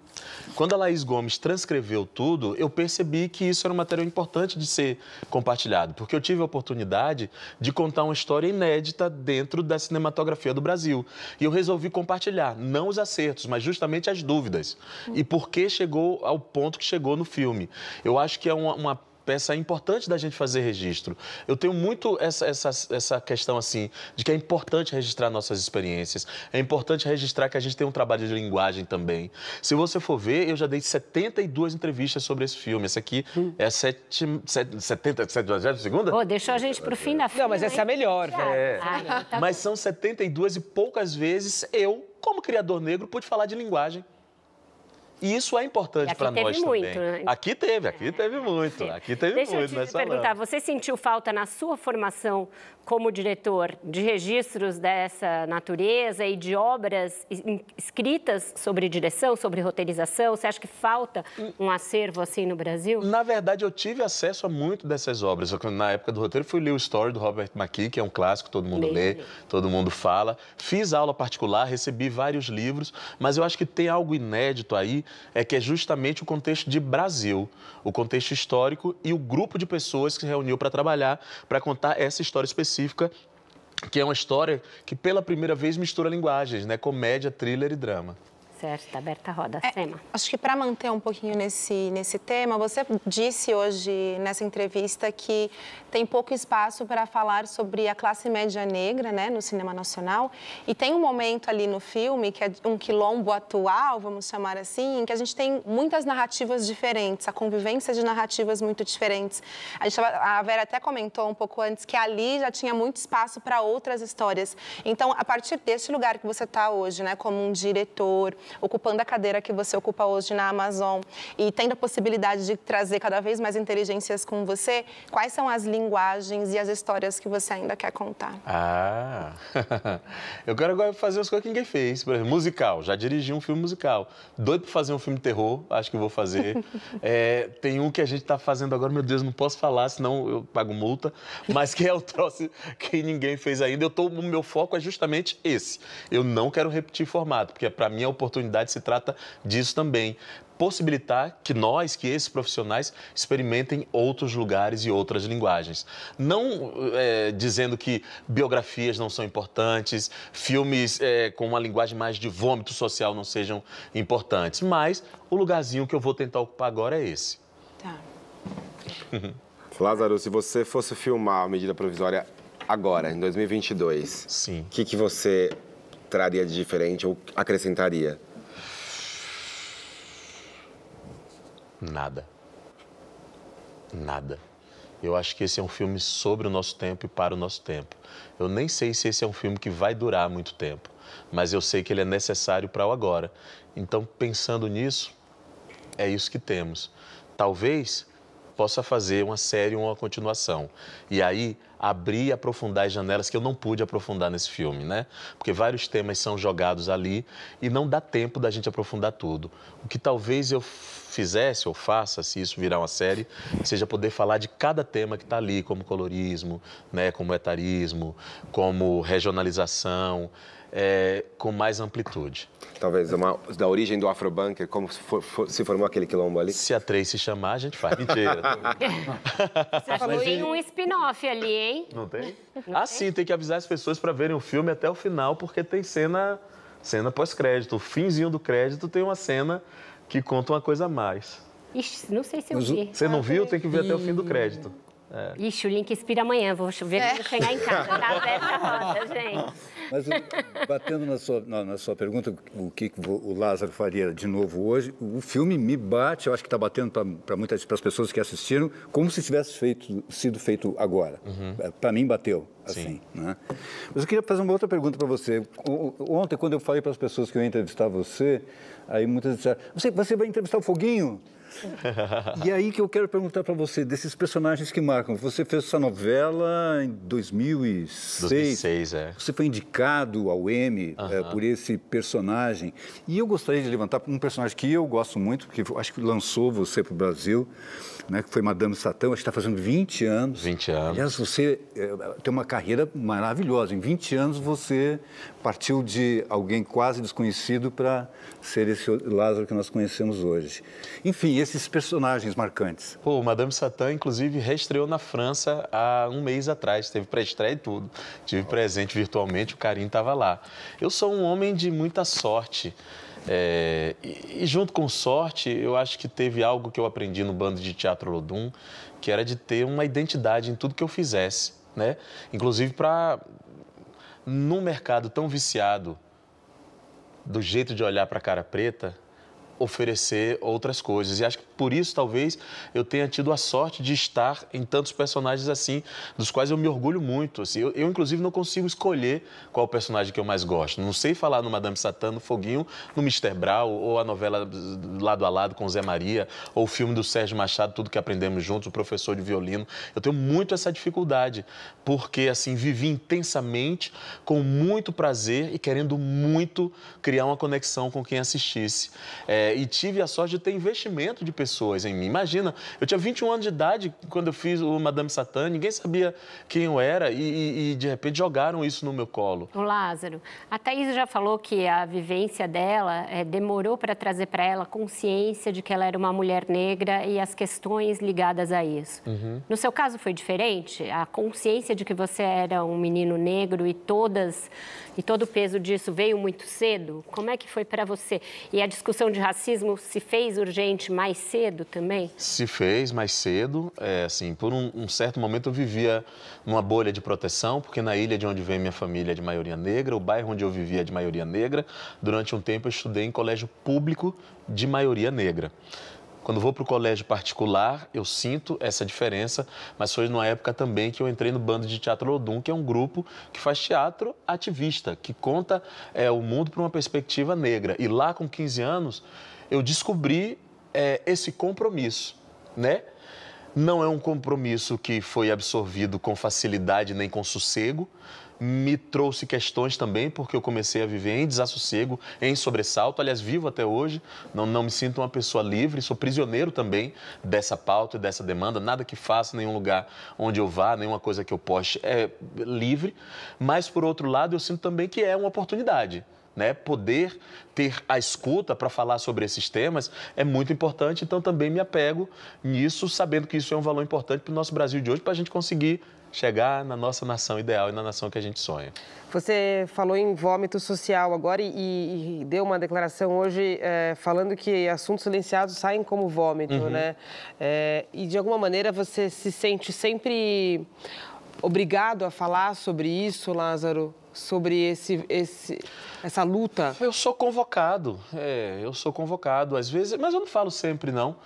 Quando a Laís Gomes transcreveu tudo, eu percebi que isso era um material importante de ser compartilhado, porque eu tive a oportunidade de contar uma história inédita dentro da cinematografia do Brasil. E eu resolvi compartilhar, não os acertos, mas justamente as dúvidas. E por que chegou ao ponto que chegou no filme. Eu acho que é uma, uma peça é importante da gente fazer registro. Eu tenho muito essa, essa, essa questão assim, de que é importante registrar nossas experiências, é importante registrar que a gente tem um trabalho de linguagem também. Se você for ver, eu já dei 72 entrevistas sobre esse filme. Essa aqui hum. é a 70, 72 segunda? Oh, deixou a gente pro fim da fila. Não, mas essa é a melhor, velho. Ah, é. Ah, tá mas são 72 e poucas vezes eu, como criador negro, pude falar de linguagem. E isso é importante para nós muito, também. Né? Aqui teve, aqui é. teve muito, aqui teve Deixa muito. Deixa eu te perguntar, você sentiu falta na sua formação como diretor de registros dessa natureza e de obras escritas sobre direção, sobre roteirização? Você acha que falta um acervo assim no Brasil? Na verdade, eu tive acesso a muito dessas obras. Na época do roteiro, fui ler o Story do Robert McKee, que é um clássico, todo mundo lê, todo mundo fala. Fiz aula particular, recebi vários livros, mas eu acho que tem algo inédito aí, é que é justamente o contexto de Brasil, o contexto histórico e o grupo de pessoas que se reuniu para trabalhar, para contar essa história específica específica que é uma história que pela primeira vez mistura linguagens, né? Comédia, thriller e drama. Certo, aberta a roda, é, Acho que para manter um pouquinho nesse, nesse tema, você disse hoje nessa entrevista que tem pouco espaço para falar sobre a classe média negra né, no cinema nacional. E tem um momento ali no filme, que é um quilombo atual, vamos chamar assim, em que a gente tem muitas narrativas diferentes, a convivência de narrativas muito diferentes. A, gente, a Vera até comentou um pouco antes que ali já tinha muito espaço para outras histórias. Então, a partir desse lugar que você está hoje, né, como um diretor, ocupando a cadeira que você ocupa hoje na Amazon e tendo a possibilidade de trazer cada vez mais inteligências com você, quais são as linguagens e as histórias que você ainda quer contar? Ah, [laughs] eu quero agora fazer as coisas que ninguém fez. Por exemplo, musical, já dirigi um filme musical. Doido para fazer um filme terror, acho que vou fazer. [laughs] É, tem um que a gente está fazendo agora, meu Deus, não posso falar, senão eu pago multa, mas que é o troço que ninguém fez ainda. Eu tô, o meu foco é justamente esse. Eu não quero repetir formato, porque para mim é oportunidade oportunidade se trata disso também. Possibilitar que nós, que esses profissionais, experimentem outros lugares e outras linguagens. Não é, dizendo que biografias não são importantes, filmes é, com uma linguagem mais de vômito social não sejam importantes, mas o lugarzinho que eu vou tentar ocupar agora é esse. Tá. [laughs] Lázaro, se você fosse filmar a medida provisória agora, em 2022, o que, que você traria de diferente ou acrescentaria? Nada. Nada. Eu acho que esse é um filme sobre o nosso tempo e para o nosso tempo. Eu nem sei se esse é um filme que vai durar muito tempo, mas eu sei que ele é necessário para o agora. Então, pensando nisso, é isso que temos. Talvez possa fazer uma série ou uma continuação. E aí abrir e aprofundar as janelas que eu não pude aprofundar nesse filme, né? Porque vários temas são jogados ali e não dá tempo da gente aprofundar tudo. O que talvez eu fizesse ou faça, se isso virar uma série, seja poder falar de cada tema que está ali, como colorismo, né, como etarismo, como regionalização, é, com mais amplitude. Talvez uma, da origem do Afrobanker, como se, for, for, se, formou aquele quilombo ali? Se a Três se chamar, a gente faz. Mentira. [laughs] Você falou em um spin-off ali, hein? Não tem? Não ah, tem? sim, tem que avisar as pessoas para verem o filme até o final, porque tem cena, cena pós-crédito. O finzinho do crédito tem uma cena que conta uma coisa a mais. Ixi, não sei se eu Mas, vi. Você não ah, viu? Tem que ver até o fim do crédito. É. Ixi, o link expira amanhã, vou ver é. quando chegar em casa. [laughs] Tá roda, gente. Mas batendo na sua, na, na sua pergunta, o que o Lázaro faria de novo hoje, o filme me bate, eu acho que está batendo para muitas para as pessoas que assistiram, como se tivesse feito, sido feito agora. Uhum. É, para mim, bateu. Assim, né? Mas eu queria fazer uma outra pergunta para você. Ontem, quando eu falei para as pessoas que eu ia entrevistar você, aí muitas disseram: você, você vai entrevistar o Foguinho? e aí que eu quero perguntar para você, desses personagens que marcam. Você fez essa novela em 2006. 2006, é. Você foi indicado ao Emmy uh -huh. é, por esse personagem. E eu gostaria de levantar um personagem que eu gosto muito, que acho que lançou você para o Brasil, né, que foi Madame Satã. Acho que está fazendo 20 anos. 20 anos. Aliás, você é, tem uma carreira maravilhosa. Em 20 anos você partiu de alguém quase desconhecido para ser esse Lázaro que nós conhecemos hoje. Enfim, esses personagens marcantes. Pô, Madame Satã, inclusive, reestreou na França há um mês atrás, teve pré-estreia e tudo. Tive presente virtualmente, o Carinho estava lá. Eu sou um homem de muita sorte. É, e, e, junto com sorte, eu acho que teve algo que eu aprendi no bando de teatro Lodum, que era de ter uma identidade em tudo que eu fizesse. Né? Inclusive para num mercado tão viciado do jeito de olhar para a cara preta, oferecer outras coisas. E acho que por isso, talvez, eu tenha tido a sorte de estar em tantos personagens assim, dos quais eu me orgulho muito. Assim. Eu, eu, inclusive, não consigo escolher qual personagem que eu mais gosto. Não sei falar no Madame Satã, no Foguinho, no Mr. Brown, ou a novela Lado a Lado com Zé Maria, ou o filme do Sérgio Machado, Tudo que Aprendemos Juntos, o professor de violino. Eu tenho muito essa dificuldade, porque, assim, vivi intensamente, com muito prazer e querendo muito criar uma conexão com quem assistisse. É, é, e tive a sorte de ter investimento de pessoas em mim. Imagina, eu tinha 21 anos de idade quando eu fiz o Madame Satã, ninguém sabia quem eu era e, e, e de repente jogaram isso no meu colo. O Lázaro, a Thaís já falou que a vivência dela é, demorou para trazer para ela consciência de que ela era uma mulher negra e as questões ligadas a isso. Uhum. No seu caso foi diferente? A consciência de que você era um menino negro e todas e todo o peso disso veio muito cedo? Como é que foi para você? E a discussão de raciocínio? racismo se fez urgente mais cedo também? Se fez mais cedo, é, assim, por um, um, certo momento eu vivia numa bolha de proteção, porque na ilha de onde vem minha família é de maioria negra, o bairro onde eu vivia é de maioria negra. Durante um tempo eu estudei em colégio público de maioria negra. Quando vou para o colégio particular, eu sinto essa diferença, mas foi numa época também que eu entrei no Bando de Teatro Lodum, que é um grupo que faz teatro ativista, que conta é, o mundo para uma perspectiva negra. E lá, com 15 anos, eu descobri é, esse compromisso, né? Não é um compromisso que foi absorvido com facilidade nem com sossego. Me trouxe questões também, porque eu comecei a viver em desassossego, em sobressalto. Aliás, vivo até hoje, não, não me sinto uma pessoa livre, sou prisioneiro também dessa pauta e dessa demanda. Nada que faça, nenhum lugar onde eu vá, nenhuma coisa que eu poste é livre. Mas, por outro lado, eu sinto também que é uma oportunidade né? Poder ter a escuta para falar sobre esses temas é muito importante, então também me apego nisso, sabendo que isso é um valor importante para o nosso Brasil de hoje, para a gente conseguir chegar na nossa nação ideal e na nação que a gente sonha. Você falou em vômito social agora e, e deu uma declaração hoje é, falando que assuntos silenciados saem como vômito, uhum. né? É, e de alguma maneira você se sente sempre obrigado a falar sobre isso, Lázaro? Sobre esse, esse, essa luta? Eu sou convocado, é, eu sou convocado às vezes, mas eu não falo sempre, não.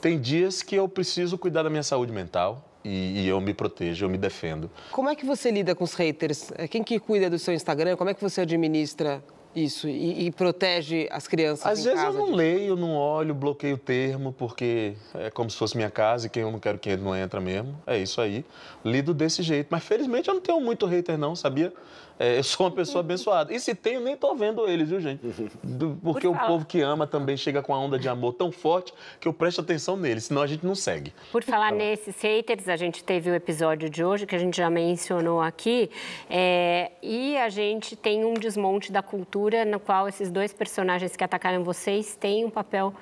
Tem dias que eu preciso cuidar da minha saúde mental, e, e, eu me protejo, eu me defendo. Como é que você lida com os haters? Quem que cuida do seu Instagram? Como é que você administra isso, e, e, protege as crianças. Às vezes eu não de... leio, não olho, bloqueio o termo, porque é como se fosse minha casa e quem eu não quero que ele não entra mesmo. É isso aí. Lido desse jeito. Mas felizmente eu não tenho muito hater, não, sabia? É, eu sou uma pessoa abençoada. E se tenho, nem tô vendo eles, viu, gente? Do, porque o povo que ama também chega com a onda de amor tão forte que eu presto atenção neles, senão a gente não segue. Por falar nesses haters, a gente teve o episódio de hoje que a gente já mencionou aqui. É, e a gente tem um desmonte da cultura no qual esses dois personagens que atacaram vocês têm um papel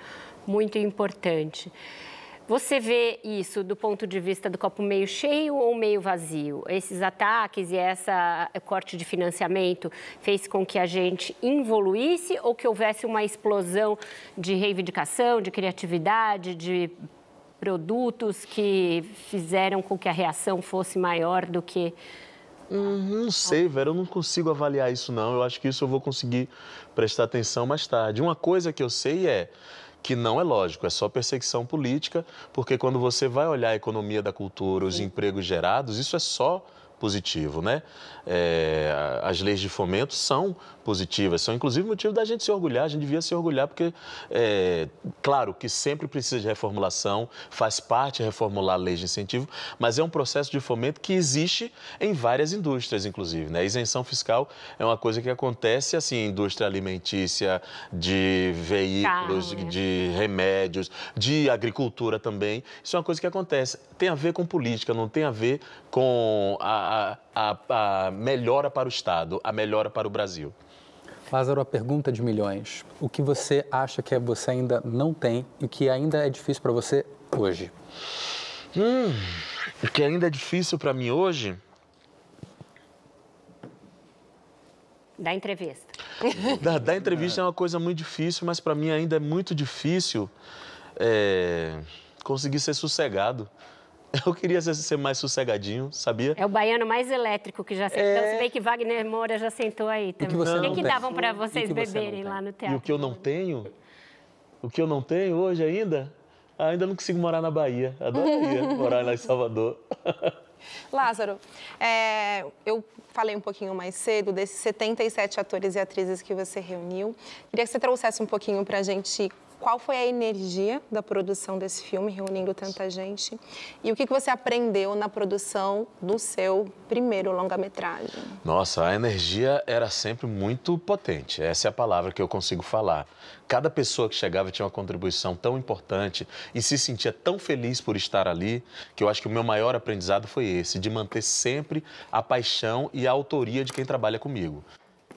muito importante. Você vê isso do ponto de vista do copo meio cheio ou meio vazio? Esses ataques e essa eh, corte de financiamento fez com que a gente involuísse ou que houvesse uma explosão de reivindicação, de criatividade, de produtos que fizeram com que a reação fosse maior do que Hum, não sei, Vera, eu não consigo avaliar isso, não. Eu acho que isso eu vou conseguir prestar atenção mais tarde. Uma coisa que eu sei é que não é lógico, é só perseguição política, porque quando você vai olhar a economia da cultura, os empregos gerados, isso é só positivo, né? é, as leis de fomento são positivas, são inclusive motivo da gente se orgulhar, a gente devia se orgulhar, porque, é, claro, que sempre precisa de reformulação, faz parte reformular a lei de incentivo, mas é um processo de fomento que existe em várias indústrias, inclusive. Né? A isenção fiscal é uma coisa que acontece, assim, indústria alimentícia, de veículos, de remédios, de agricultura também. Isso é uma coisa que acontece. Tem a ver com política, não tem a ver com a, a, a, a melhora para o Estado, a melhora para o Brasil. Lázaro, a pergunta de milhões. O que você acha que você ainda não tem e que ainda é difícil para você hoje? Hum, o que ainda é difícil para mim hoje? Da entrevista. Da, [laughs] da entrevista é. uma coisa muito difícil, mas para mim ainda é muito difícil é, conseguir ser sossegado. [laughs] Eu queria ser mais sossegadinho, sabia? É o baiano mais elétrico que já sentou. É... Então, se é. bem que Wagner Moura já sentou aí também. O que, não, que, que davam para vocês que você beberem lá no teatro? E o que eu não tenho, o que eu não tenho hoje ainda, ainda não consigo morar na Bahia. Adoraria [laughs] morar lá em Salvador. [laughs] Lázaro, é, eu falei um pouquinho mais cedo desses 77 atores e atrizes que você reuniu. Queria que você trouxesse um pouquinho para a gente qual foi a energia da produção desse filme, reunindo tanta gente, e o que, que você aprendeu na produção do seu primeiro longa-metragem. Nossa, a energia era sempre muito potente, essa é a palavra que eu consigo falar. Cada pessoa que chegava tinha uma contribuição tão importante e se sentia tão feliz por estar ali, que eu acho que o meu maior aprendizado foi esse, de manter sempre a paixão e a autoria de quem trabalha comigo.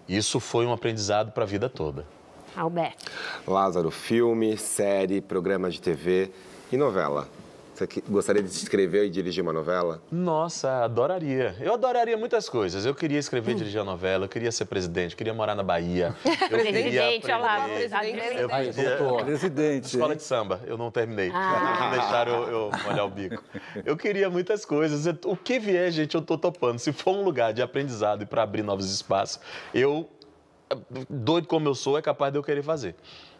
Isso foi um aprendizado para a vida toda. Alberto. Lázaro, filme, série, programa de TV e novela. Você gostaria de escrever e dirigir uma novela? Nossa, adoraria. Eu adoraria muitas coisas. Eu queria escrever e dirigir uma novela, eu queria ser presidente, eu queria morar na Bahia. [laughs] presidente, olha lá, presidente. Eu Presidente. Escola de samba, eu não terminei. Ah. Não deixaram eu, eu molhar o bico. Eu queria muitas coisas. O que vier, gente, eu tô topando. Se for um lugar de aprendizado e para abrir novos espaços, eu doido como eu sou, é capaz de eu querer fazer.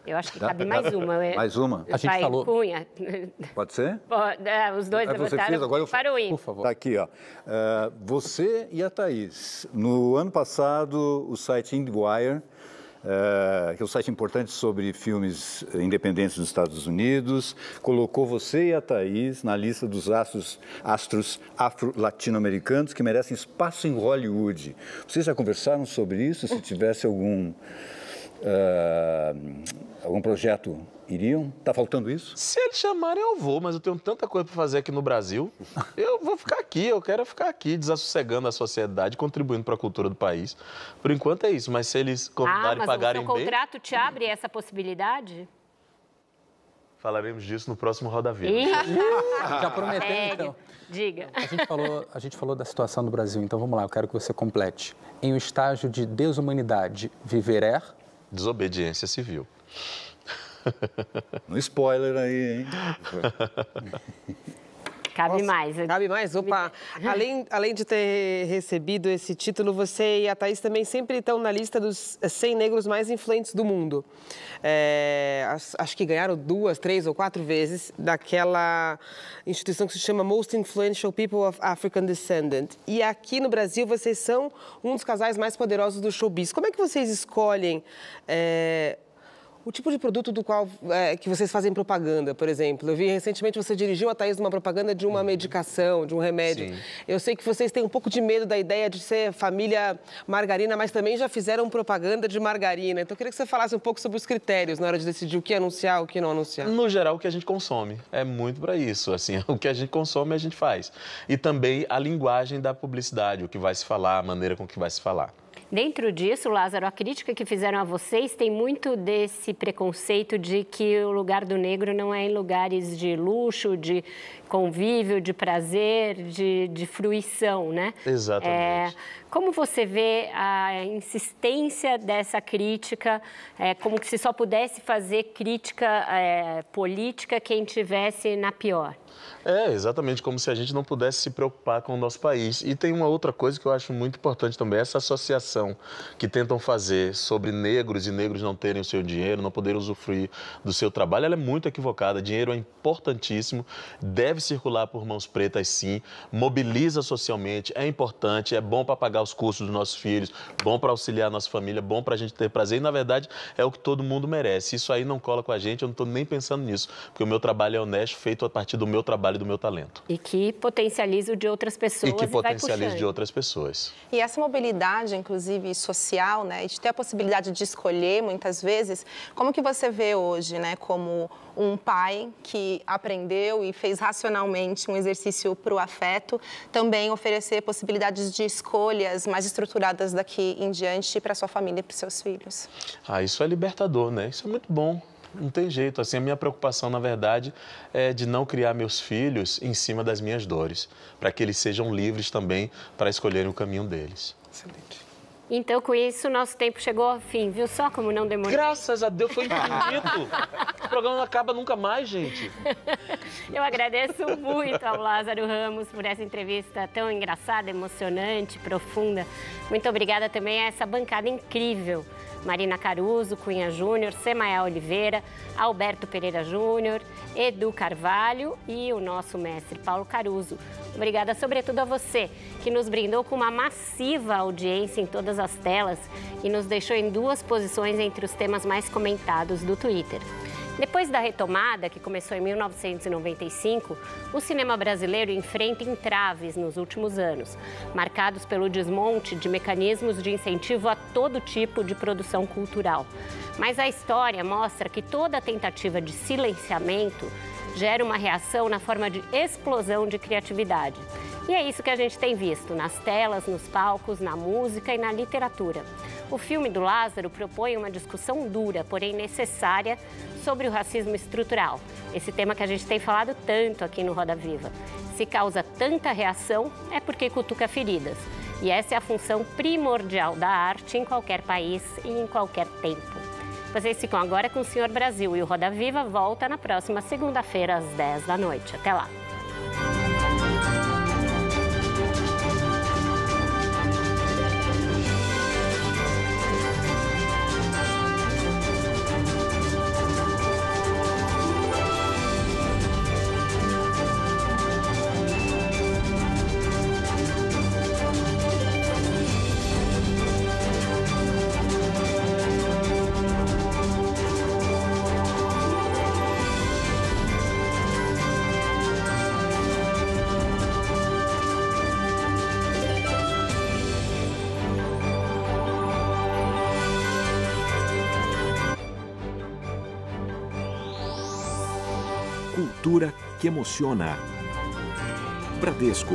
Eu acho que cabe né? mais uma. Mais uma? A gente falou. Cunha. Pode ser? Pode, é, os dois é, você fez, agora eu... para o Por favor. Está aqui, ó. É, você e a Thaís. No ano passado, o site IndWire eh, que é um site importante sobre filmes independentes dos Estados Unidos, colocou você e a Thaís na lista dos astros, astros afro-latino-americanos que merecem espaço em Hollywood. Vocês já conversaram sobre isso? Se tivesse algum, uh, algum projeto Iriam? Tá faltando isso? Se eles chamarem, eu vou, mas eu tenho tanta coisa para fazer aqui no Brasil. Eu vou ficar aqui, eu quero é ficar aqui, desassossegando a sociedade, contribuindo para a cultura do país. Por enquanto é isso, mas se eles ah, convidarem ah, e pagarem bem... o contrato te abre essa possibilidade? Falaremos disso no próximo Roda Viva. [laughs] Já prometeu, é, então. Diga. A gente, falou, a gente falou da situação do Brasil, então vamos lá, eu quero que você complete. Em um estágio de desumanidade, viver é? Desobediência civil um [laughs] spoiler aí, hein? [laughs] Cabe Nossa, mais. Né? Cabe mais? Opa! [laughs] Além, além de ter recebido esse título, você e a Thaís também sempre estão na lista dos 100 negros mais influentes do mundo. É, acho que ganharam duas, três ou quatro vezes daquela instituição que se chama Most Influential People of African Descent. E aqui no Brasil, vocês são um dos casais mais poderosos do showbiz. Como é que vocês escolhem é, o tipo de produto do qual é, que vocês fazem propaganda, por exemplo. Eu vi recentemente você dirigiu a Thaís numa propaganda de uma uhum. medicação, de um remédio. Sim. Eu sei que vocês têm um pouco de medo da ideia de ser família margarina, mas também já fizeram propaganda de margarina. Então eu queria que você falasse um pouco sobre os critérios na hora de decidir o que anunciar, o que não anunciar. No geral, o que a gente consome. É muito para isso, assim, [laughs] o que a gente consome a gente faz. E também a linguagem da publicidade, o que vai se falar, a maneira com que vai se falar. Dentro disso, Lázaro, a crítica que fizeram a vocês tem muito desse preconceito de que o lugar do negro não é em lugares de luxo, de convívio, de prazer, de, de fruição, né? Exatamente. É, como você vê a insistência dessa crítica, é, como se só pudesse fazer crítica é, política quem tivesse na pior? É, exatamente, como se a gente não pudesse se preocupar com o nosso país. E tem uma outra coisa que eu acho muito importante também, essa associação que tentam fazer sobre negros e negros não terem o seu dinheiro, não poderem usufruir do seu trabalho, ela é muito equivocada. Dinheiro é importantíssimo, deve circular por mãos pretas sim, mobiliza socialmente, é importante, é bom para pagar os cursos dos nossos filhos, bom para auxiliar a nossa família, bom para a gente ter prazer. E, na verdade, é o que todo mundo merece. Isso aí não cola com a gente, eu não estou nem pensando nisso, porque o meu trabalho é honesto, feito a partir do meu trabalho e do meu talento. E que potencializa o de outras pessoas. E que potencializa potencializa de outras pessoas. E essa mobilidade, inclusive social, né, de ter a possibilidade de escolher muitas vezes, como que você vê hoje, né, como um pai que aprendeu e fez racionalmente um exercício para o afeto, também oferecer possibilidades de escolhas mais estruturadas daqui em diante para sua família e para seus filhos. Ah, isso é libertador, né? Isso é muito bom não tem jeito. Assim, a minha preocupação, na verdade, é de não criar meus filhos em cima das minhas dores, para que eles sejam livres também para escolherem o caminho deles. Excelente. Então, com isso, nosso tempo chegou ao fim, viu? Só como não demorou. Graças a Deus, foi ah. infinito. o programa não acaba nunca mais, gente. [laughs] Eu agradeço muito ao Lázaro Ramos por essa entrevista tão engraçada, emocionante, profunda. Muito obrigada também a essa bancada incrível. Marina Caruso, Cunha Júnior, Semael Oliveira, Alberto Pereira Júnior, Edu Carvalho e o nosso mestre Paulo Caruso. Obrigada, sobretudo, a você que nos brindou com uma massiva audiência em todas as telas e nos deixou em duas posições entre os temas mais comentados do Twitter. Depois da retomada, que começou em 1995, o cinema brasileiro enfrenta entraves nos últimos anos, marcados pelo desmonte de mecanismos de incentivo a todo tipo de produção cultural. Mas a história mostra que toda tentativa de silenciamento gera uma reação na forma de explosão de criatividade. E é isso que a gente tem visto nas telas, nos palcos, na música e na literatura. O filme do Lázaro propõe uma discussão dura, porém necessária, sobre o racismo estrutural, esse tema que a gente tem falado tanto aqui no Roda Viva. Se causa tanta reação, é porque cutuca feridas. E essa é a função primordial da arte em qualquer país e em qualquer tempo. Vocês ficam agora com o Senhor Brasil e o Roda Viva volta na próxima segunda-feira às 10 da noite. Até lá! que emociona. Bradesco.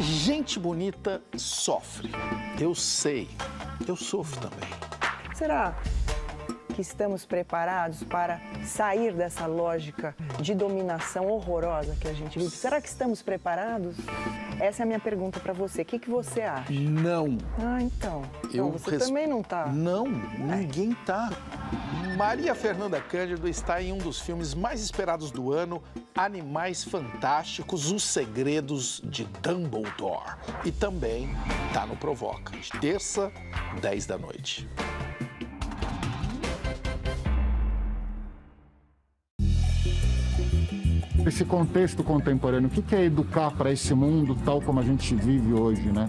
Gente bonita sofre. Eu sei. Eu sofro também. Será que estamos preparados para sair dessa lógica de dominação horrorosa que a gente vive? Será que estamos preparados? Essa é a minha pergunta para você. O que, que você acha? Não. Ah, então. então você resp... também não tá. Não, é. ninguém tá. Maria Fernanda Cândido está em um dos filmes mais esperados do ano, Animais Fantásticos, Os Segredos de Dumbledore. E também tá no Provoca, terça, 10 da noite. esse contexto contemporâneo, o que é educar para esse mundo tal como a gente vive hoje, né?